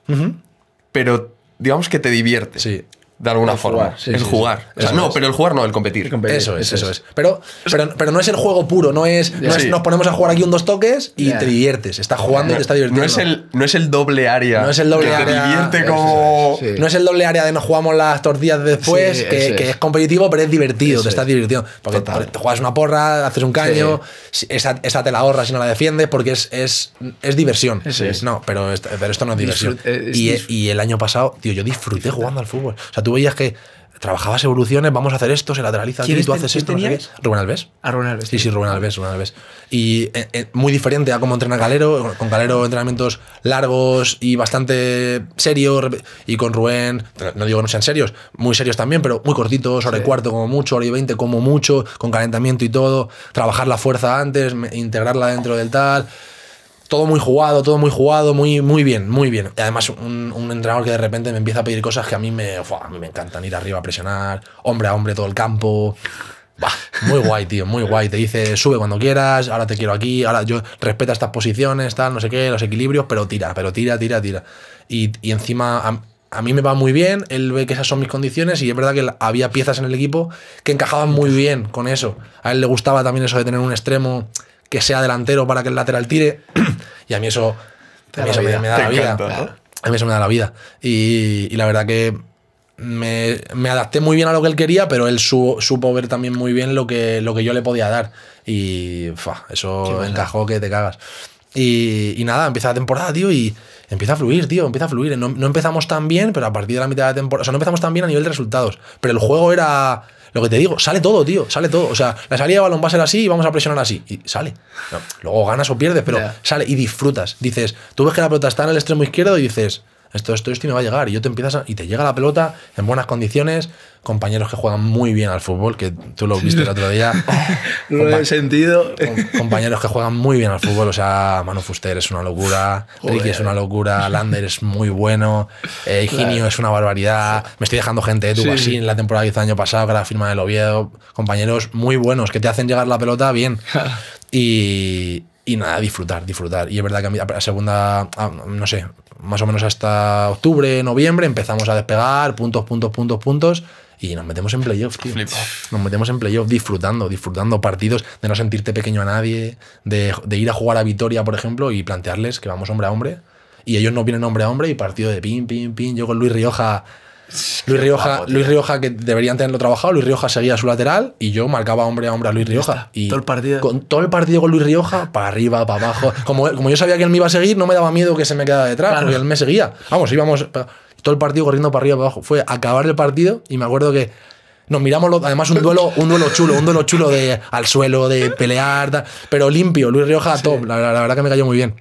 pero digamos que te divierte. Sí de alguna forma. el jugar. no, pero el jugar no, el competir. eso es, eso es. Pero, pero, pero, no es el juego puro, no es, nos ponemos a jugar aquí un dos toques y te diviertes. Estás jugando y te está divirtiendo. No es, el, no es el doble área. No es el doble área. Te divierte como. No es el doble área de nos jugamos las tortillas después, que, es. competitivo, pero es divertido, te estás divirtiendo. Porque te juegas una porra, haces un caño, esa, te la ahorras si no la defiendes, porque es, es, es diversión. No, pero, pero esto no es diversión. Eh, y, el año pasado, tío, yo disfruté jugando al fútbol. sea, tú veías que trabajabas evoluciones, vamos a hacer esto, se lateraliza aquí, tú haces esto, Rubén Alves. A ah, Rubén Alves. Sí, sí, Rubén Alves, Rubén Alves. Y eh, eh, muy diferente a cómo entrena Calero, con Calero entrenamientos largos y bastante serios, y con Rubén, no digo que no sean serios, muy serios también, pero muy cortitos, hora y cuarto como mucho, hora y veinte como mucho, con calentamiento y todo, trabajar la fuerza antes, integrarla dentro del tal todo muy jugado, todo muy jugado, muy, muy bien, muy bien. Y además, un, entrenador que de repente me empieza a pedir cosas que a mí me, a mí me encantan, ir arriba a presionar, hombre a hombre todo el campo. muy [laughs] guay, tío, muy guay. Te dice, sube cuando quieras, ahora te quiero aquí, ahora yo respeta estas posiciones, tal, no sé qué, los equilibrios, pero tira, pero tira, tira, tira. Y, encima, a, mí me va muy bien, él ve que esas son mis condiciones y es verdad que había piezas en el equipo que encajaban muy bien con eso. A él le gustaba también eso de tener un extremo que sea delantero para que el lateral tire. [clears throat] y a mí eso, a mí eso me, da la vida. A mí eso me da la vida. Y, la verdad que me, adapté muy bien a lo que él quería, pero él supo ver también muy bien lo que, lo que yo le podía dar. Y fa, eso encajó que te cagas. Y, nada, empieza la temporada, tío, y empieza a fluir, tío, empieza a fluir. No, no, empezamos tan bien, pero a partir de la mitad de la temporada, o sea, no empezamos tan bien a nivel de resultados, pero el juego era, lo que te digo, sale todo, tío, sale todo. O sea, la salida de balón va a ser así y vamos a presionar así. Y sale. luego ganas o pierdes, pero sale y disfrutas. Dices, tú ves que la pelota está en el extremo izquierdo y dices, esto, esto, esto y me va a llegar. Y yo te empiezas y te llega la pelota en buenas condiciones, compañeros que juegan muy bien al fútbol, que tú lo viste el otro día. no [laughs] he sentido. compañeros que juegan muy bien al fútbol, o sea, Manu Fuster es una locura, Ricky es una locura, Lander es muy bueno, eh, es una barbaridad, me estoy dejando gente de eh, tu en la temporada del año pasado, que la firma de Oviedo, compañeros muy buenos que te hacen llegar la pelota bien. [laughs] y, y nada, disfrutar, disfrutar. Y es verdad que a mí la segunda, no sé, más o menos hasta octubre, noviembre, empezamos a despegar, puntos, puntos, puntos, puntos. Y nos metemos en playoffs tío. Nos metemos en playoffs disfrutando, disfrutando partidos, de no sentirte pequeño a nadie, de, ir a jugar a Vitoria, por ejemplo, y plantearles que vamos hombre a hombre y ellos no vienen hombre a hombre y partido de pin, pin, pin. Yo con Luis Rioja [laughs] Luis Rioja, Luis Rioja, que deberían tenerlo trabajado, Luis Rioja seguía a su lateral y yo marcaba hombre a hombre a Luis Rioja. Y todo el partido. Con todo el partido con Luis Rioja, para arriba, para abajo. Como, como yo sabía que él me iba a seguir, no me daba miedo que se me quedara detrás, porque él me seguía. Vamos, íbamos todo el partido corriendo para arriba, para abajo. Fue acabar el partido y me acuerdo que nos miramos además un duelo un duelo chulo un duelo chulo de al suelo de pelear pero limpio Luis Rioja top la, la, verdad que me cayó muy bien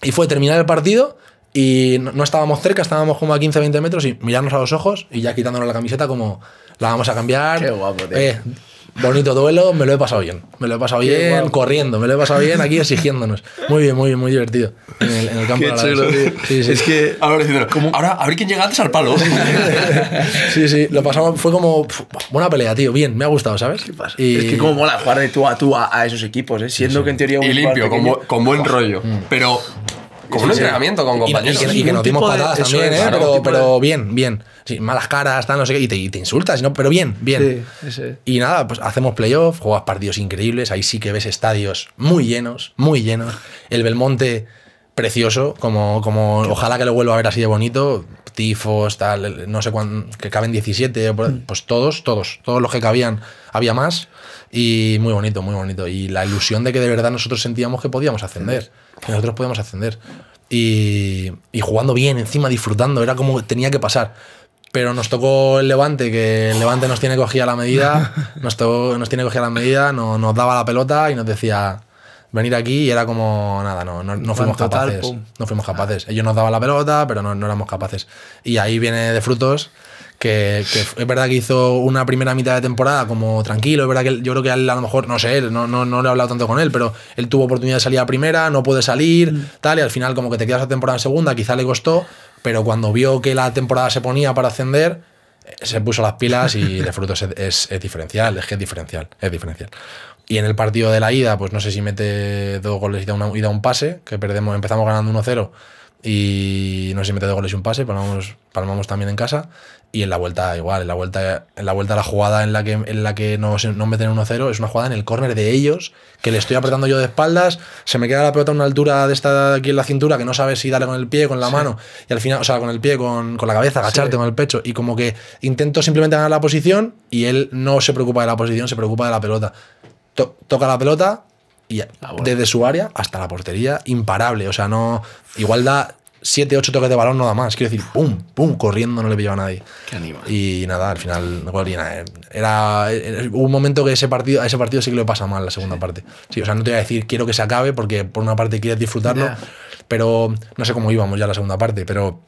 y fue terminar el partido y no, estábamos cerca, estábamos como a 15, 20 metros y mirarnos a los ojos y ya quitándonos la camiseta como la vamos a cambiar. Qué guapo, tío. Eh, bonito duelo, me lo he pasado bien. Me lo he pasado bien corriendo, me lo he pasado bien aquí exigiéndonos. Muy bien, muy bien, muy divertido. En el, campo Es que, ahora, ahora a ver quién llega antes al palo. [laughs] sí, sí, lo pasamos, fue como buena pelea, tío. Bien, me ha gustado, ¿sabes? Es que como mola jugar de tú a tú a, esos equipos, ¿eh? siendo que en teoría Y limpio, como, con buen rollo. Mm. Pero como un entrenamiento con compañeros. Y, que nos dimos patadas también, ¿eh? Pero, bien, bien. malas caras, tal, no sé qué. Y te, insultas, ¿no? pero bien, bien. y nada, pues hacemos playoff, juegas partidos increíbles. Ahí sí que ves estadios muy llenos, muy llenos. El Belmonte precioso, como, como ojalá que lo vuelva a ver así de bonito, tifos, tal, no sé cuán, que caben 17, mm. pues todos, todos, todos los que cabían, había más y muy bonito, muy bonito. Y la ilusión de que de verdad nosotros sentíamos que podíamos ascender que nosotros podemos ascender. Y, jugando bien, encima disfrutando, era como tenía que pasar. Pero nos tocó el Levante, que el Levante nos tiene cogida la medida, [laughs] nos, tocó, nos tiene cogida la medida, no, nos daba la pelota y nos decía venir aquí y era como nada, no, no, fuimos capaces. no fuimos capaces. Ellos nos daban la pelota, pero no, no éramos capaces. Y ahí viene de frutos que, es verdad que hizo una primera mitad de temporada como tranquilo, es verdad que yo creo que a, lo mejor, no sé, no, no, no, le he hablado tanto con él, pero él tuvo oportunidad de salir a primera, no puede salir, mm. tal, y al final como que te quedas a temporada en segunda, quizá le costó, pero cuando vio que la temporada se ponía para ascender, eh, se puso las pilas y de frutos es, diferencial, es que es diferencial, es diferencial. Y en el partido de la ida, pues no sé si mete dos goles y da, un pase, que perdemos, empezamos ganando 1-0 y no sé si mete dos goles y un pase, palmamos, también en casa y en la vuelta igual, en la vuelta, en la vuelta la jugada en la que, en la que meten 1-0 es una jugada en el córner de ellos, que le estoy apretando yo de espaldas, se me queda la pelota a una altura de esta aquí en la cintura, que no sabes si darle con el pie, con la mano, y al final, o sea, con el pie, con, la cabeza, agacharte con el pecho, y como que intento simplemente ganar la posición y él no se preocupa de la posición, se preocupa de la pelota. toca la pelota, desde su área hasta la portería, imparable. O sea, no. Igual da 7, 8 toques de balón, nada más. Quiero decir, pum, pum, corriendo, no le pillaba a nadie. Qué anima. Y nada, al final, no Era, eh, eh, hubo un momento que ese partido, a ese partido sí que le pasa mal la segunda parte. Sí, o sea, no te voy a decir quiero que se acabe, porque por una parte quieres disfrutarlo, pero no sé cómo íbamos ya la segunda parte, pero.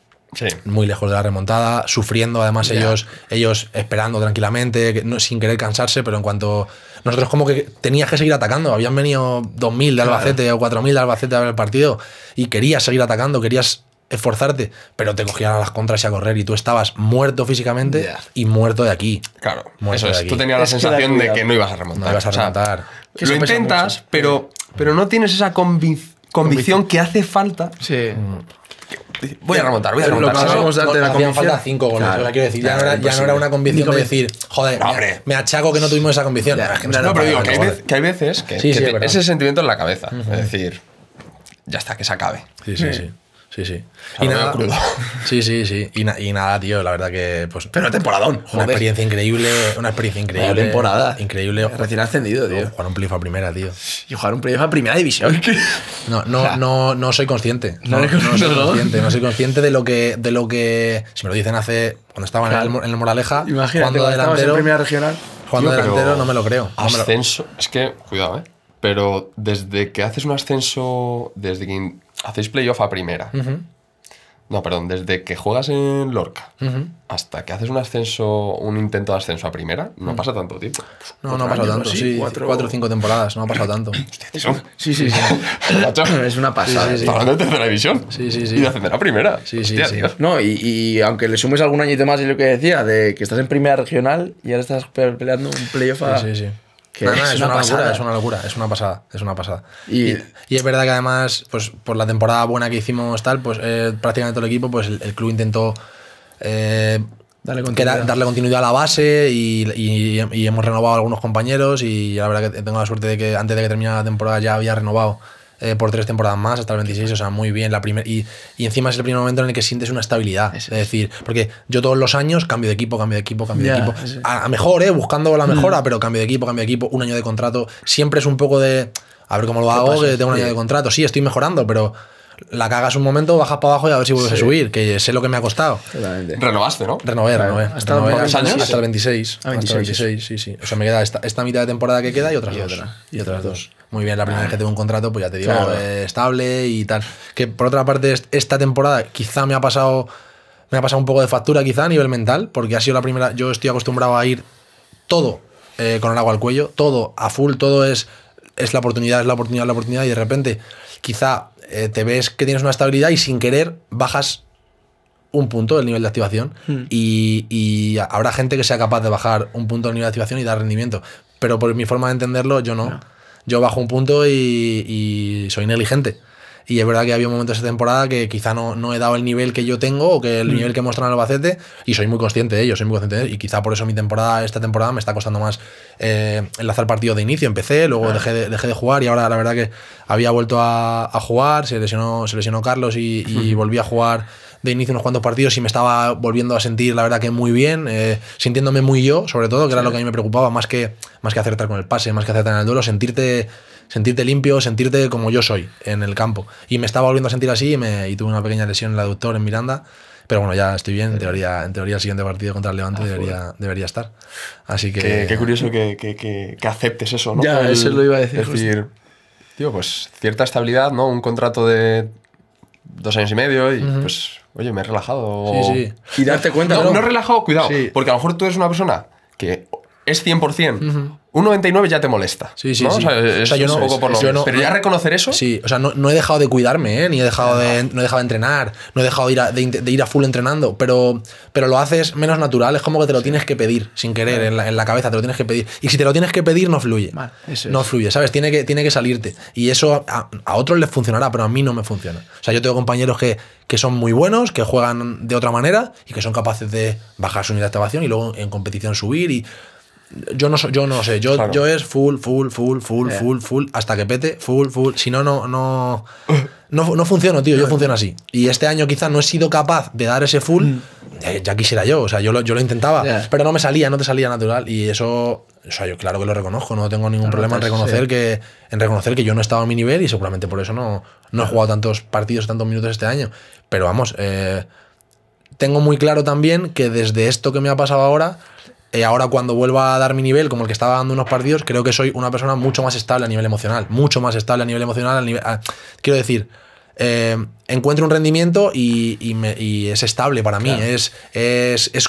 Muy lejos de la remontada, sufriendo además ellos, ellos esperando tranquilamente, sin querer cansarse, pero en cuanto nosotros como que tenías que seguir atacando. Habían venido 2.000 de Albacete o 4.000 de Albacete a ver el partido y querías seguir atacando, querías esforzarte, pero te cogían a las contras y a correr y tú estabas muerto físicamente y muerto de aquí. Claro, muerto eso es. Tú tenías la sensación de que no ibas a remontar. No ibas a remontar. lo intentas, pero, pero no tienes esa convicción, que hace falta. Sí voy a remontar, voy a remontar. Lo que antes la convicción. falta cinco goles. quiero decir, ya, no pues era, una convicción de decir, joder, me, achaco que no tuvimos esa convicción. no, pero, digo que hay, veces que, ese sentimiento en la cabeza. Es decir, ya está, que se acabe. Sí, sí, sí. [laughs] Sí, sí. Y nada, sí, sí, sí. Y, nada, tío, la verdad que. Pues, pero temporadón. Una experiencia increíble. Una experiencia increíble. Una temporada. Increíble. Recién ascendido, tío. Jugar un playoff a primera, tío. Y jugar un playoff a primera división. No, no, no, no soy consciente. No, soy consciente. No soy consciente de lo que. De lo que si me lo dicen hace. Cuando estaba en, el, Moraleja. Imagínate, cuando delantero. En primera regional. Cuando delantero no me lo creo. Ascenso. Es que, cuidado, eh. Pero desde que haces un ascenso, desde que hacéis playoff a primera. No, perdón, desde que juegas en Lorca hasta que haces un ascenso, un intento de ascenso a primera, no pasa tanto tiempo. No, no ha pasado tanto, sí, cuatro... o cinco temporadas, no ha pasado tanto. [laughs] Sí, sí, sí. [laughs] es una pasada. Sí, sí, hablando de tercera división. Sí, sí, sí. Y de ascender a primera. Sí, sí, sí. No, y, y, aunque le sumes algún añito más, y lo que decía, de que estás en primera regional y ahora estás peleando un playoff a. Sí, sí es, una, locura, es una locura, es una pasada, es una pasada. Y, es verdad que además, pues por la temporada buena que hicimos tal, pues eh, prácticamente todo el equipo, pues el, club intentó eh, darle, continuidad. a la base y, y, hemos renovado a algunos compañeros y la verdad que tengo la suerte de que antes de que terminara la temporada ya había renovado eh, por tres temporadas más, hasta el 26, o sea, muy bien. La primer, y, encima es el primer momento en el que sientes una estabilidad. Es decir, porque yo todos los años cambio de equipo, cambio de equipo, cambio de equipo. a, mejor, ¿eh? Buscando la mm. mejora, pero cambio de equipo, cambio de equipo, un año de contrato. Siempre es un poco de. A ver cómo lo hago, que tengo un año de contrato. Sí, estoy mejorando, pero la cagas un momento, bajas para abajo y a ver si vuelves a subir, que sé lo que me ha costado. Renovaste, ¿no? Renové, ¿Hasta el 26. Ah, sí, sí. O sea, me queda esta, mitad de temporada que queda y otras dos. Y otras dos muy bien la primera vez que ah. tengo un contrato, pues ya te digo, eh, estable y tal. Que por otra parte, esta temporada quizá me ha pasado. Me ha pasado un poco de factura quizá a nivel mental, porque ha sido la primera. Yo estoy acostumbrado a ir todo eh, con el agua al cuello, todo a full, todo es, es la oportunidad, es la oportunidad, la oportunidad, y de repente quizá eh, te ves que tienes una estabilidad y sin querer bajas un punto del nivel de activación hmm. y, habrá gente que sea capaz de bajar un punto del nivel de activación y dar rendimiento. Pero por mi forma de entenderlo, yo no yo bajo un punto y, soy negligente. Y es verdad que había momentos de temporada que quizá no, no, he dado el nivel que yo tengo o que el mm. nivel que muestran Albacete y soy muy consciente de ello, soy muy consciente y quizá por eso mi temporada, esta temporada me está costando más eh, enlazar partido de inicio, empecé, luego dejé, de, de jugar y ahora la verdad que había vuelto a, jugar, se lesionó, se lesionó Carlos y, volví a jugar de inicio unos cuantos partidos y me estaba volviendo a sentir, la verdad, que muy bien, eh, sintiéndome muy yo, sobre todo, que era lo que a mí me preocupaba, más que, más que acertar con el pase, más que acertar en el duelo, sentirte sentirte limpio, sentirte como yo soy en el campo. Y me estaba volviendo a sentir así y, tuve una pequeña lesión en el aductor en Miranda. Pero bueno, ya estoy bien. En teoría, en teoría el siguiente partido contra el Levante ah, debería, debería, estar. Así que. Qué, curioso que, aceptes eso, ¿no? Ya, eso lo iba a decir. Es decir, tío, pues cierta estabilidad, ¿no? Un contrato de dos años y medio y pues oye, me he relajado. Sí, sí. Y darte cuenta. No, no, relajado, cuidado. Porque a lo mejor tú eres una persona que es 100% un 99 ya te molesta. Sí, sí, sí. O sea, un poco por Pero ya reconocer eso. Sí, o sea, no, he dejado de cuidarme, ¿eh? ni he dejado de, ah. no he dejado de entrenar, no he dejado de ir a, de, ir a full entrenando, pero, pero lo haces menos natural, es como que te lo tienes que pedir sin querer, en, la, cabeza te lo tienes que pedir. Y si te lo tienes que pedir, no fluye. no fluye, ¿sabes? Tiene que, tiene que salirte. Y eso a, otros les funcionará, pero a mí no me funciona. O sea, yo tengo compañeros que, que son muy buenos, que juegan de otra manera y que son capaces de bajar su nivel de activación y luego en competición subir y yo no, yo no sé, yo, yo es full, full, full, full, eh. full, full, hasta que pete, full, full. Si no, no, no, no, no funciona tío, yo funciona así. Y este año quizá no he sido capaz de dar ese full, mm. eh, ya quisiera yo, o sea, yo lo, yo lo intentaba, pero no me salía, no te salía natural. Y eso, o sea, yo claro que lo reconozco, no tengo ningún problema en reconocer, que, en reconocer que yo no he estado a mi nivel y seguramente por eso no, no he jugado tantos partidos, tantos minutos este año. Pero vamos, eh, tengo muy claro también que desde esto que me ha pasado ahora eh, ahora cuando vuelva a dar mi nivel, como el que estaba dando unos partidos, creo que soy una persona mucho más estable a nivel emocional. Mucho más estable a nivel emocional. quiero decir, eh, encuentro un rendimiento y, es estable para mí, es,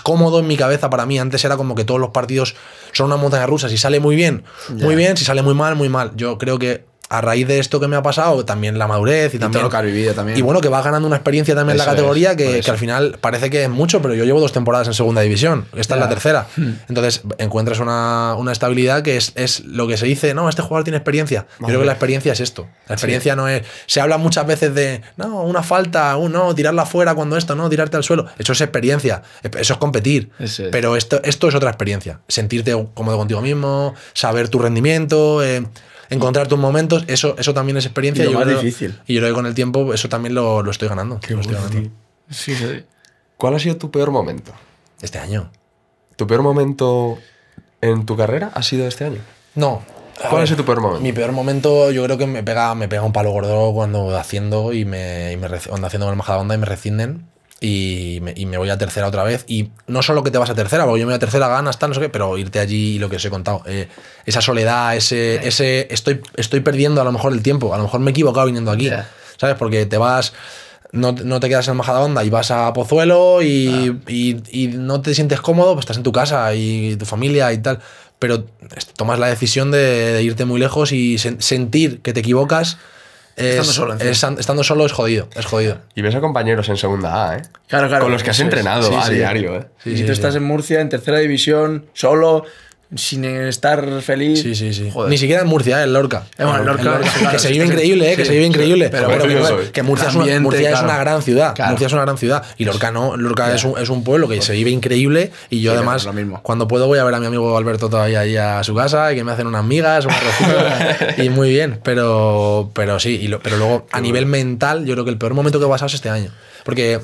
cómodo en mi cabeza para mí. Antes era como que todos los partidos son una montaña rusa, si sale muy bien, muy bien, si sale muy mal, muy mal. Yo creo que a raíz de esto que me ha pasado, también la madurez y, también, lo que vivido también. Y bueno, que vas ganando una experiencia también en la categoría que, al final parece que es mucho, pero yo llevo dos temporadas en segunda división. Esta es la tercera. Hmm. Entonces encuentras una, estabilidad que es, lo que se dice, no, este jugador tiene experiencia. Yo creo que la experiencia es esto. La experiencia no es. Se habla muchas veces de, no, una falta, un no, tirarla fuera cuando esto, no, tirarte al suelo. Eso es experiencia. Eso es competir. Pero esto, esto es otra experiencia. Sentirte cómodo contigo mismo, saber tu rendimiento. Eh, encontrar tus momentos, eso, eso también es experiencia. Y, yo difícil. Y yo creo que con el tiempo eso también lo, estoy ganando. Sí, ¿Cuál ha sido tu peor momento? Este año. ¿Tu peor momento en tu carrera ha sido este año? No. ¿Cuál ha sido tu peor momento? Mi peor momento, yo creo que me pega, me pega un palo gordo cuando haciendo y me, y haciendo y me rescinden y me, voy a tercera otra vez. Y no solo que te vas a tercera, porque yo me voy a tercera, ganas, tal, no sé qué, pero irte allí y lo que os he contado. Eh, esa soledad, ese, ese estoy, estoy perdiendo a lo mejor el tiempo, a lo mejor me he equivocado viniendo aquí, ¿sabes? Porque te vas... No, te quedas en onda y vas a Pozuelo ah. y, no te sientes cómodo, pues estás en tu casa y tu familia y tal. Pero tomas la decisión de, irte muy lejos y sentir que te equivocas eh, estando solo, es, es jodido, Y ves a compañeros en segunda A, ¿eh? Claro, Con los que has entrenado a diario, ¿eh? si tú estás en Murcia, en tercera división, solo, sin estar feliz. Sí, sí, sí. Ni siquiera en Murcia, en Lorca. Eh, bueno, en Lorca, que se vive increíble, ¿eh? Que se vive increíble. Pero, bueno, que Murcia, es una, gran ciudad. Murcia es una gran ciudad. Y Lorca no. Lorca es, un, pueblo que pues se vive increíble. Y yo, además, cuando puedo, voy a ver a mi amigo Alberto todavía ahí a su casa y que me hacen unas migas, [laughs] Y muy bien. Pero, pero sí. pero luego, a nivel mental, yo creo que el peor momento que he pasado es este año. Porque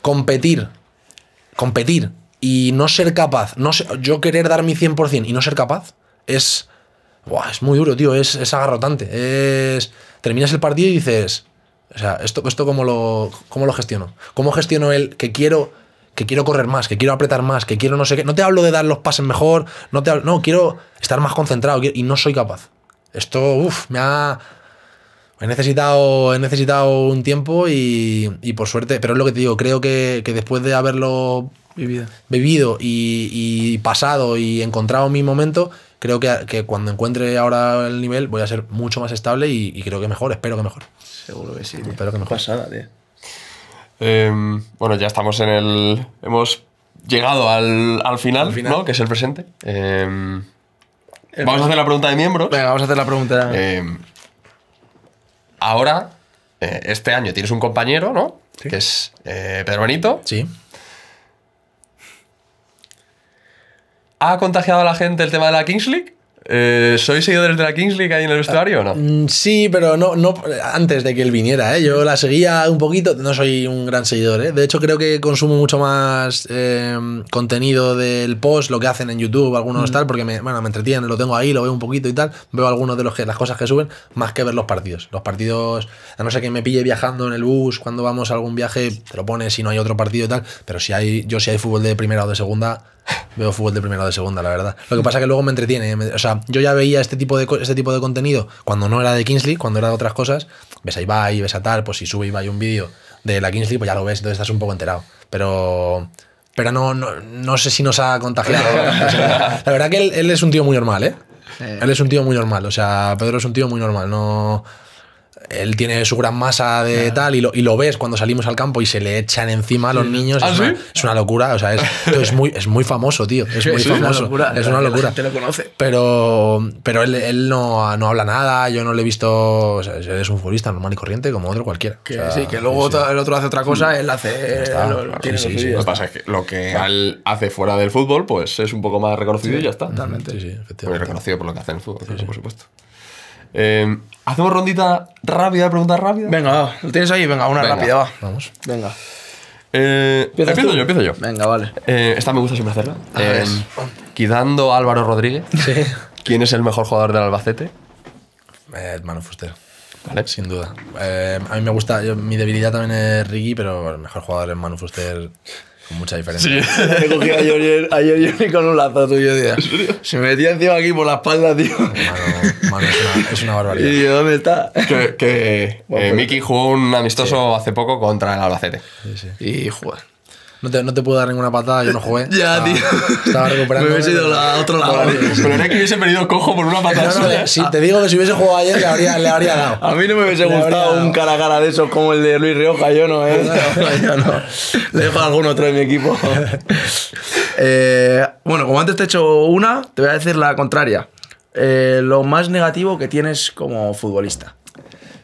competir, competir y no ser capaz, no yo querer dar mi 100% y no ser capaz, es... es muy duro, tío, es, es, agarrotante. Es, terminas el partido y dices, o sea, ¿esto, cómo, lo, cómo lo gestiono? ¿Cómo gestiono el que quiero, que quiero correr más, que quiero apretar más, que quiero no sé qué? No te hablo de dar los pases mejor, no te no, quiero estar más concentrado y no soy capaz. Esto, uff, me ha... He necesitado, he necesitado un tiempo y, y por suerte, pero es lo que te digo, creo que, que después de haberlo vivido, y, pasado y encontrado mi momento, creo que, cuando encuentre ahora el nivel voy a ser mucho más estable y, creo que mejor, espero que mejor. Seguro que sí. Espero que mejor. Pasada, tío. Em, bueno, ya estamos en el. Hemos llegado al, final, ¿no? Que es el presente. Em, vamos a hacer la pregunta de miembros. Venga, vamos a hacer la pregunta. Em, ahora, eh, este año tienes un compañero, ¿no? Que es eh, Pedro Benito. Sí. ¿Ha contagiado a la gente el tema de la Kings League? Eh, ¿Sois seguidores de la Kings League ahí en el vestuario o no? Ah, mm, sí, pero no, no antes de que él viniera. ¿eh? Yo la seguía un poquito, no soy un gran seguidor. ¿eh? De hecho, creo que consumo mucho más eh, contenido del post, lo que hacen en YouTube, algunos mm. tal, porque me, me entretienen, lo tengo ahí, lo veo un poquito y tal. Veo algunos de los que, las cosas que suben, más que ver los partidos. Los partidos, a no ser que me pille viajando en el bus, cuando vamos a algún viaje, te lo pones si no hay otro partido y tal. Pero si hay, yo si hay fútbol de primera o de segunda, veo fútbol de primera o de segunda, la verdad. Lo que pasa es que luego me entretiene. o sea, yo ya veía este tipo, de, este tipo de contenido cuando no era de Kingsley, cuando era de otras cosas. Ves a Ibai, ves a tal, pues si sube Ibai un vídeo de la Kingsley, pues ya lo ves, entonces estás un poco enterado. Pero pero no, no, sé si nos ha contagiado. [laughs] la verdad que él, es un tío muy normal, ¿eh? Él es un tío muy normal, o sea, Pedro es un tío muy normal, no él tiene su gran masa de tal y lo, ves cuando salimos al campo y se le echan encima a los niños. ¿Ah, es, una, locura, o sea, es, muy, es muy famoso, tío. Es Es una locura. Te lo conoce. Pero, pero él, él no, habla nada, yo no le he visto. es un futbolista normal y corriente como otro cualquiera. Que, sí, que luego el otro hace otra cosa, mm. él hace. lo, que él hace fuera del fútbol, pues es un poco más reconocido y ya está. Totalmente. Sí, pues reconocido por lo que hace en el fútbol, por supuesto. Em, ¿Hacemos rondita rápida, de preguntas rápidas Venga, ¿lo tienes ahí? Venga, una rápida, Vamos. Venga. Eh, empiezo yo, empiezo yo. Venga, vale. Eh, esta me gusta siempre hacerla. Eh, Álvaro Rodríguez, [laughs] ¿Sí? ¿quién es el mejor jugador del Albacete? Eh, Manu Fuster. ¿Vale? Sin duda. a mí me gusta, mi debilidad también es Ricky, pero el mejor jugador es Manu Fuster con mucha diferencia. Sí. [laughs] Me cogí a a con un lazo tuyo, tío. Se me metía encima aquí por la espalda, tío. Mano, es, una, barbaridad. [laughs] ¿Y dónde está? Que, eh, pues, jugó un amistoso hace poco contra el Albacete. Sí, y, jugó no te, no te puedo dar ninguna patada, yo no jugué. [laughs] ya, ah, tío. Estaba recuperando. [laughs] Me hubiese ido a otro lado. Pero, era que hubiese perdido cojo por una patada. No, te digo que si hubiese jugado ayer, le habría, le habría dado. A mí no me hubiese gustado un cara a cara de esos como el de Luis Rioja, yo no, ¿eh? [laughs] yo no. Le dejo a algún otro de mi equipo. Eh, bueno, como antes te he hecho una, te voy a decir la contraria. Eh, lo más negativo que tienes como futbolista.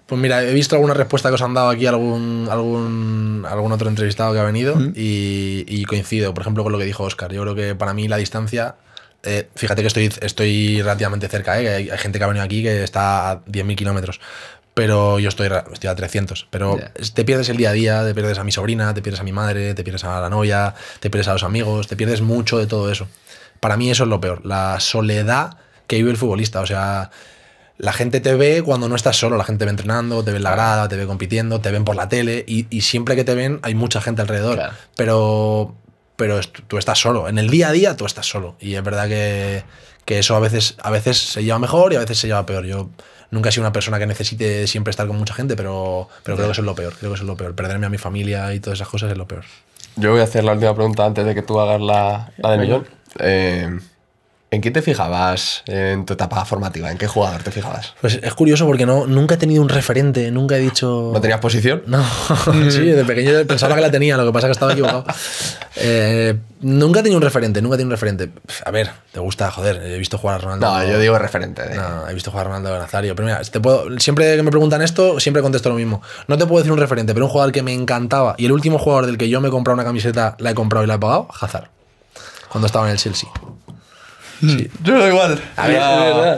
Pues mira, he visto alguna respuesta que os han dado aquí algún, algún, algún otro entrevistado que ha venido mm. y, coincido, por ejemplo, con lo que dijo Oscar. Yo creo que para mí la distancia, eh, fíjate que estoy, estoy relativamente cerca, ¿eh? hay, gente que ha venido aquí que está a 10.000 kilómetros, pero yo estoy, estoy a 300. Pero te pierdes el día a día, te pierdes a mi sobrina, te pierdes a mi madre, te pierdes a la novia, te pierdes a los amigos, te pierdes mucho de todo eso. Para mí eso es lo peor, la soledad que vive el futbolista. O sea, la gente te ve cuando no estás solo, la gente te ve entrenando, te ve en la grada, te ve compitiendo, te ven por la tele y, siempre que te ven hay mucha gente alrededor. Pero, pero tú estás solo, en el día a día tú estás solo. Y es verdad que, eso a veces, a veces se lleva mejor y a veces se lleva peor. Yo nunca he sido una persona que necesite siempre estar con mucha gente, pero, pero creo que eso es lo peor, creo que eso es lo peor. Perderme a mi familia y todas esas cosas es lo peor. Yo voy a hacer la última pregunta antes de que tú hagas la, la de millón. Eh, ¿En qué te fijabas en tu etapa formativa? ¿En qué jugador te fijabas? Pues es curioso porque no, nunca he tenido un referente, nunca he dicho... ¿No tenías posición? No, [laughs] sí, de pequeño pensaba que la tenía, lo que pasa es que estaba equivocado. Eh, nunca he tenido un referente, nunca he tenido un referente. A ver, te gusta, joder, he visto jugar a Ronaldo... No, yo digo referente. Eh. No, he visto jugar a Ronaldo Nazario, pero siempre que me preguntan esto, siempre contesto lo mismo. No te puedo decir un referente, pero un jugador que me encantaba y el último jugador del que yo me he comprado una camiseta, la he comprado y la he pagado, Hazard, cuando estaba en el Chelsea. Hmm. Yo igual.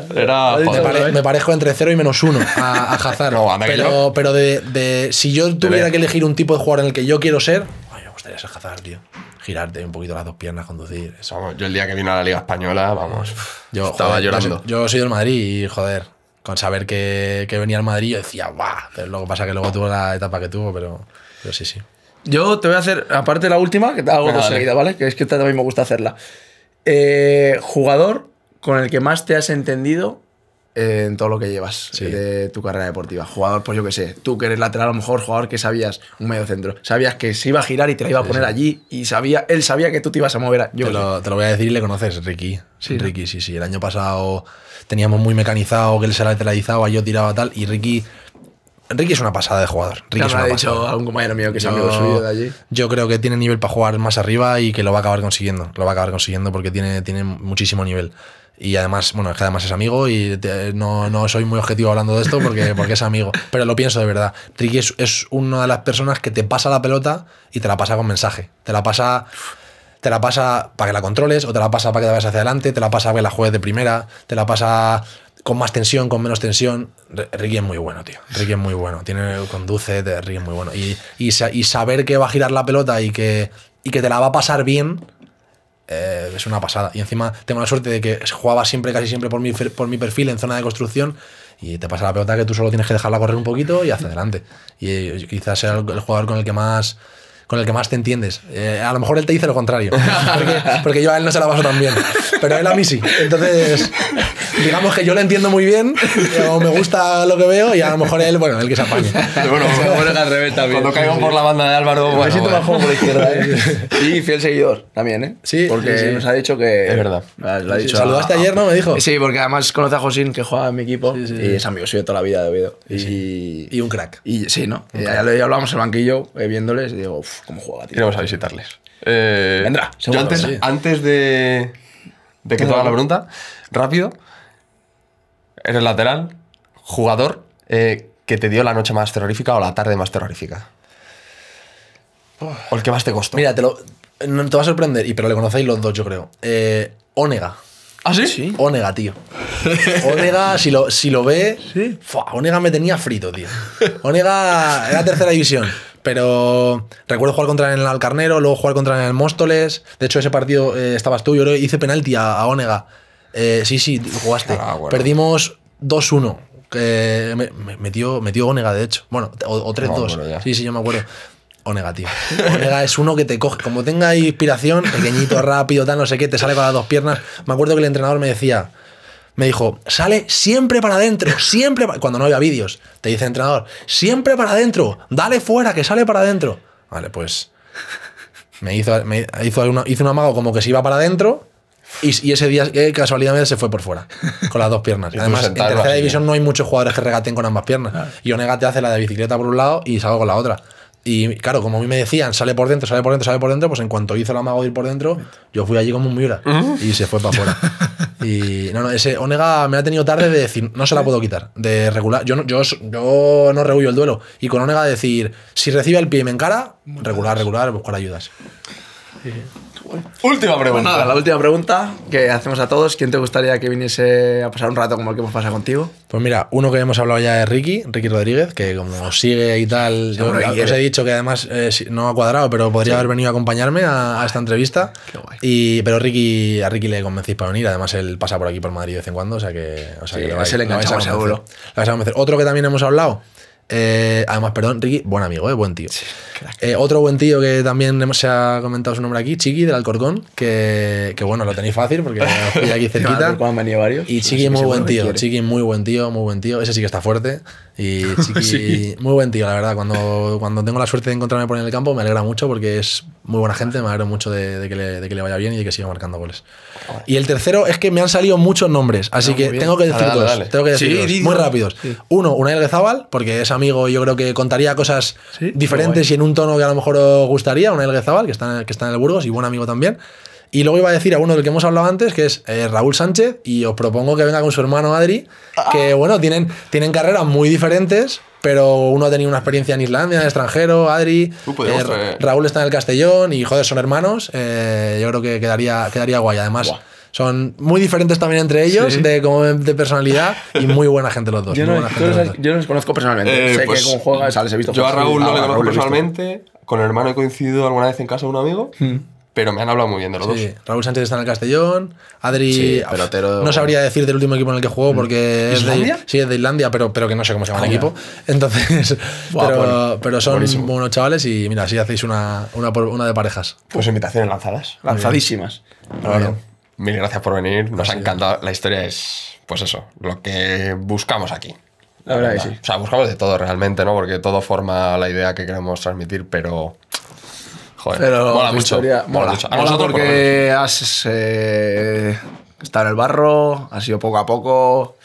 me, parezco parejo entre 0 y menos 1 a, a Hazard. pero, pero de, si yo tuviera que elegir un tipo de jugador en el que yo quiero ser, me gustaría ser Hazard, tío. Girarte un poquito las dos piernas, conducir. Eso. yo el día que vino a la Liga Española, vamos, yo, estaba llorando. Yo, soy del Madrid y, joder, con saber que, venía al Madrid, yo decía, ¡buah! Pero luego pasa que luego tuvo la etapa que tuvo, pero, pero sí, sí. Yo te voy a hacer, aparte la última, que te hago vale. Que es que también me gusta hacerla. Eh, jugador con el que más te has entendido eh, en todo lo que llevas de tu carrera deportiva. Jugador, pues yo que sé, tú que eres lateral, a lo mejor jugador que sabías, un medio centro, sabías que se iba a girar y te la iba a poner allí y sabía, él sabía que tú te ibas a mover. yo te, lo, voy a decir le conoces, Ricky. Sí, Ricky, sí, sí. El año pasado teníamos muy mecanizado que él se lateralizaba, yo tiraba tal y Ricky Ricky es una pasada de jugador. Ricky ha dicho a compañero mío que es amigo suyo de allí. Yo creo que tiene nivel para jugar más arriba y que lo va a acabar consiguiendo. Lo va a acabar consiguiendo porque tiene, tiene muchísimo nivel. Y además, bueno, es que además es amigo y no, soy muy objetivo hablando de esto porque, [laughs] porque es amigo. Pero lo pienso de verdad. Ricky es, una de las personas que te pasa la pelota y te la pasa con mensaje. Te la pasa te la pasa para que la controles, o te la pasa para que te vayas hacia adelante, te la pasa para que la juegues de primera, te la pasa con más tensión, con menos tensión. Ricky es muy bueno, tío. Ricky es muy bueno. Tiene, conduce, de Ricky es muy bueno. Y, y, saber que va a girar la pelota y que, y que te la va a pasar bien eh, es una pasada. Y encima tengo la suerte de que jugaba siempre, casi siempre por mi, por mi perfil en zona de construcción y te pasa la pelota que tú solo tienes que dejarla correr un poquito y hacia adelante. Y, quizás sea el jugador con el que más con el que más te entiendes. Eh, a lo mejor él te dice lo contrario, porque, yo a él no se la paso tan bien, pero él a mí sí. Entonces, digamos que yo lo entiendo muy bien, o me gusta lo que veo, y a lo mejor él, bueno, el que se apañe. Bueno, bueno, bueno, al revés también. Cuando caigo por la banda de Álvaro, bueno, me siento bueno. por izquierda. ¿eh? [laughs] Y fiel seguidor también, ¿eh? Sí, porque nos ha dicho que. Es verdad. Lo ha dicho Saludaste ayer, ¿no? Me dijo. Sí, porque además conoce a Josín, que juega en mi equipo, y es amigo suyo toda la vida de Oviedo. Y... y, un crack. Y sí, ¿no? Ya lo hablamos en el banquillo, eh, viéndoles, y digo, ¿Cómo juega, tío? Iremos a visitarles. Eh, Vendrá, antes, de, que te haga la pregunta, rápido. Eres lateral, jugador eh, que te dio la noche más terrorífica o la tarde más terrorífica. ¿O el que más te costó? Mira, te, te va a sorprender, pero le conocéis los dos, yo creo. Eh, Onega. ¿Ah, sí? sí? [laughs] Onega, tío. Onega, si lo, ve. ¿Sí? Onega me tenía frito, tío. Onega era tercera división. Pero recuerdo jugar contra el Alcarnero, luego jugar contra el Móstoles. De hecho, ese partido eh, estabas tú, yo hice penalti a, ónega. Eh, sí, sí, jugaste. Ah, Perdimos 2-1. metió, metió Onega, de hecho. Bueno, o, 3-2. sí, sí, yo me acuerdo. Onega, tío. Onega es uno que te coge. Como tenga inspiración, pequeñito, rápido, tal, no sé qué, te sale con las dos piernas. Me acuerdo que el entrenador me decía, me dijo, sale siempre para adentro, siempre, cuando no había vídeos, te dice el entrenador, siempre para adentro, dale fuera, que sale para adentro. Vale, pues me hizo, hizo, hizo un amago como que se iba para adentro y, ese día, casualidad, se fue por fuera, con las dos piernas. [laughs] Además, en tercera división ¿eh? no hay muchos jugadores que regaten con ambas piernas. Y Onega te hace la de bicicleta por un lado y salgo con la otra. Y claro, como a mí me decían, sale por dentro, sale por dentro, sale por dentro, pues en cuanto hizo el amago de ir por dentro, yo fui allí como un Miura y se fue para afuera. [laughs] Y no, no, ese Onega me ha tenido tarde de decir, no se la puedo quitar, de regular. Yo no, yo, yo no rehuyo el duelo. Y con Onega decir, si recibe el pie y me encara, regular, pues. regular, buscar ayudas. Última pregunta. Pues la última pregunta que hacemos a todos. ¿Quién te gustaría que viniese a pasar un rato como el que hemos pasado contigo? Pues mira, uno que hemos hablado ya es Ricky, Ricky Rodríguez, que como sigue y tal, yo os he dicho que además eh, no ha cuadrado, pero podría haber venido a acompañarme a, esta entrevista. Qué guay. Y, pero Ricky, a Ricky le convencéis para venir, además él pasa por aquí por Madrid de vez en cuando, o sea que, o sea le a convencer. Otro que también hemos hablado, eh, además, perdón, Ricky, buen amigo, eh, buen tío. Eh, otro buen tío que también hemos, se ha comentado su nombre aquí, Chiqui del Alcorcón, que, que bueno, lo tenéis fácil porque estoy aquí [laughs] cerquita. Y Chiqui, muy buen tío. Chiqui, muy buen tío, muy buen tío. Ese sí que está fuerte. Y [laughs] muy buen tío, la verdad. Cuando, cuando tengo la suerte de encontrarme por en el campo, me alegra mucho porque es muy buena gente. Me alegro mucho de, que le, vaya bien y de que siga marcando goles. Y el tercero es que me han salido muchos nombres, así que tengo que decir dos, Tengo que decir muy rápidos. Uno, Uno, Unai Zabal, porque es amigo y yo creo que contaría cosas diferentes y en un tono que a lo mejor os gustaría. una zabal que está, que está en el Burgos y buen amigo también. Y luego iba a decir a uno del que hemos hablado antes, que es eh, Raúl Sánchez, y os propongo que venga con su hermano Adri, que ah. bueno, tienen, tienen carreras muy diferentes, pero uno ha tenido una experiencia en Islandia, en extranjero, Adri, eh, eh. Raúl está en el Castellón, y joder, son hermanos, yo creo que quedaría, quedaría guay, además. son muy diferentes también entre ellos de, personalidad y muy buena gente los dos. Yo, no, los conozco personalmente. sé que pues, con he visto. Yo Raúl no le conozco personalmente. Con el hermano he coincidido alguna vez en casa de un amigo. Hmm pero me han hablado muy bien de los dos. Raúl Sánchez está en el Castellón, Adri no sabría decir del último equipo en el que juego porque es de, sí, es de Islandia, pero, pero que no sé cómo se llama el ah, equipo. Entonces, [laughs] pero, son unos buenos chavales y mira, si hacéis una, una, una de parejas. Pues invitaciones lanzadas, lanzadísimas. Bueno, mil gracias por venir, nos ha encantado. La historia es, pues eso, lo que buscamos aquí. La verdad que sí. O sea, buscamos de todo realmente, ¿no? Porque todo forma la idea que queremos transmitir, pero Joder, pero mola mucho. Historia, mola, mola, mucho. A porque has eh, estado en el barro, has ido poco a poco,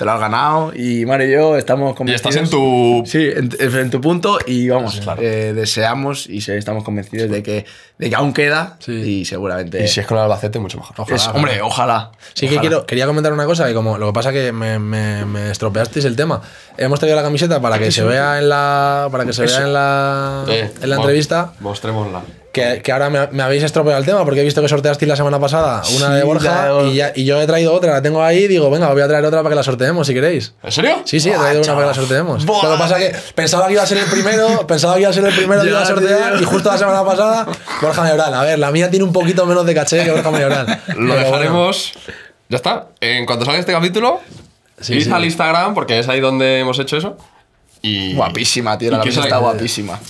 te lo has ganado y Mario y yo estamos convencidos. Y estás en tu... Sí, en, tu punto y vamos, eh, deseamos y estamos convencidos de, que, de que aún queda y seguramente... Y si es con el Albacete, mucho mejor. Ojalá, hombre, ojalá. Sí que quiero, quería comentar una cosa, que como lo que pasa que me, estropeasteis el tema. Hemos traído la camiseta para que se vea en la, para que se vea en la, eh, en la entrevista. Mostrémosla. Que, ahora me, habéis estropeado el tema porque he visto que sorteasteis la semana pasada una de Borja Y, yo he traído otra, la tengo ahí y digo, venga, voy a traer otra para que la sorteemos si queréis. ¿En serio? Sí, sí, he traído una para que la sorteemos. Lo que pasa es que pensaba que iba a ser el primero, [laughs] pensaba que iba a ser el primero que iba a sortear y justo la semana pasada, Borja Mayoral. A ver, la mía tiene un poquito menos de caché que Borja Mayoral. Lo dejaremos. Ya está. En cuanto salga este capítulo, sí, id al Instagram porque es ahí donde hemos hecho eso. Y... Guapísima, tío, la está guapísima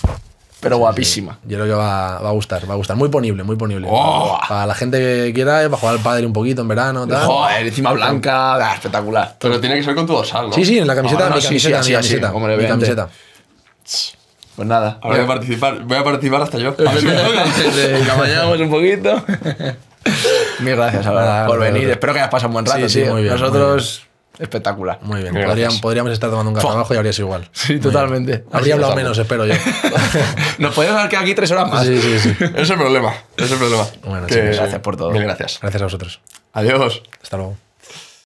pero guapísima. Yo creo que va, a gustar, va a gustar. Muy ponible, muy ponible. ¡Oh! Para la gente que quiera, va eh, a jugar al padre un poquito en verano. Tal. Joder, encima blanca, ah, espectacular. Pero tiene que ser con tu dorsal, ¿no? Sí, sí, en la camiseta, ah, mi camiseta, mi camiseta. mi camiseta. Pues nada. Ahora voy a participar, voy a participar hasta yo. acompañamos [laughs] un poquito. [laughs] Mil gracias, a por venir. Espero que hayas pasado un buen rato. Sí, muy bien, Nosotros espectacular. Muy bien. podríamos estar tomando un café abajo y habría sido igual. Sí, totalmente. Habría hablado menos, espero yo. [laughs] Nos podemos haber que aquí tres horas más. Sí, sí, sí. Es el problema. Es el problema. Bueno, gracias por todo. gracias. Gracias a vosotros. Adiós. Hasta luego.